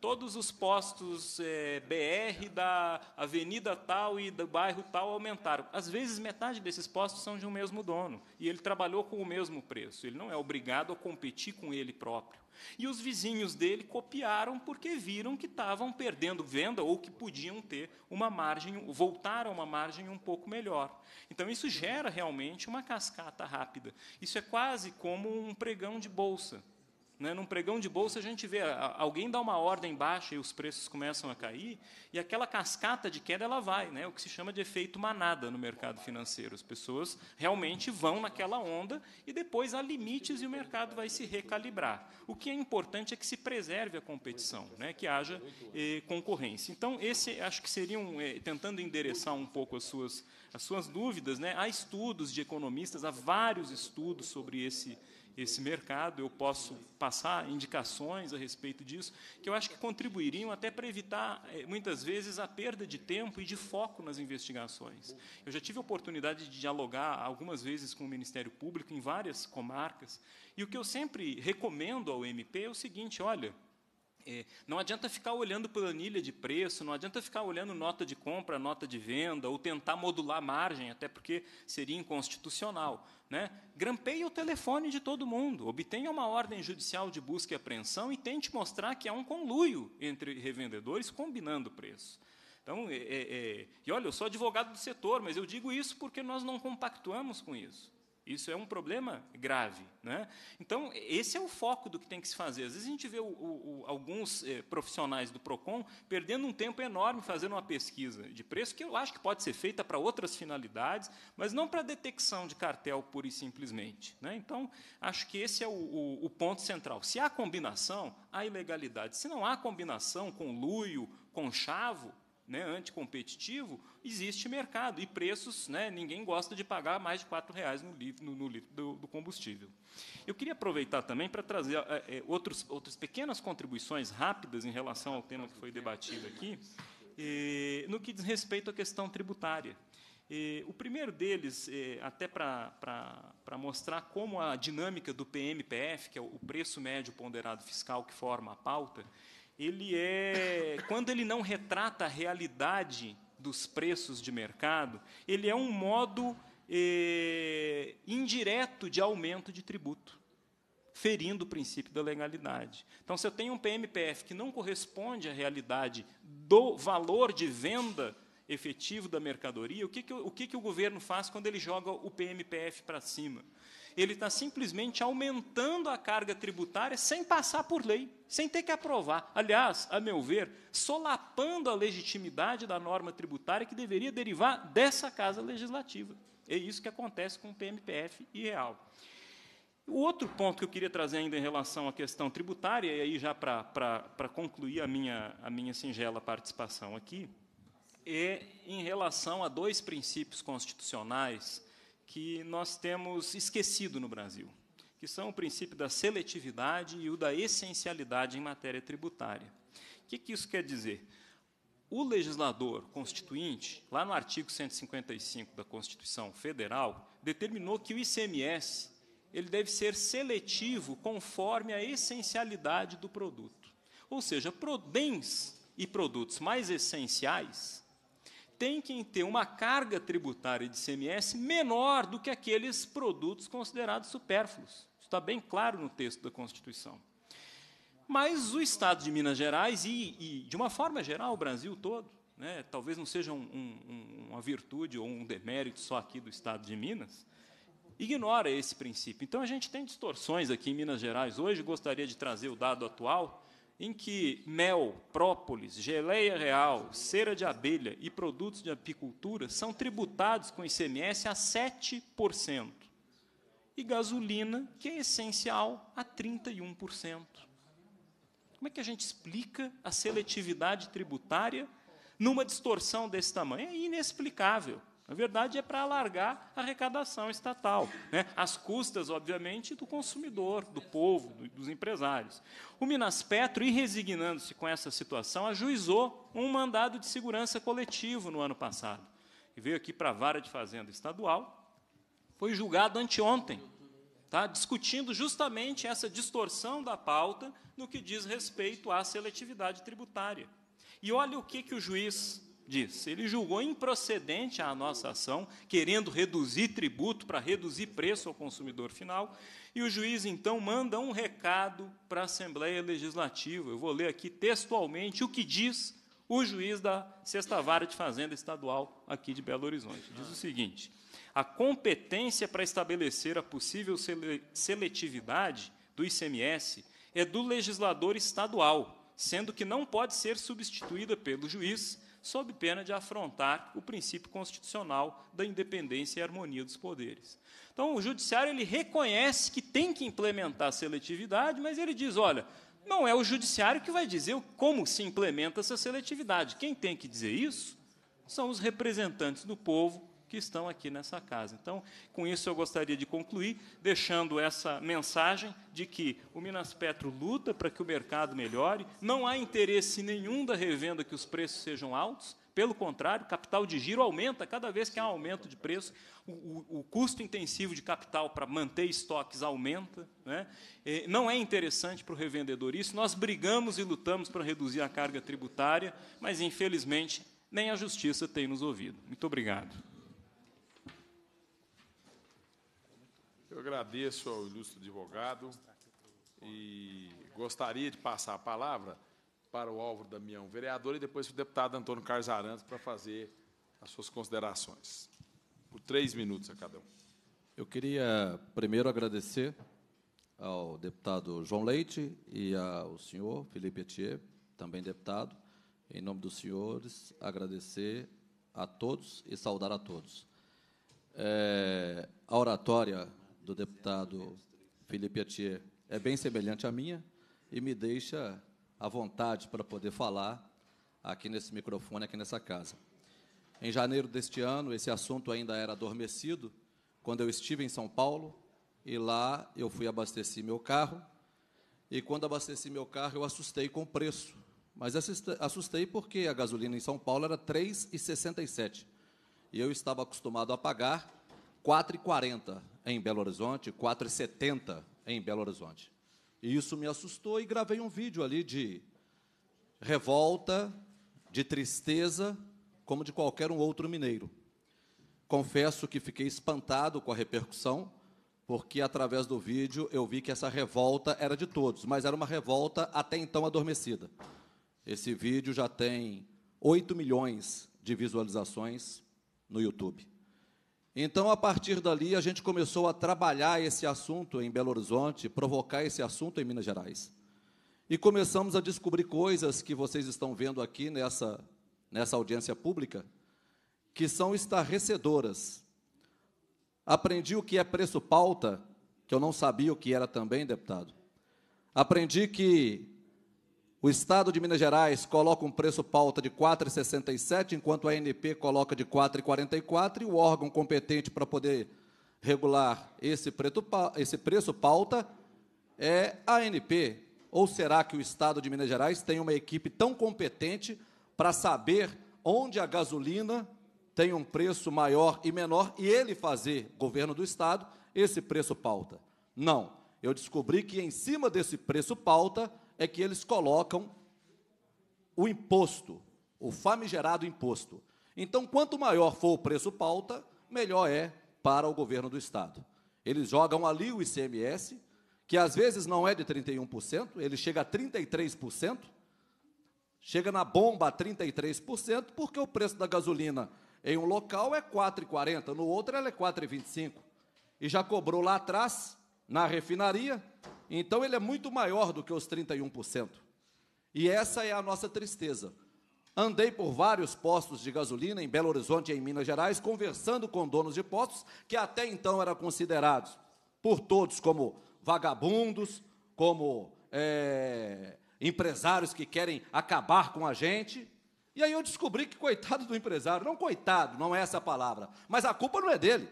todos os postos é, BR da avenida tal e do bairro tal aumentaram. Às vezes, metade desses postos são de um mesmo dono, e ele trabalhou com o mesmo preço, ele não é obrigado a competir com ele próprio. E os vizinhos dele copiaram porque viram que estavam perdendo venda ou que podiam ter uma margem, voltar a uma margem um pouco melhor. Então, isso gera realmente uma cascata rápida. Isso é quase como um pregão de bolsa. Né? Num pregão de bolsa, a gente vê alguém dá uma ordem baixa e os preços começam a cair, e aquela cascata de queda ela vai, né? o que se chama de efeito manada no mercado financeiro. As pessoas realmente vão naquela onda e depois há limites e o mercado vai se recalibrar. O que é importante é que se preserve a competição, né? que haja eh, concorrência. Então, esse acho que seriam, eh, tentando endereçar um pouco as suas, as suas dúvidas, né? há estudos de economistas, há vários estudos sobre esse esse mercado, eu posso passar indicações a respeito disso, que eu acho que contribuiriam até para evitar, eh, muitas vezes, a perda de tempo e de foco nas investigações. Eu já tive a oportunidade de dialogar algumas vezes com o Ministério Público em várias comarcas, e o que eu sempre recomendo ao MP é o seguinte: olha, é, não adianta ficar olhando planilha de preço, não adianta ficar olhando nota de compra, nota de venda, ou tentar modular margem, até porque seria inconstitucional. Né? Grampeie o telefone de todo mundo, obtenha uma ordem judicial de busca e apreensão e tente mostrar que há um conluio entre revendedores combinando preço. Então, é, é, é e olha, eu sou advogado do setor, mas eu digo isso porque nós não compactuamos com isso. Isso é um problema grave. Né? Então, esse é o foco do que tem que se fazer. Às vezes a gente vê o, o, alguns eh, profissionais do PROCON perdendo um tempo enorme fazendo uma pesquisa de preço, que eu acho que pode ser feita para outras finalidades, mas não para detecção de cartel pura e simplesmente. Né? Então, acho que esse é o, o ponto central. Se há combinação, há ilegalidade. Se não há combinação com luio, com chavo, né, anticompetitivo, existe mercado e preços, né, ninguém gosta de pagar mais de R$ reais no, litro, no, no litro do, do, combustível. Eu queria aproveitar também para trazer é, é, outros, outras pequenas contribuições rápidas em relação ao tema que foi debatido aqui, no que diz respeito à questão tributária. o primeiro deles, é, até para mostrar como a dinâmica do PMPF, que é o preço médio ponderado fiscal que forma a pauta, ele é quando ele não retrata a realidade dos preços de mercado, ele é um modo eh, indireto de aumento de tributo, ferindo o princípio da legalidade. Então, se eu tenho um PMPF que não corresponde à realidade do valor de venda efetivo da mercadoria, o que, que, o, que, que o governo faz quando ele joga o PMPF para cima? ele está simplesmente aumentando a carga tributária sem passar por lei, sem ter que aprovar. Aliás, a meu ver, solapando a legitimidade da norma tributária que deveria derivar dessa casa legislativa. É isso que acontece com o PMPF e Real. O outro ponto que eu queria trazer ainda em relação à questão tributária, e aí já para concluir a minha, a minha singela participação aqui, é em relação a dois princípios constitucionais que nós temos esquecido no Brasil, que são o princípio da seletividade e o da essencialidade em matéria tributária. O que, que isso quer dizer? O legislador constituinte, lá no artigo 155 da Constituição Federal, determinou que o ICMS ele deve ser seletivo conforme a essencialidade do produto. Ou seja, bens e produtos mais essenciais tem que ter uma carga tributária de ICMS menor do que aqueles produtos considerados supérfluos. Isso está bem claro no texto da Constituição. Mas o Estado de Minas Gerais e, e de uma forma geral, o Brasil todo, né, talvez não seja um, um, uma virtude ou um demérito só aqui do Estado de Minas, ignora esse princípio. Então, a gente tem distorções aqui em Minas Gerais. Hoje, gostaria de trazer o dado atual, em que mel, própolis, geleia real, cera de abelha e produtos de apicultura são tributados com ICMS a 7%, e gasolina, que é essencial, a 31%. Como é que a gente explica a seletividade tributária numa distorção desse tamanho? É inexplicável. Na verdade, é para alargar a arrecadação estatal, né? às custas, obviamente, do consumidor, do povo, do, dos empresários. O Minas Petro, irresignando-se com essa situação, ajuizou um mandado de segurança coletivo no ano passado. E veio aqui para a Vara de Fazenda Estadual, foi julgado anteontem, tá? discutindo justamente essa distorção da pauta no que diz respeito à seletividade tributária. E olha o que, que o juiz diz Ele julgou improcedente a nossa ação, querendo reduzir tributo para reduzir preço ao consumidor final, e o juiz então manda um recado para a Assembleia Legislativa. Eu vou ler aqui textualmente o que diz o juiz da Sexta Vara de Fazenda Estadual aqui de Belo Horizonte. Diz o seguinte: a competência para estabelecer a possível seletividade do ICMS é do legislador estadual, sendo que não pode ser substituída pelo juiz, sob pena de afrontar o princípio constitucional da independência e harmonia dos poderes. Então, o judiciário ele reconhece que tem que implementar a seletividade, mas ele diz: olha, não é o judiciário que vai dizer como se implementa essa seletividade. Quem tem que dizer isso são os representantes do povo que estão aqui nessa casa. Então, com isso eu gostaria de concluir, deixando essa mensagem de que o Minas Petro luta para que o mercado melhore, não há interesse nenhum da revenda que os preços sejam altos, pelo contrário, capital de giro aumenta cada vez que há um aumento de preço, o, o, o custo intensivo de capital para manter estoques aumenta. Né? É, não é interessante para o revendedor isso. Nós brigamos e lutamos para reduzir a carga tributária, mas infelizmente nem a justiça tem nos ouvido. Muito obrigado. Eu agradeço ao ilustre advogado e gostaria de passar a palavra para o Álvaro Damião, vereador, e depois para o deputado Antônio Carlos Arantes para fazer as suas considerações. Por três minutos a cada um. Eu queria primeiro agradecer ao deputado João Leite e ao senhor Felipe Etier, também deputado. Em nome dos senhores, agradecer a todos e saudar a todos. É, a oratória do deputado Felipe Atier é bem semelhante à minha e me deixa à vontade para poder falar aqui nesse microfone, aqui nessa casa. Em janeiro deste ano, esse assunto ainda era adormecido, quando eu estive em São Paulo e lá eu fui abasteci meu carro. E quando abasteci meu carro, eu assustei com o preço. Mas assustei porque a gasolina em São Paulo era R$ 3,67. E eu estava acostumado a pagar R$ 4,40 em Belo Horizonte, 4,70 em Belo Horizonte. E isso me assustou e gravei um vídeo ali de revolta, de tristeza, como de qualquer um outro mineiro. Confesso que fiquei espantado com a repercussão, porque através do vídeo eu vi que essa revolta era de todos, mas era uma revolta até então adormecida. Esse vídeo já tem 8 milhões de visualizações no YouTube. Então, a partir dali, a gente começou a trabalhar esse assunto em Belo Horizonte, provocar esse assunto em Minas Gerais. E começamos a descobrir coisas que vocês estão vendo aqui nessa, nessa audiência pública, que são estarrecedoras. Aprendi o que é preço pauta, que eu não sabia o que era também, deputado. Aprendi que o Estado de Minas Gerais coloca um preço pauta de 4,67, enquanto a ANP coloca de 4,44, e o órgão competente para poder regular esse, preto, esse preço pauta é a ANP. Ou será que o Estado de Minas Gerais tem uma equipe tão competente para saber onde a gasolina tem um preço maior e menor e ele fazer, governo do Estado, esse preço pauta? Não. Eu descobri que em cima desse preço pauta é que eles colocam o imposto, o famigerado imposto. Então, quanto maior for o preço pauta, melhor é para o governo do Estado. Eles jogam ali o ICMS, que às vezes não é de 31%, ele chega a 33%, chega na bomba a 33%, porque o preço da gasolina em um local é 4,40, no outro ela é 4,25. E já cobrou lá atrás, na refinaria, então ele é muito maior do que os 31%. E essa é a nossa tristeza. Andei por vários postos de gasolina em Belo Horizonte e em Minas Gerais, conversando com donos de postos que até então eram considerados por todos como vagabundos, como é, empresários que querem acabar com a gente. E aí eu descobri que coitado do empresário, não coitado, não é essa a palavra, mas a culpa não é dele.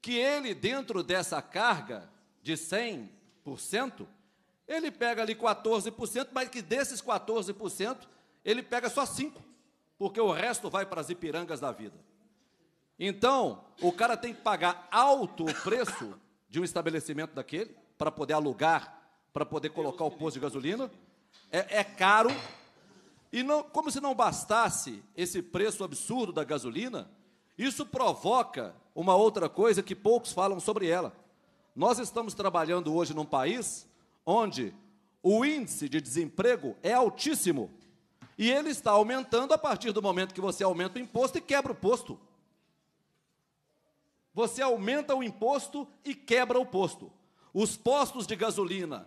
Que ele, dentro dessa carga de 100 20%, ele pega ali 14%, mas que desses 14%, ele pega só 5%, porque o resto vai para as ipirangas da vida. Então, o cara tem que pagar alto o preço de um estabelecimento daquele, para poder alugar, para poder colocar o posto de gasolina. É, é caro. E não, como se não bastasse esse preço absurdo da gasolina, isso provoca uma outra coisa que poucos falam sobre ela, nós estamos trabalhando hoje num país onde o índice de desemprego é altíssimo e ele está aumentando a partir do momento que você aumenta o imposto e quebra o posto. Você aumenta o imposto e quebra o posto. Os postos de gasolina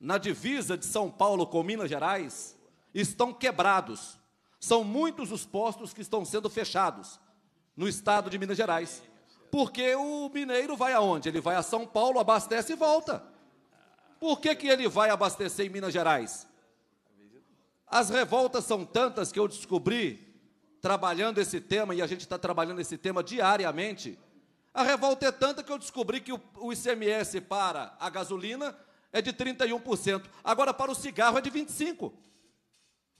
na divisa de São Paulo com Minas Gerais estão quebrados. São muitos os postos que estão sendo fechados no estado de Minas Gerais. Porque o mineiro vai aonde? Ele vai a São Paulo, abastece e volta. Por que, que ele vai abastecer em Minas Gerais? As revoltas são tantas que eu descobri, trabalhando esse tema, e a gente está trabalhando esse tema diariamente. A revolta é tanta que eu descobri que o, o ICMS para a gasolina é de 31%. Agora, para o cigarro, é de 25%.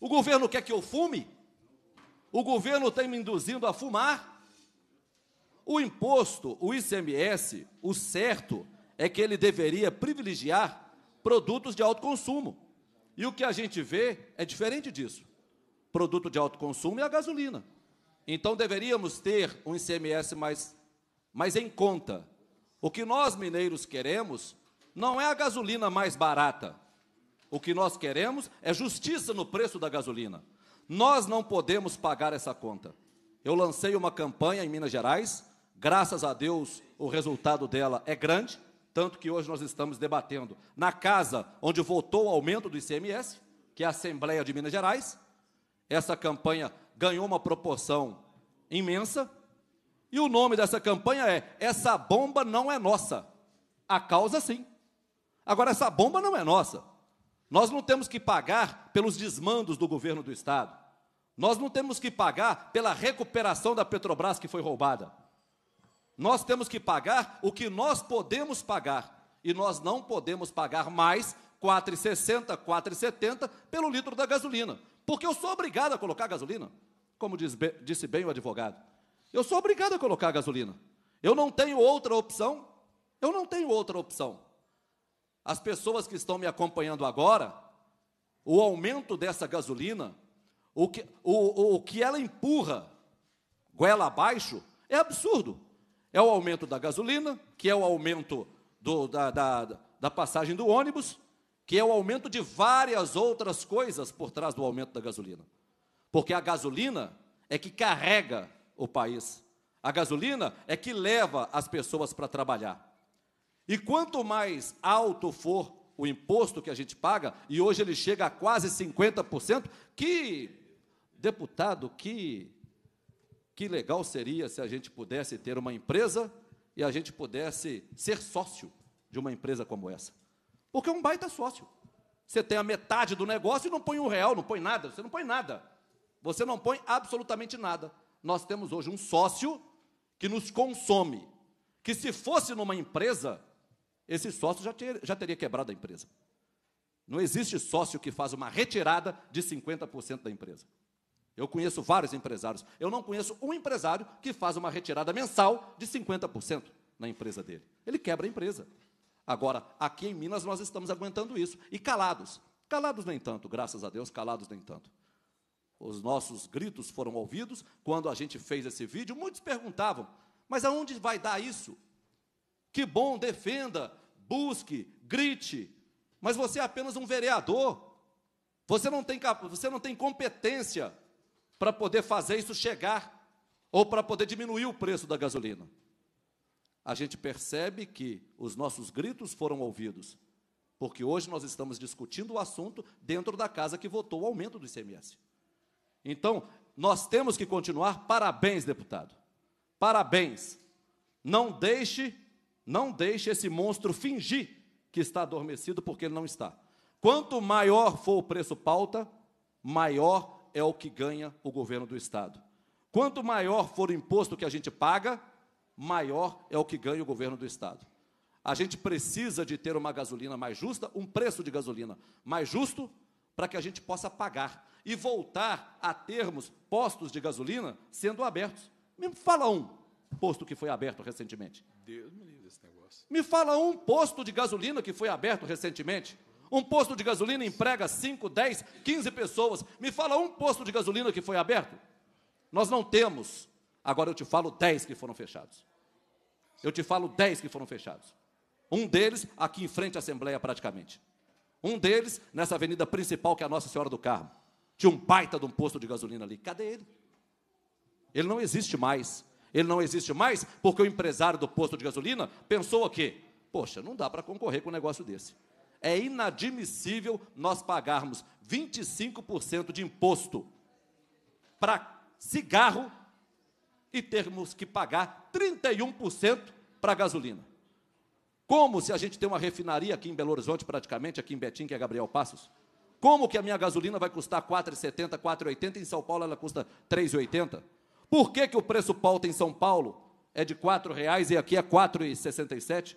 O governo quer que eu fume? O governo está me induzindo a fumar? O imposto, o ICMS, o certo é que ele deveria privilegiar produtos de alto consumo. E o que a gente vê é diferente disso. Produto de alto consumo é a gasolina. Então deveríamos ter um ICMS mais, mais em conta. O que nós mineiros queremos não é a gasolina mais barata. O que nós queremos é justiça no preço da gasolina. Nós não podemos pagar essa conta. Eu lancei uma campanha em Minas Gerais Graças a Deus, o resultado dela é grande, tanto que hoje nós estamos debatendo na casa onde votou o aumento do ICMS, que é a Assembleia de Minas Gerais. Essa campanha ganhou uma proporção imensa. E o nome dessa campanha é Essa bomba não é nossa. A causa sim. Agora essa bomba não é nossa. Nós não temos que pagar pelos desmandos do governo do estado. Nós não temos que pagar pela recuperação da Petrobras que foi roubada. Nós temos que pagar o que nós podemos pagar. E nós não podemos pagar mais 4,60, 4,70 pelo litro da gasolina. Porque eu sou obrigado a colocar gasolina. Como diz, disse bem o advogado. Eu sou obrigado a colocar gasolina. Eu não tenho outra opção. Eu não tenho outra opção. As pessoas que estão me acompanhando agora, o aumento dessa gasolina, o que, o, o, o que ela empurra goela abaixo, é absurdo. É o aumento da gasolina, que é o aumento do, da, da, da passagem do ônibus, que é o aumento de várias outras coisas por trás do aumento da gasolina. Porque a gasolina é que carrega o país. A gasolina é que leva as pessoas para trabalhar. E quanto mais alto for o imposto que a gente paga, e hoje ele chega a quase 50%, que deputado, que que legal seria se a gente pudesse ter uma empresa e a gente pudesse ser sócio de uma empresa como essa. Porque é um baita sócio. Você tem a metade do negócio e não põe um real, não põe nada, você não põe nada. Você não põe absolutamente nada. Nós temos hoje um sócio que nos consome. Que se fosse numa empresa, esse sócio já, já teria quebrado a empresa. Não existe sócio que faz uma retirada de 50% da empresa. Eu conheço vários empresários. Eu não conheço um empresário que faz uma retirada mensal de 50% na empresa dele. Ele quebra a empresa. Agora, aqui em Minas nós estamos aguentando isso. E calados. Calados nem tanto, graças a Deus, calados nem tanto. Os nossos gritos foram ouvidos quando a gente fez esse vídeo. Muitos perguntavam: mas aonde vai dar isso? Que bom, defenda, busque, grite. Mas você é apenas um vereador. Você não tem, você não tem competência para poder fazer isso chegar ou para poder diminuir o preço da gasolina. A gente percebe que os nossos gritos foram ouvidos, porque hoje nós estamos discutindo o assunto dentro da casa que votou o aumento do ICMS. Então, nós temos que continuar. Parabéns, deputado. Parabéns. Não deixe, não deixe esse monstro fingir que está adormecido, porque ele não está. Quanto maior for o preço pauta, maior é o que ganha o governo do Estado. Quanto maior for o imposto que a gente paga, maior é o que ganha o governo do Estado. A gente precisa de ter uma gasolina mais justa, um preço de gasolina mais justo, para que a gente possa pagar e voltar a termos postos de gasolina sendo abertos. Me fala um posto que foi aberto recentemente. Deus me livre desse negócio. Me fala um posto de gasolina que foi aberto recentemente. Um posto de gasolina emprega 5, 10, 15 pessoas. Me fala um posto de gasolina que foi aberto. Nós não temos. Agora eu te falo 10 que foram fechados. Eu te falo 10 que foram fechados. Um deles aqui em frente à Assembleia, praticamente. Um deles nessa avenida principal que é a Nossa Senhora do Carmo. Tinha um baita de um posto de gasolina ali. Cadê ele? Ele não existe mais. Ele não existe mais porque o empresário do posto de gasolina pensou quê? poxa, não dá para concorrer com um negócio desse é inadmissível nós pagarmos 25% de imposto para cigarro e termos que pagar 31% para gasolina. Como se a gente tem uma refinaria aqui em Belo Horizonte, praticamente, aqui em Betim, que é Gabriel Passos? Como que a minha gasolina vai custar 4,70, 4,80 e em São Paulo ela custa 3,80? Por que, que o preço pauta em São Paulo é de R$ 4,00 e aqui é R$ 4,67?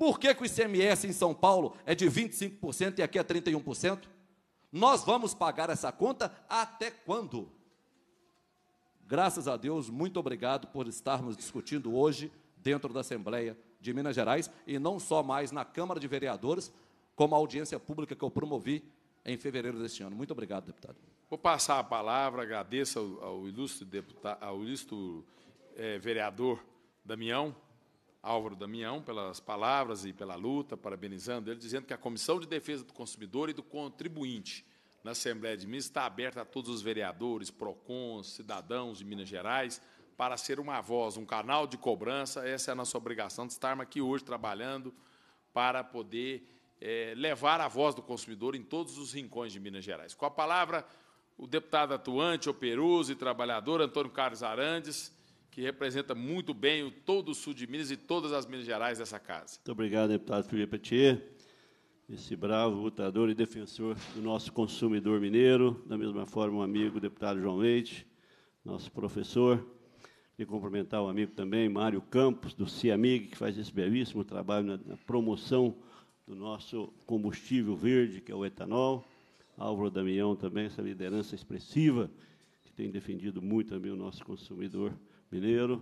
Por que, que o ICMS em São Paulo é de 25% e aqui é 31%? Nós vamos pagar essa conta até quando? Graças a Deus, muito obrigado por estarmos discutindo hoje dentro da Assembleia de Minas Gerais e não só mais na Câmara de Vereadores, como a audiência pública que eu promovi em fevereiro deste ano. Muito obrigado, deputado. Vou passar a palavra, agradeço ao, ao ilustre, deputado, ao ilustre é, vereador Damião. Álvaro Damião pelas palavras e pela luta, parabenizando ele, dizendo que a Comissão de Defesa do Consumidor e do Contribuinte na Assembleia de Minas está aberta a todos os vereadores, PROCONs, cidadãos de Minas Gerais, para ser uma voz, um canal de cobrança. Essa é a nossa obrigação de estarmos aqui hoje trabalhando para poder é, levar a voz do consumidor em todos os rincões de Minas Gerais. Com a palavra, o deputado atuante, operoso e trabalhador, Antônio Carlos Arandes que representa muito bem o todo o sul de Minas e todas as Minas Gerais dessa casa. Muito obrigado, deputado Felipe Petier, esse bravo lutador e defensor do nosso consumidor mineiro, da mesma forma um amigo, deputado João Leite, nosso professor, e cumprimentar o amigo também, Mário Campos, do CIAMIG, que faz esse belíssimo trabalho na, na promoção do nosso combustível verde, que é o etanol, Álvaro Damião também, essa liderança expressiva que tem defendido muito também o nosso consumidor Mineiro.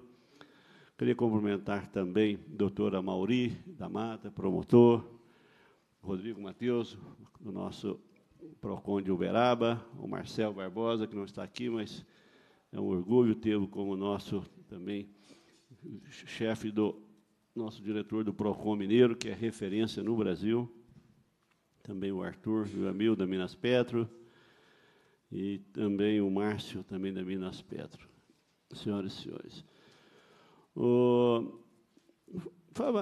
Queria cumprimentar também a doutora Mauri da Mata, promotor, Rodrigo Matheus, do nosso PROCON de Uberaba, o Marcel Barbosa, que não está aqui, mas é um orgulho tê-lo como nosso também chefe do nosso diretor do PROCON Mineiro, que é referência no Brasil. Também o Arthur Jamil, da Minas Petro, e também o Márcio, também da Minas Petro senhoras e senhores.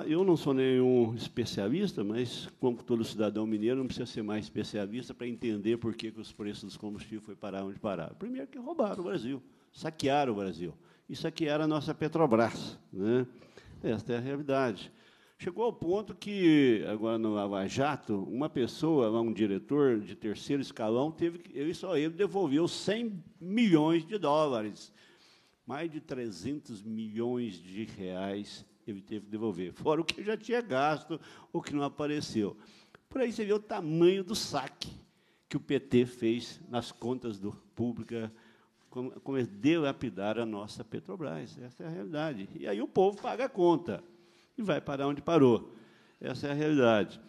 eu não sou nenhum especialista, mas, como todo cidadão mineiro, não precisa ser mais especialista para entender por que, os preços dos combustíveis foram parar onde pararam. Primeiro que roubaram o Brasil, saquearam o Brasil e saquearam a nossa Petrobras. Né? Esta é a realidade. Chegou ao ponto que, agora no Lava Jato, uma pessoa, um diretor de terceiro escalão, teve e só ele devolveu 100 milhões de dólares mais de 300 milhões de reais ele teve que devolver, fora o que já tinha gasto, o que não apareceu. Por aí você vê o tamanho do saque que o PT fez nas contas do pública, como, a dilapidar a nossa Petrobras. Essa é a realidade. E aí o povo paga a conta e vai parar onde parou. Essa é a realidade.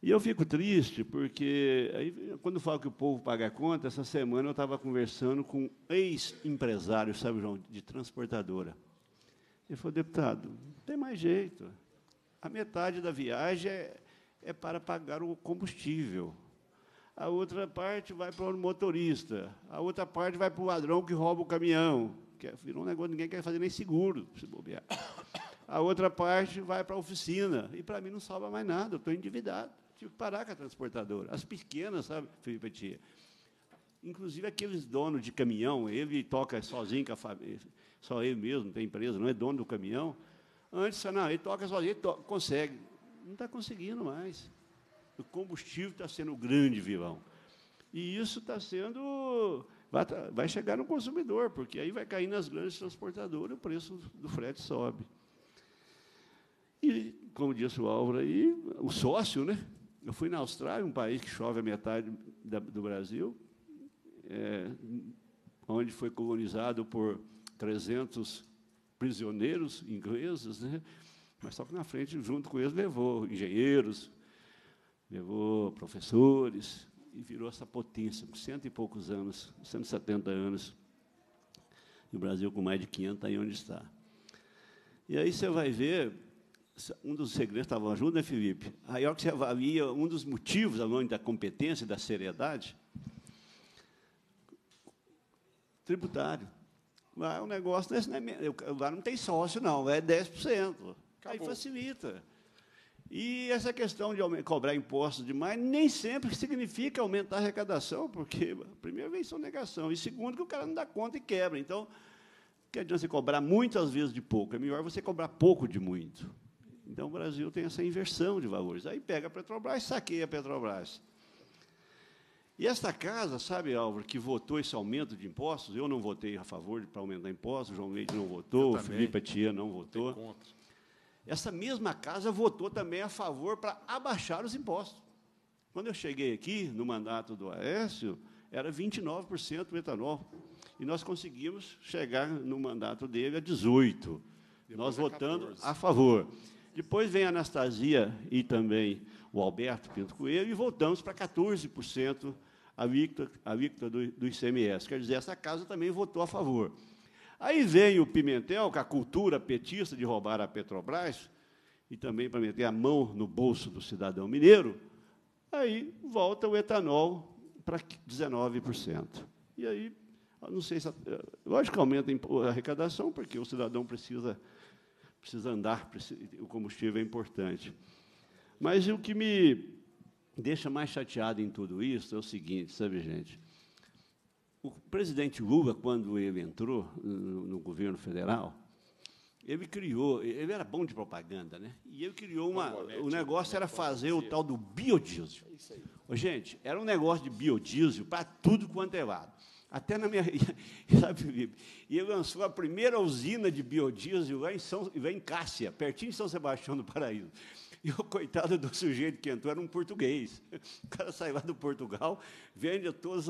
E eu fico triste porque, aí, quando falo que o povo paga a conta, essa semana eu estava conversando com um ex-empresário, sabe, João, de transportadora. Ele falou, deputado, não tem mais jeito. A metade da viagem é, é para pagar o combustível. A outra parte vai para o motorista. A outra parte vai para o ladrão que rouba o caminhão. Que é, virou um negócio, ninguém quer fazer nem seguro, se bobear. A outra parte vai para a oficina. E para mim não salva mais nada, eu estou endividado. Tive que parar com a transportadora. As pequenas, sabe, Felipe Tia? Inclusive aqueles donos de caminhão, ele toca sozinho, com a família, só ele mesmo, tem empresa, não é dono do caminhão. Antes, não, ele toca sozinho, ele to consegue. Não está conseguindo mais. O combustível está sendo o grande vilão. E isso está sendo. Vai, tá, vai chegar no consumidor, porque aí vai cair nas grandes transportadoras o preço do frete sobe. E, como disse o Álvaro aí, o sócio, né? Eu fui na Austrália, um país que chove a metade da, do Brasil, é, onde foi colonizado por 300 prisioneiros ingleses, né? mas só que na frente, junto com eles, levou engenheiros, levou professores, e virou essa potência, com cento e poucos anos, 170 anos, e o Brasil com mais de 500 aí onde está. E aí você vai ver um dos segredos estavam junto né, Felipe? Aí, a que você avalia um dos motivos, além da competência e da seriedade, tributário. Lá é um negócio, nesse, né, lá não tem sócio, não, é 10%. Aí facilita. E essa questão de cobrar impostos demais nem sempre significa aumentar a arrecadação, porque, primeiro, vem negação e segundo, que o cara não dá conta e quebra. Então, que adianta você cobrar muito às vezes de pouco? É melhor você cobrar pouco de muito. Então, o Brasil tem essa inversão de valores. Aí pega a Petrobras, saqueia a Petrobras. E esta casa, sabe, Álvaro, que votou esse aumento de impostos, eu não votei a favor para aumentar impostos, João Leite não votou, o Felipe Atiã não votou. Essa mesma casa votou também a favor para abaixar os impostos. Quando eu cheguei aqui, no mandato do Aécio, era 29% o etanol. E nós conseguimos chegar no mandato dele a 18%. Depois nós é votando a favor. Depois vem a Anastasia e também o Alberto Pinto Coelho, e voltamos para 14% a víctima do, do ICMS. Quer dizer, essa casa também votou a favor. Aí vem o Pimentel, com a cultura petista de roubar a Petrobras, e também para meter a mão no bolso do cidadão mineiro, aí volta o etanol para 19%. E aí, não sei se. Lógico que aumenta a arrecadação, porque o cidadão precisa precisa andar, o combustível é importante. Mas o que me deixa mais chateado em tudo isso é o seguinte, sabe, gente? O presidente Lula, quando ele entrou no, no governo federal, ele criou, ele era bom de propaganda, né? E ele criou uma. O negócio né? era fazer o tal do biodiesel. É gente, era um negócio de biodiesel para tudo quanto é lado. Até na minha. <laughs> Sabe, e ele lançou a primeira usina de biodiesel lá em, São, lá em Cássia, pertinho de São Sebastião do Paraíso. E o coitado do sujeito que entrou era um português. <laughs> O cara sai lá do Portugal, vende todos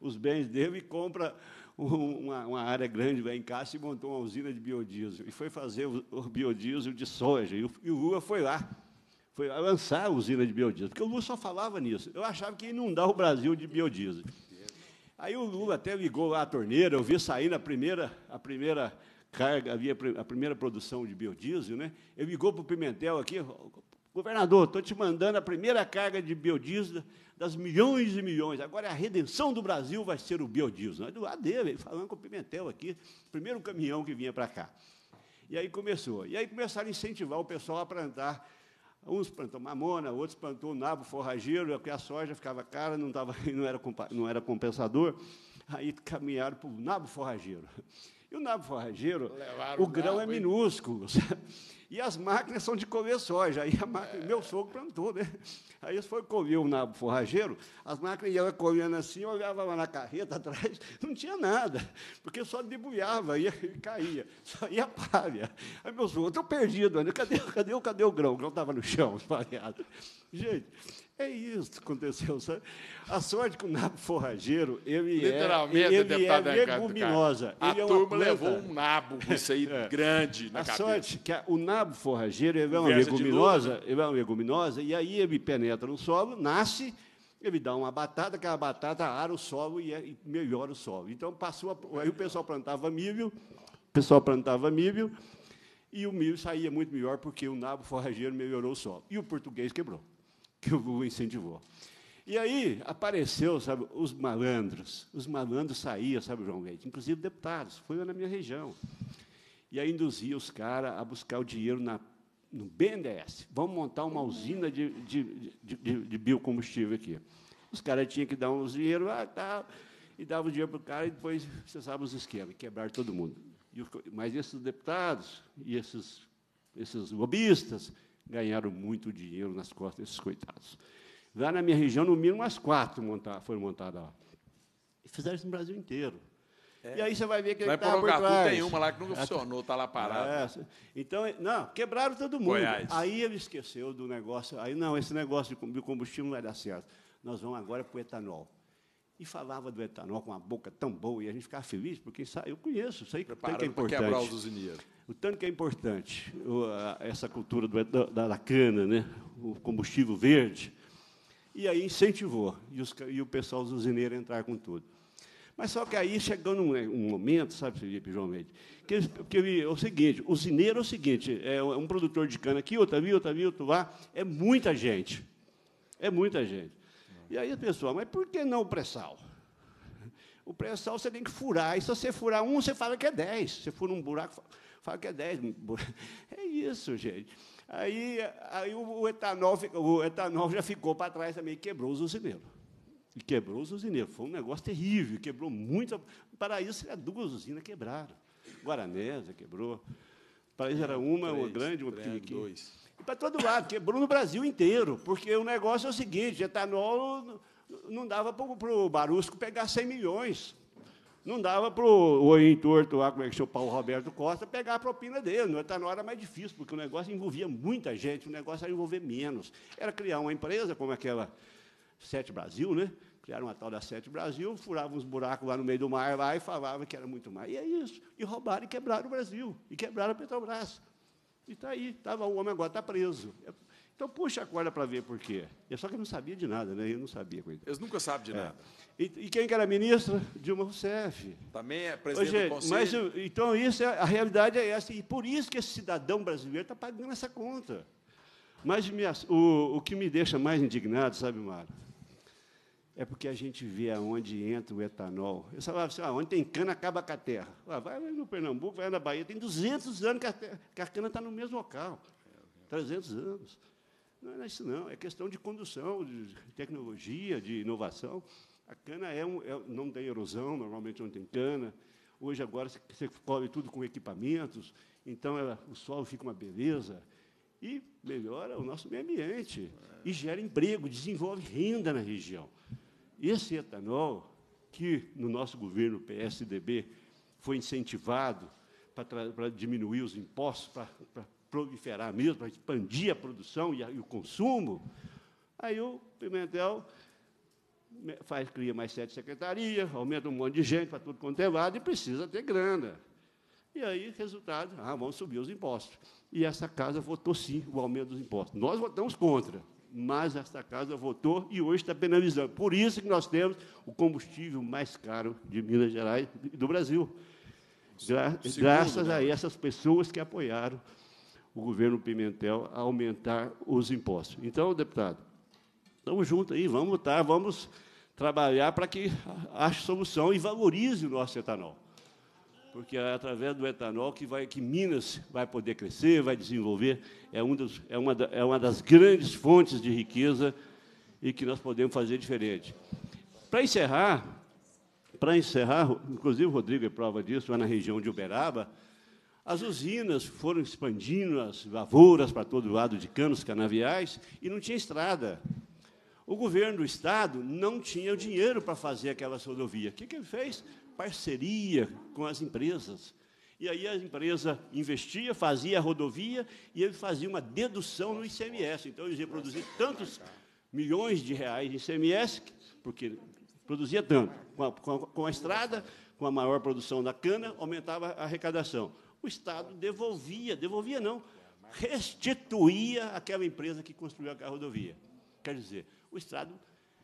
os bens dele e compra uma, uma área grande lá em Cássia e montou uma usina de biodiesel. E foi fazer o, o biodiesel de soja. E o, e o, Lula foi lá. Foi lá lançar a usina de biodiesel. Porque o Lula só falava nisso. Eu achava que ia inundar o Brasil de biodiesel. Aí o Lula até ligou lá a torneira, eu vi sair na primeira, a primeira carga, havia a primeira produção de biodiesel, né? Ele ligou para o Pimentel aqui, governador, estou te mandando a primeira carga de biodiesel das milhões e milhões. Agora é a redenção do Brasil vai ser o biodiesel. É do lado dele, falando com o Pimentel aqui, primeiro caminhão que vinha para cá. E aí começou. E aí começaram a incentivar o pessoal a plantar Uns plantam mamona, outros plantou nabo forrageiro, porque a soja ficava cara, não, tava, <laughs> não, era, não era compensador. Aí caminharam para o nabo forrageiro. E o nabo forrageiro, Levaram o grão é nabo, é minúsculo. <laughs> E as máquinas são de comer soja. Aí a máquina, é. meu sogro plantou, né? Aí eles foram comer o nabo forrageiro, as máquinas iam comendo assim, olhava lá na carreta atrás, <laughs> não tinha nada, porque só debulhava e caía, só ia palha. Aí meu sogro, estou perdido, né? cadê, cadê, cadê o grão? O grão estava no chão, <laughs> espalhado. Gente, é isso que aconteceu. Sabe? A sorte com o nabo forrageiro, ele é, Literalmente, é, ele é leguminosa. ele a é turma levou um nabo, isso aí, <laughs> é. grande na a cabeça. A sorte que a, o nabo forrageiro ele é uma leguminosa, ele é uma leguminosa, e aí ele penetra no solo, nasce, ele dá uma batata, aquela batata ara o solo e, é, e melhora o solo. Então, passou a, aí o pessoal plantava milho, o pessoal plantava milho, e o milho saía muito melhor porque o nabo forrageiro melhorou o solo. E o português quebrou que o incentivou. E aí apareceu, sabe, os malandros. Os malandros saíam, sabe, João Leite, inclusive deputados, foi na minha região. E aí induzia os caras a buscar o dinheiro na, no BNDES. Vamos montar uma usina de, de, de, de, de biocombustível aqui. Os caras tinham que dar uns dinheiro, ah, tá, e dava o dinheiro para o cara, e depois, você sabe os esquemas, quebrar todo mundo. E, mas esses deputados e esses, esses lobistas ganharam muito dinheiro nas costas desses coitados. Lá na minha região, no mínimo, umas quatro monta foram montadas lá. E fizeram isso no Brasil inteiro. É. E aí você vai ver que está por trás. tem uma lá que nunca <laughs> funcionou, está lá parada. É. Então, não, quebraram todo mundo. Goiás. Aí ele esqueceu do negócio. Aí, não, esse negócio de combustível não vai dar certo. Nós vamos agora para o etanol. E falava do etanol com uma boca tão boa, e a gente ficava feliz, porque eu conheço, sei que é importante. para quebrar os usineiros o tanto que é importante essa cultura do, da, da, cana, né? o combustível verde, e aí incentivou, e, os, e o pessoal dos usineiros entrar com tudo. Mas só que aí chegando um, um momento, sabe, Felipe João Mendes, que, que é o seguinte, o usineiro é o seguinte, é, é um produtor de cana aqui, outro ali, outro ali, outro lá, é muita gente. É muita gente. E aí, pessoal, mas por que não o pré-sal? O pré-sal você tem que furar, e se você furar um, você fala que é dez. Você fura um buraco, Fala que é 10. <laughs> É isso, gente. Aí, aí o, etanol, o etanol já ficou para trás também, quebrou os usineiros. E quebrou os usineiros. Foi um negócio terrível, quebrou muito. Paraíso duas usinas quebraram. Guaranesa quebrou. Paraíso era é, uma, três, uma grande, uma é, Dois. E para todo lado, quebrou no Brasil inteiro, porque o negócio é o seguinte, etanol não dava para o Barusco pegar 100 milhões. Não dava para o entorto lá, como é que chama, o Paulo Roberto Costa, pegar a propina dele. Não está é? na hora mais difícil, porque o negócio envolvia muita gente, o negócio era envolver menos. Era criar uma empresa como aquela Sete Brasil, né? Criaram uma tal da Sete Brasil, furavam uns buracos lá no meio do mar lá e falavam que era muito mais. E é isso. E roubaram e quebraram o Brasil. E quebraram a Petrobras. E está aí. tava o homem agora, está preso. É então puxa a corda para ver por quê. É só que eu não sabia de nada, né? Eu não sabia. Eles nunca sabem de é. nada. E, e, quem que era ministra? Dilma Rousseff. Também é presidente Hoje, do Conselho. Mas, então isso é, a realidade é essa e por isso que esse cidadão brasileiro está pagando essa conta. Mas minha, o, o que me deixa mais indignado, sabe, Mário? É porque a gente vê aonde entra o etanol. Eu falava assim, ah, onde tem cana, acaba com a terra. Ah, vai no Pernambuco, vai na Bahia, tem 200 anos que a, que a cana está no mesmo local. 300 anos. Não é isso, não. É questão de condução, de tecnologia, de inovação. A cana é um, é, não tem erosão, normalmente não tem cana. Hoje, agora, você cobre tudo com equipamentos, então ela, é, o solo fica uma beleza e melhora o nosso meio ambiente. E gera emprego, desenvolve renda na região. Esse etanol, que no nosso governo PSDB foi incentivado para diminuir os impostos, para proliferar mesmo, para expandir a produção e, a, e, o consumo. Aí o Pimentel faz, cria mais sete secretarias, aumenta um monte de gente para tudo quanto é lado e precisa ter grana. E aí, resultado, ah, vamos subir os impostos. E essa casa votou sim o aumento dos impostos. Nós votamos contra, mas essa casa votou e hoje está penalizando. Por isso que nós temos o combustível mais caro de Minas Gerais e do Brasil. Gra Segundo, graças né? a essas pessoas que apoiaram o governo Pimentel a aumentar os impostos. Então, deputado, estamos juntos aí, vamos lutar, tá, vamos trabalhar para que ache solução e valorize o nosso etanol. Porque é através do etanol que, vai, que Minas vai poder crescer, vai desenvolver, é, um dos, é, uma, é uma das grandes fontes de riqueza e que nós podemos fazer diferente. Para encerrar, para encerrar, inclusive o Rodrigo é prova disso, lá na região de Uberaba, as usinas foram expandindo as lavouras para todo lado de canos canaviais e não tinha estrada. O governo do Estado não tinha o dinheiro para fazer aquela rodovia. O que, que ele fez? Parceria com as empresas. E aí a empresa investia, fazia a rodovia e ele fazia uma dedução no ICMS. Então, eles iam produzir tantos milhões de reais de ICMS, porque produzia tanto. Com a, com a, com a estrada, com a maior produção da cana, aumentava a arrecadação o Estado devolvia, devolvia não, restituía aquela empresa que construiu a rodovia. Quer dizer, o Estado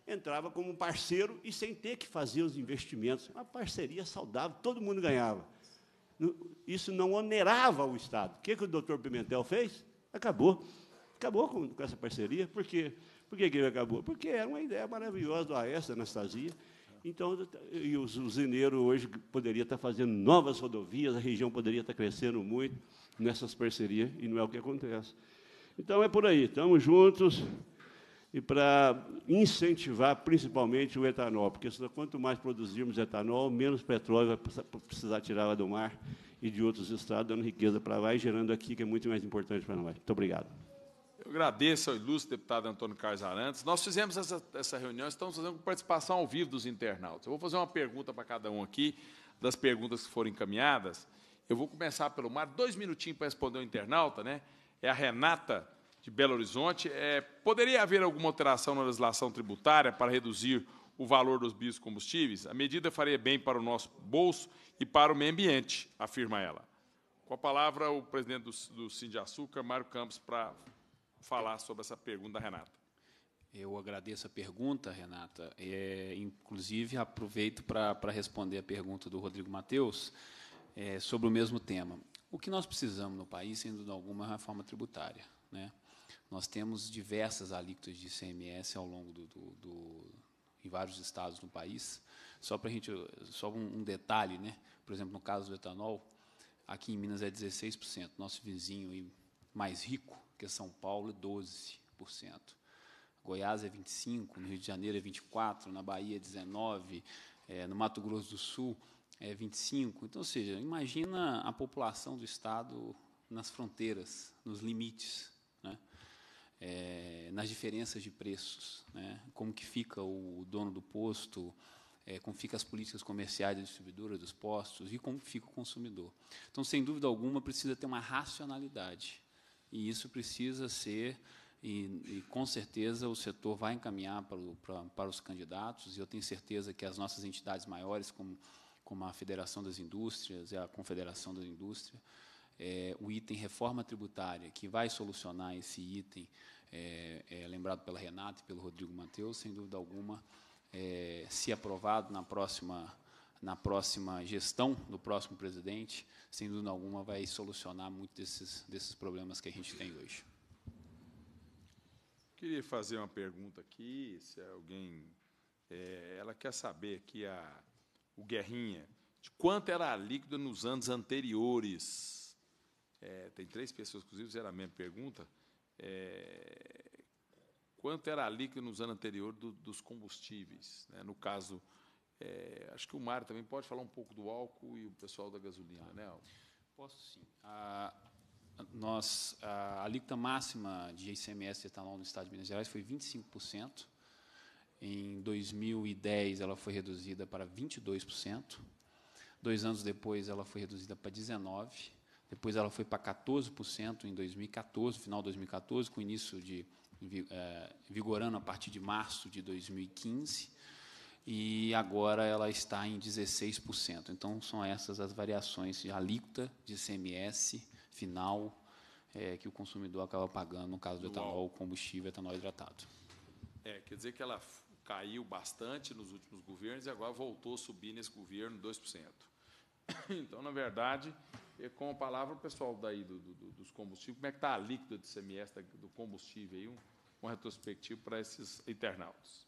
entrava como parceiro e sem ter que fazer os investimentos. Uma parceria saudável, todo mundo ganhava. Isso não onerava o Estado. O que, que o doutor Pimentel fez? Acabou. Acabou com, com essa parceria. Por quê? Por que, que ele acabou? Porque era uma ideia maravilhosa do Aécio, da Anastasia, então, e o usineiro hoje poderia estar fazendo novas rodovias, a região poderia estar crescendo muito nessas parcerias, e não é o que acontece. Então, é por aí, estamos juntos, e para incentivar principalmente o etanol, porque quanto mais produzirmos etanol, menos petróleo vai precisar tirar lá do mar e de outros estados, dando riqueza para lá e gerando aqui, que é muito mais importante para nós. Muito obrigado. Eu agradeço ao ilustre deputado Antônio Carlos Arantes. Nós fizemos essa, essa reunião, estamos fazendo com participação ao vivo dos internautas. Eu vou fazer uma pergunta para cada um aqui, das perguntas que foram encaminhadas. Eu vou começar pelo Mar, dois minutinhos para responder o internauta, né? É a Renata, de Belo Horizonte. É, poderia haver alguma alteração na legislação tributária para reduzir o valor dos biocombustíveis? A medida faria bem para o nosso bolso e para o meio ambiente, afirma ela. Com a palavra, o presidente do, do Açúcar, Mário Campos, para falar sobre essa pergunta, Renata. Eu agradeço a pergunta, Renata. É, inclusive, aproveito para responder a pergunta do Rodrigo Mateus é, sobre o mesmo tema. O que nós precisamos no país, sem dúvida alguma, é reforma tributária. Né? Nós temos diversas alíquotas de ICMS ao longo do, do, do em vários estados no país. Só para gente, só um, um detalhe, né? Por exemplo, no caso do etanol, aqui em Minas é 16%. Nosso vizinho mais rico porque São Paulo é 12%. Goiás é 25%, no Rio de Janeiro é 24%, na Bahia é 19%, é, eh, no Mato Grosso do Sul é 25%. Então, ou seja, imagina a população do Estado nas fronteiras, nos limites, né? é, nas diferenças de preços, né? como que fica o dono do posto, é, como ficam as políticas comerciais e distribuidoras dos postos, e como fica o consumidor. Então, sem dúvida alguma, precisa ter uma racionalidade e isso precisa ser, e, e com certeza o setor vai encaminhar para, o, para, para, os candidatos, e eu tenho certeza que as nossas entidades maiores, como, como a Federação das Indústrias e a Confederação da Indústria, é, o item reforma tributária, que vai solucionar esse item, é, é, lembrado pela Renata e pelo Rodrigo Mateus, sem dúvida alguma, é, se aprovado na próxima na próxima gestão do próximo presidente, sem dúvida alguma, vai solucionar muitos desses, desses problemas que a gente tem hoje. Queria fazer uma pergunta aqui, se alguém... É, ela quer saber aqui, a, o Guerrinha, de quanto era a líquida nos anos anteriores? É, tem três pessoas, inclusive, era a mesma pergunta. É, quanto era a líquida nos anos anteriores do, dos combustíveis? Né? No caso é, acho que o Mário também pode falar um pouco do álcool e o pessoal da gasolina, tá. né? Posso sim. A, nós, a alíquota máxima de ICMS de etanol no Estado de Minas Gerais foi 25%. Em 2010, ela foi reduzida para 22%. Dois anos depois, ela foi reduzida para 19%. Depois, ela foi para 14% em 2014, final de 2014, com início de, é, vigorando a partir de março de 2015 e agora ela está em 16%. Então, são essas as variações de alíquota de CMS final é, que o consumidor acaba pagando no caso do etanol, combustível, etanol hidratado. É, quer dizer que ela caiu bastante nos últimos governos e agora voltou a subir nesse governo 2%. <coughs> Então, na verdade, é com a palavra o pessoal daí do, do, dos combustíveis, como é que está a alíquota de CMS do combustível aí, um, um retrospectivo para esses internautas.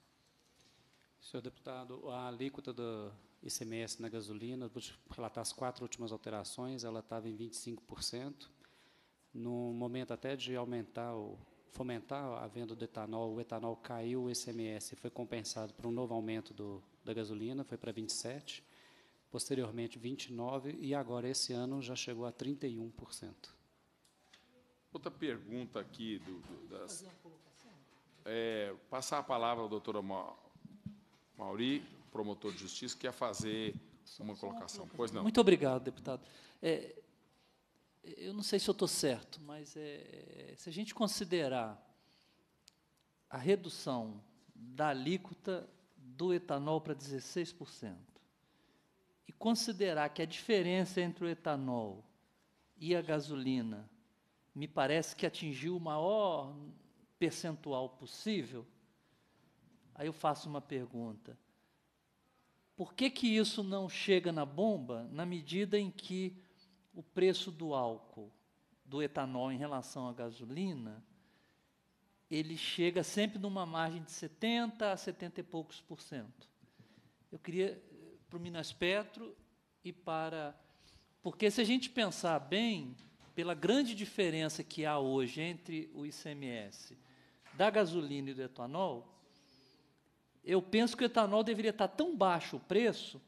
Senhor deputado, a alíquota do ICMS na gasolina, vou relatar as quatro últimas alterações, ela estava em 25%. No momento até de aumentar o fomentar a venda do etanol, o etanol caiu o ICMS, foi compensado por um novo aumento do, da gasolina, foi para 27, posteriormente 29 e agora esse ano já chegou a 31%. Outra pergunta aqui do, do das é, passar a palavra ao doutor Mauri, promotor de justiça, quer fazer uma colocação. Pois não. Muito obrigado, deputado. É, eu não sei se eu estou certo, mas é, se a gente considerar a redução da alíquota do etanol para 16% e considerar que a diferença entre o etanol e a gasolina me parece que atingiu o maior percentual possível, Aí eu faço uma pergunta. Por que, que isso não chega na bomba na medida em que o preço do álcool, do etanol em relação à gasolina, ele chega sempre numa margem de 70 a 70 e poucos por cento? Eu queria eh, para o Minas Petro e para. Porque se a gente pensar bem, pela grande diferença que há hoje entre o ICMS da gasolina e do etanol, eu penso que o etanol deveria estar tão baixo o preço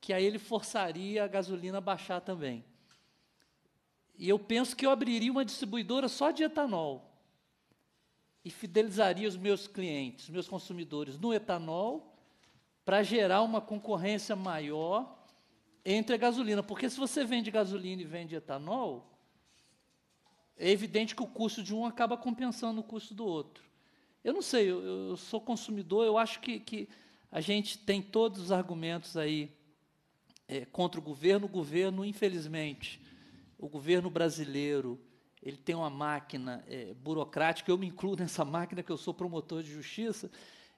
que aí ele forçaria a gasolina a baixar também. E eu penso que eu abriria uma distribuidora só de etanol e fidelizaria os meus clientes, meus consumidores no etanol para gerar uma concorrência maior entre a gasolina. Porque se você vende gasolina e vende etanol, é evidente que o custo de um acaba compensando o custo do outro. Eu não sei, eu, eu sou consumidor, eu acho que, que, a gente tem todos os argumentos aí é, contra o governo. O governo, infelizmente, o governo brasileiro, ele tem uma máquina é, burocrática, eu me incluo <laughs> nessa máquina, que eu sou promotor de justiça,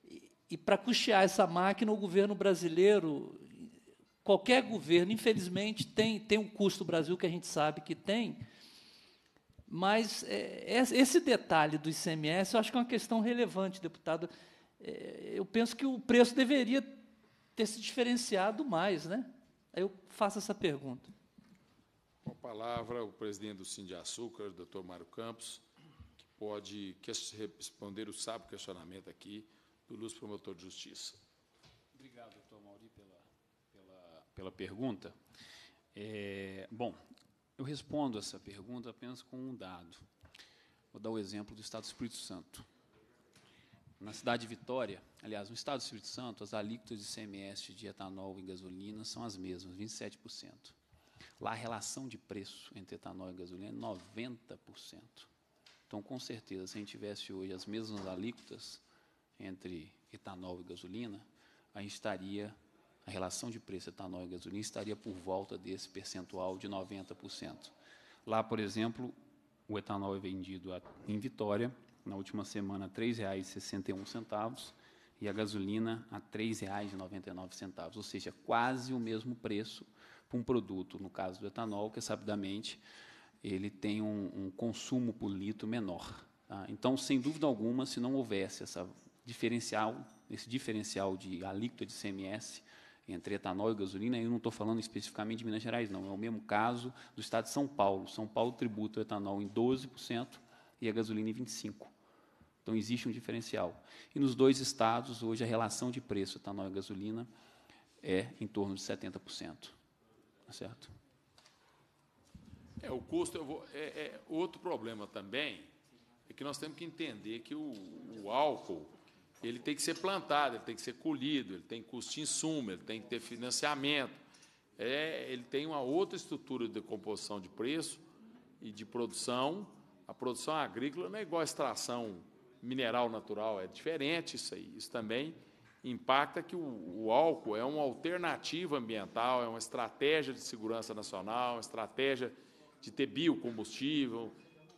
e, e para custear essa máquina, o governo brasileiro, qualquer governo, infelizmente, tem, tem um custo Brasil que a gente sabe que tem, mas é, é, esse detalhe do ICMS eu acho que é uma questão relevante, deputado. É, eu penso que o preço deveria ter se diferenciado mais, né? Aí eu faço essa pergunta. Com a palavra, o presidente do Sim de Açúcar, doutor Mário Campos, que pode responder o sábio questionamento aqui do Lúcio Promotor de Justiça. Obrigado, doutor Mauri, pela, pela, pela pergunta. É, bom, eu respondo essa pergunta apenas com um dado. Vou dar o exemplo do Estado do Espírito Santo. Na cidade de Vitória, aliás, no Estado do Espírito Santo, as alíquotas de CMS de etanol e gasolina são as mesmas, 27%. Lá a relação de preço entre etanol e gasolina é 90%. Então, com certeza, se a gente tivesse hoje as mesmas alíquotas entre etanol e gasolina, a gente estaria a relação de preço etanol e gasolina estaria por volta desse percentual de 90%. Lá, por exemplo, o etanol é vendido em Vitória, na última semana, R$ 3,61 e a gasolina a R$ 3,99, ou seja, quase o mesmo preço para um produto, no caso do etanol, que sabidamente ele tem um, um consumo por litro menor. Tá? Então, sem dúvida alguma, se não houvesse essa diferencial, esse diferencial de alíquota de CMS, entre etanol e gasolina, eu não estou falando especificamente de Minas Gerais, não. É o mesmo caso do estado de São Paulo. São Paulo tributa o etanol em 12% e a gasolina em 25%. Então, existe um diferencial. E nos dois estados, hoje, a relação de preço etanol e gasolina é em torno de 70%. Tá certo? É, o custo vou, é, é outro problema também, é que nós temos que entender que o, o álcool ele tem que ser plantado, ele tem que ser colhido, ele tem custo de insumo, ele tem que ter financiamento. É, ele tem uma outra estrutura de composição de preço e de produção. A produção agrícola não é igual a extração mineral natural, é diferente isso aí. Isso também impacta que o, o álcool é uma alternativa ambiental, é uma estratégia de segurança nacional, uma estratégia de ter biocombustível.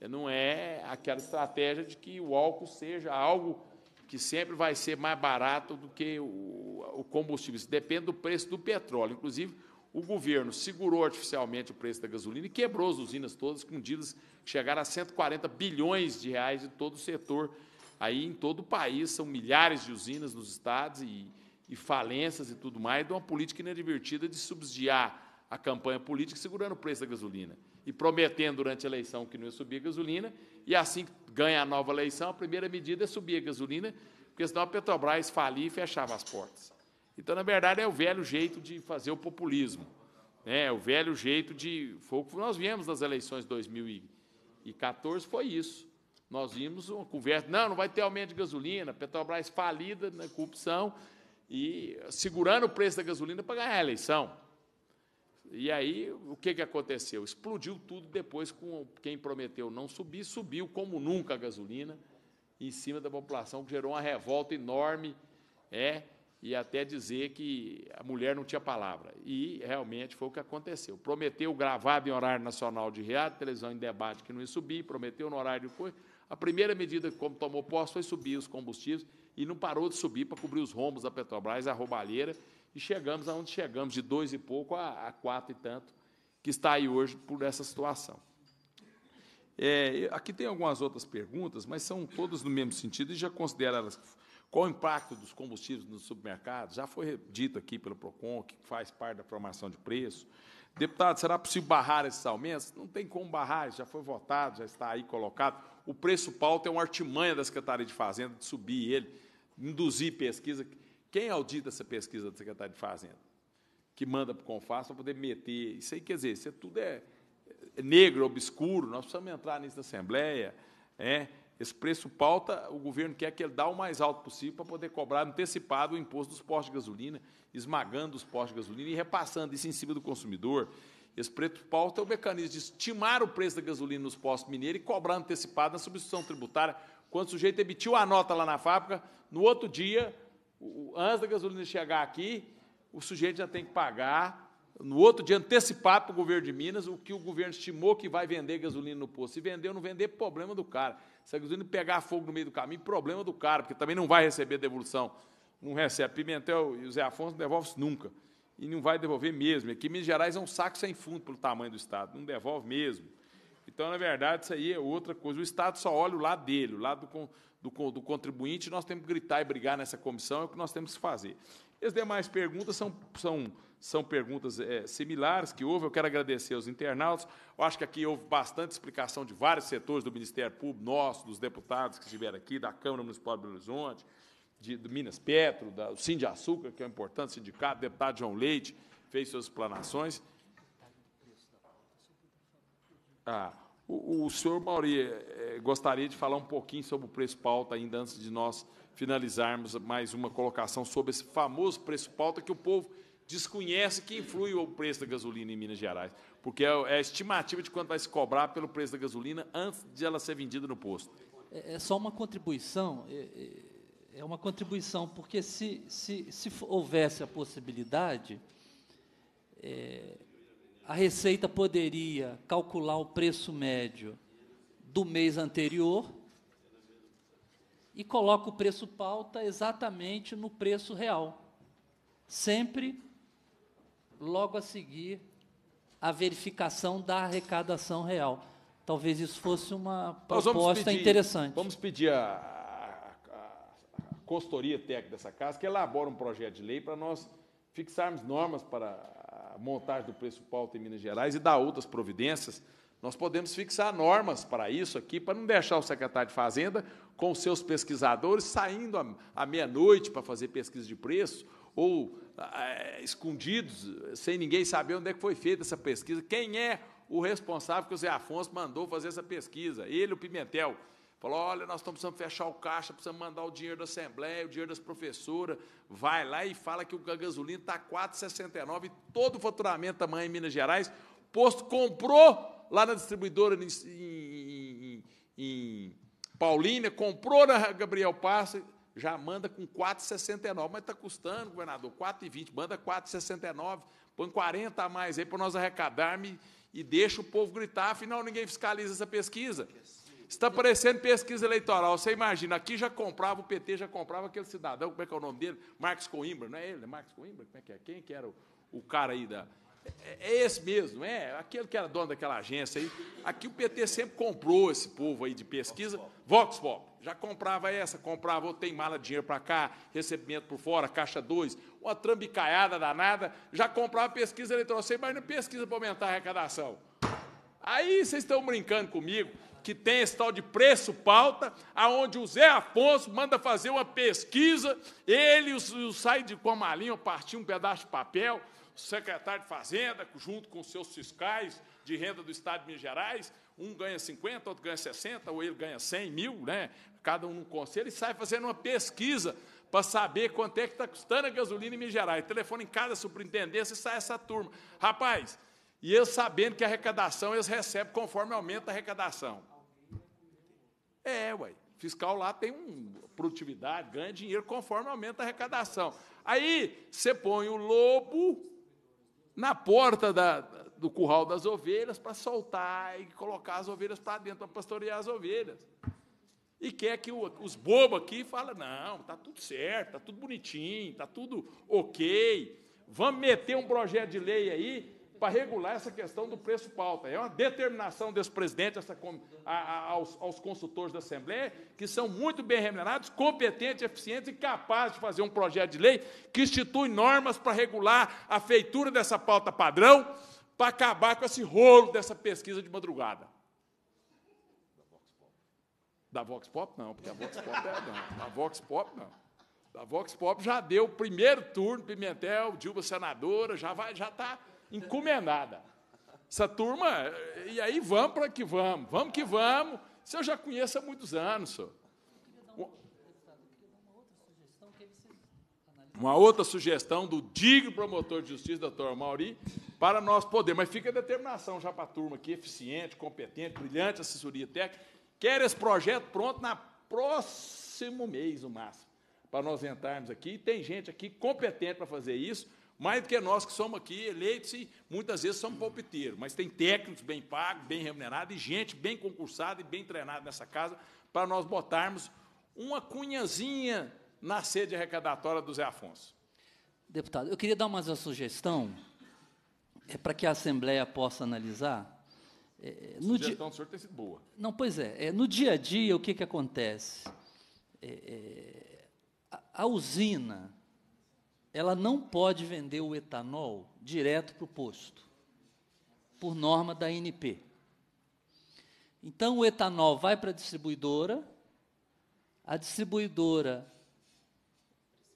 Não é aquela estratégia de que o álcool seja algo que sempre vai ser mais barato do que o, combustível. Isso depende do preço do petróleo. Inclusive, o governo segurou artificialmente o preço da gasolina e quebrou as usinas todas, com dívidas que chegaram a 140 bilhões de reais em todo o setor. Aí, em todo o país, são milhares de usinas nos estados e, e falências e tudo mais, de uma política inadvertida de subsidiar a campanha política segurando o preço da gasolina e prometendo durante a eleição que não ia subir a gasolina, e assim que ganha a nova eleição, a primeira medida é subir a gasolina, porque senão a Petrobras falia e fechava as portas. Então, na verdade, é o velho jeito de fazer o populismo. Né? É o velho jeito de. Foi o que nós vimos nas eleições de 2014, foi isso. Nós vimos uma conversa, não, não vai ter aumento de gasolina, Petrobras falida na corrupção e segurando o preço da gasolina para ganhar a eleição. E aí, o que, que aconteceu? Explodiu tudo depois com quem prometeu não subir, subiu como nunca a gasolina em cima da população, que gerou uma revolta enorme, é, e até dizer que a mulher não tinha palavra. E realmente foi o que aconteceu. Prometeu gravar em horário nacional de reato, televisão em debate que não ia subir, prometeu no horário foi A primeira medida que como tomou posse foi subir os combustíveis e não parou de subir para cobrir os rombos da Petrobras, a roubalheira e chegamos aonde chegamos, de dois e pouco a, a quatro e tanto, que está aí hoje por essa situação. É, aqui tem algumas outras perguntas, mas são todas no mesmo sentido e já considero elas. Qual o impacto dos combustíveis nos supermercados? Já foi dito aqui pelo PROCON, que faz parte da formação de preço. Deputado, será possível barrar esses aumentos? Não tem como barrar, já foi votado, já está aí colocado. O preço pauta é uma artimanha da Secretaria de Fazenda de subir ele, induzir pesquisa. Quem audita essa pesquisa da Secretaria de Fazenda? Que manda para o Confaz para poder meter. Isso aí, quer dizer, isso é tudo é, é negro, obscuro, nós precisamos entrar nisso na Assembleia. É? Esse preço pauta, o governo quer que ele dá o mais alto possível para poder cobrar antecipado o imposto dos postos de gasolina, esmagando os postos de gasolina e repassando isso em cima do consumidor. Esse preço pauta é o mecanismo de estimar o preço da gasolina nos postos mineiros e cobrar antecipado na substituição tributária. Quando o sujeito emitiu a nota lá na fábrica, no outro dia o, antes da gasolina chegar aqui, o sujeito já tem que pagar, no outro dia antecipar para o governo de Minas o que o governo estimou que vai vender gasolina no posto. Se vender ou não vender, problema do cara. Se a gasolina pegar fogo no meio do caminho, problema do cara, porque também não vai receber devolução. Não recebe. Pimentel e o Zé Afonso não devolvem nunca. E não vai devolver mesmo. Aqui Minas Gerais é um saco sem fundo pelo tamanho do Estado. Não devolve mesmo. Então, na verdade, isso aí é outra coisa. O Estado só olha o lado dele, o lado do do, do contribuinte, nós temos que gritar e brigar nessa comissão, é o que nós temos que fazer. As demais perguntas são, são, são perguntas é, similares que houve. Eu quero agradecer aos internautas. Eu acho que aqui houve bastante explicação de vários setores do Ministério Público, nosso, dos deputados que estiveram aqui, da Câmara Municipal de Belo Horizonte, de, do Minas Petro, do Sim de Açúcar, que é um importante sindicato, o deputado João Leite fez suas explanações. Ah, o, o senhor Mauri, eh, eh, gostaria de falar um pouquinho sobre o preço pauta, ainda antes de nós finalizarmos mais uma colocação sobre esse famoso preço pauta que o povo desconhece que influi o preço da gasolina em Minas Gerais, porque é, é a estimativa de quanto vai se cobrar pelo preço da gasolina antes de ela ser vendida no posto. É, é só uma contribuição, é, é, é uma contribuição, porque se, se, se houvesse a possibilidade, é, a Receita poderia calcular o preço médio do mês anterior e coloca o preço pauta exatamente no preço real, sempre logo a seguir a verificação da arrecadação real. Talvez isso fosse uma proposta vamos pedir, interessante. Vamos pedir a, a, a consultoria técnica dessa casa que elabora um projeto de lei para nós fixarmos normas para montagem do preço pauta em Minas Gerais e dar outras providências, nós podemos fixar normas para isso aqui, para não deixar o secretário de Fazenda com seus pesquisadores saindo à meia-noite para fazer pesquisa de preço ou ah, é, escondidos, sem ninguém saber onde é que foi feita essa pesquisa, quem é o responsável que o Zé Afonso mandou fazer essa pesquisa, ele, o Pimentel. Falou: olha, nós estamos precisando fechar o caixa, precisamos mandar o dinheiro da Assembleia, o dinheiro das professoras. Vai lá e fala que o gasolina está 4,69, todo o faturamento da mãe em Minas Gerais. Posto comprou lá na distribuidora em, em, em Paulínia, comprou na Gabriel Passa, já manda com 4,69. Mas está custando, governador, 4,20, manda 4,69, põe 40 a mais aí para nós arrecadarmos e, e deixa o povo gritar, afinal ninguém fiscaliza essa pesquisa. Está parecendo pesquisa eleitoral. Você imagina, aqui já comprava, o PT já comprava aquele cidadão, como é que é o nome dele? Marcos Coimbra, não é ele? É Marcos Coimbra? Como é que é? Quem que era o, o cara aí da. É, é esse mesmo, é aquele que era dono daquela agência aí. Aqui o PT sempre comprou esse povo aí de pesquisa. Vox Pop. Já comprava essa, comprava, ou tem mala de dinheiro para cá, recebimento por fora, caixa 2, uma trambicaiada danada. Já comprava pesquisa eleitoral. Você imagina pesquisa para aumentar a arrecadação. Aí vocês estão brincando comigo que tem esse tal de preço pauta, aonde o Zé Afonso manda fazer uma pesquisa, ele, o, o sai de malinha, partiu um pedaço de papel, o secretário de Fazenda, junto com seus fiscais de renda do Estado de Minas Gerais, um ganha 50, outro ganha 60, ou ele ganha 100 mil, né? cada um no conselho, e sai fazendo uma pesquisa para saber quanto é que está custando a gasolina em Minas Gerais. Telefone em cada superintendência e sai essa turma. Rapaz, e eles sabendo que a arrecadação, eles recebem conforme aumenta a arrecadação. É, ué. Fiscal lá tem um produtividade, ganha dinheiro conforme aumenta a arrecadação. Aí você põe o lobo na porta da, do curral das ovelhas para soltar e colocar as ovelhas para dentro, para pastorear as ovelhas. E quer que o, os bobos aqui falem, não, está tudo certo, está tudo bonitinho, está tudo ok, vamos meter um projeto de lei aí para regular essa questão do preço pauta. É uma determinação desse presidente essa, a, a, aos, aos, consultores da Assembleia, que são muito bem remunerados, competentes, eficientes e capazes de fazer um projeto de lei que institui normas para regular a feitura dessa pauta padrão, para acabar com esse rolo dessa pesquisa de madrugada. Da Vox Pop, não, porque a Vox Pop é, não. Da Vox Pop, não. da Vox Pop já deu o primeiro turno, Pimentel, Dilma senadora, já vai, já está encomendada. Essa turma, e aí vamos para que vamos, vamos que vamos. Isso eu já conheço há muitos anos, senhor. É uma outra sugestão do digno promotor de justiça, doutor Mauri, para nós poder. Mas fica a determinação já para a turma aqui, eficiente, competente, brilhante, assessoria técnica. Quer esse projeto pronto na próximo mês, o máximo, para nós entrarmos aqui. E tem gente aqui competente para fazer isso mais do que nós que somos aqui eleitos e muitas vezes somos palpiteiros, mas tem técnicos bem pagos, bem remunerados e gente bem concursada e bem treinada nessa casa para nós botarmos uma cunhazinha na sede arrecadatória do Zé Afonso. Deputado, eu queria dar mais uma sugestão é, para que a Assembleia possa analisar. É, é no sugestão di... do senhor tem sido boa. Não, pois é, é. no dia a dia, o que, que acontece? É, é a, a usina ela não pode vender o etanol direto para o posto, por norma da NP. Então, o etanol vai para a distribuidora, a distribuidora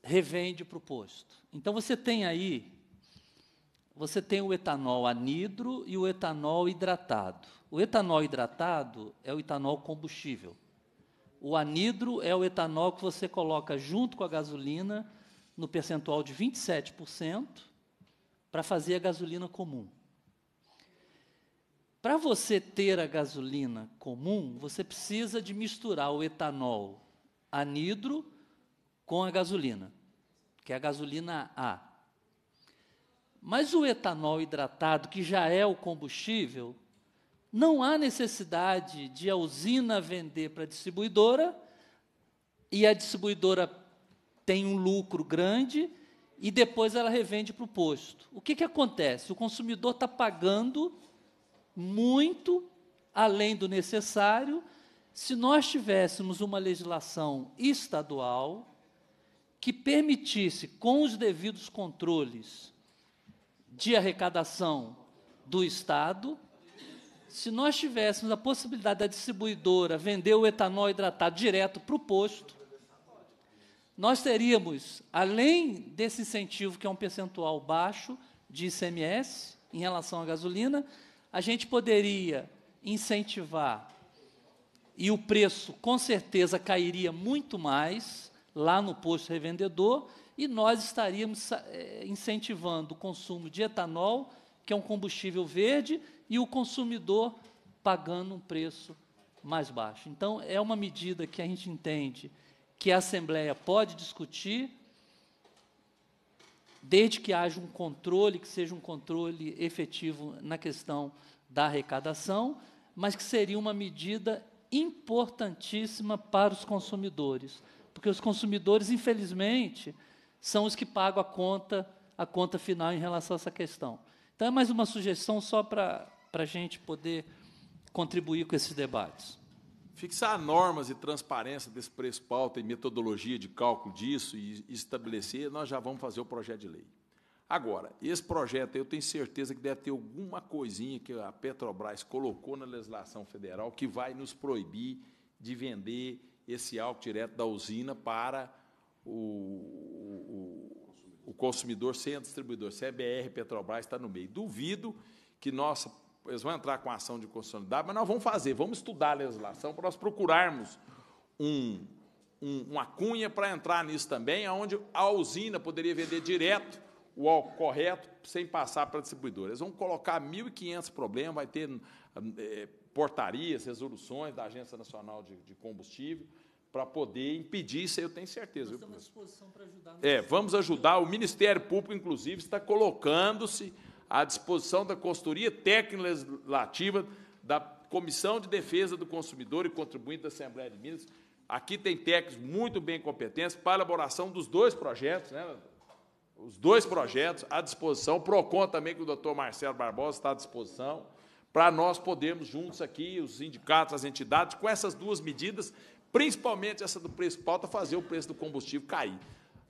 revende para o posto. Então, você tem aí, você tem o etanol anidro e o etanol hidratado. O etanol hidratado é o etanol combustível. O anidro é o etanol que você coloca junto com a gasolina no percentual de 27% para fazer a gasolina comum. Para você ter a gasolina comum, você precisa de misturar o etanol anidro com a gasolina, que é a gasolina A. Mas o etanol hidratado, que já é o combustível, não há necessidade de a usina vender para a distribuidora e a distribuidora tem um lucro grande e depois ela revende para o posto. O que, que acontece? O consumidor está pagando muito além do necessário. Se nós tivéssemos uma legislação estadual que permitisse, com os devidos controles de arrecadação do Estado, se nós tivéssemos a possibilidade da distribuidora vender o etanol hidratado direto para o posto, nós teríamos, além desse incentivo, que é um percentual baixo de ICMS em relação à gasolina, a gente poderia incentivar, e o preço com certeza cairia muito mais lá no posto revendedor, e nós estaríamos eh, incentivando o consumo de etanol, que é um combustível verde, e o consumidor pagando um preço mais baixo. Então, é uma medida que a gente entende que a Assembleia pode discutir, desde que haja um controle, que seja um controle efetivo na questão da arrecadação, mas que seria uma medida importantíssima para os consumidores, porque os consumidores, infelizmente, são os que pagam a conta, a conta final em relação a essa questão. Então, é mais uma sugestão só para a gente poder contribuir com esses debates. Fixar normas e transparência desse preço pauta e metodologia de cálculo disso e estabelecer, nós já vamos fazer o projeto de lei. Agora, esse projeto eu tenho certeza que deve ter alguma coisinha que a Petrobras colocou na legislação federal que vai nos proibir de vender esse álcool direto da usina para o, o, o consumidor sem a distribuidor. CBR é Petrobras está no meio. Duvido que nossa eles vão entrar com a ação de constitucionalidade, mas nós vamos fazer, vamos estudar a legislação para nós procurarmos um, um, uma cunha para entrar nisso também, onde a usina poderia vender direto o álcool correto, sem passar para a distribuidora. Eles vão colocar 1.500 problemas, vai ter é, portarias, resoluções da Agência Nacional de, de Combustível, para poder impedir isso, eu tenho certeza. Nós estamos à disposição para ajudar. É, vamos ajudar. O Ministério Público, inclusive, está colocando-se à disposição da consultoria técnica legislativa da Comissão de Defesa do Consumidor e Contribuinte da Assembleia de Minas. Aqui tem técnicos muito bem competentes para a elaboração dos dois projetos, né? os dois projetos à disposição, o PROCON também, que o doutor Marcelo Barbosa está à disposição, para nós podermos juntos aqui, os sindicatos, as entidades, com essas duas medidas, principalmente essa do preço pauta, tá fazer o preço do combustível cair.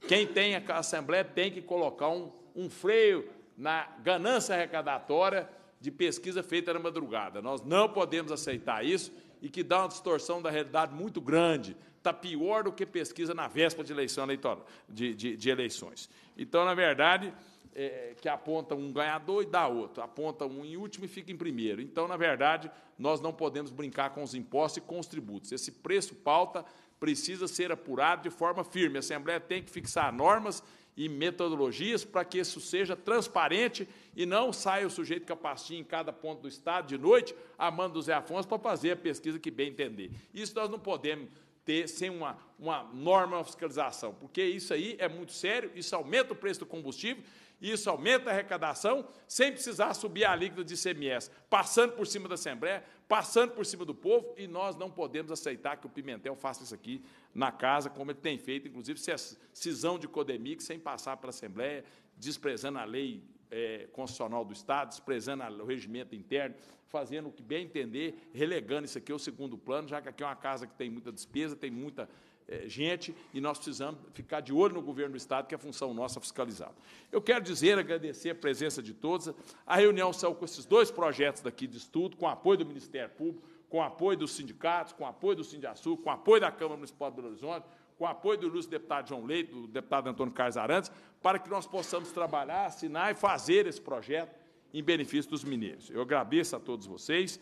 Quem tem a Assembleia tem que colocar um, um freio na ganância arrecadatória de pesquisa feita na madrugada. Nós não podemos aceitar isso e que dá uma distorção da realidade muito grande. Está pior do que pesquisa na véspera de eleição eleitoral, de, de, de eleições. Então, na verdade, é, que aponta um ganhador e dá outro, aponta um em último e fica em primeiro. Então, na verdade, nós não podemos brincar com os impostos e com os tributos. Esse preço pauta precisa ser apurado de forma firme. A Assembleia tem que fixar normas e metodologias para que isso seja transparente e não saia o sujeito capacinho em cada ponto do Estado de noite, amando o Zé Afonso, para fazer a pesquisa que bem entender. Isso nós não podemos ter sem uma, uma norma fiscalização, porque isso aí é muito sério, isso aumenta o preço do combustível, isso aumenta a arrecadação, sem precisar subir a líquida de ICMS, passando por cima da Assembleia, passando por cima do povo, e nós não podemos aceitar que o Pimentel faça isso aqui na casa, como ele tem feito, inclusive é cisão de Codemix sem passar para a Assembleia, desprezando a lei é, constitucional do Estado, desprezando o regimento interno, fazendo o que bem entender, relegando isso aqui ao segundo plano, já que aqui é uma casa que tem muita despesa, tem muita é, gente, e nós precisamos ficar de olho no governo do Estado, que é função nossa fiscalizar. Eu quero dizer, agradecer a presença de todos. A reunião saiu com esses dois projetos daqui de estudo, com apoio do Ministério Público, com apoio dos sindicatos, com apoio do Sindiaçu, com apoio da Câmara Municipal de Belo Horizonte, com apoio do ilustre deputado João Leite, do deputado Antônio Carlos Arantes, para que nós possamos trabalhar, assinar e fazer esse projeto em benefício dos mineiros. Eu agradeço a todos vocês.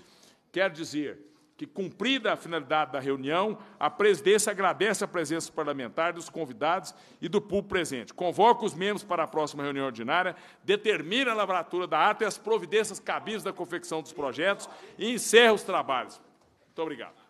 Quero dizer que, cumprida a finalidade da reunião, a presidência agradece a presença parlamentar dos convidados e do público presente. Convoca os membros para a próxima reunião ordinária, determina a lavratura da ata e as providências cabíveis da confecção dos projetos e encerra os trabalhos. Muito obrigado.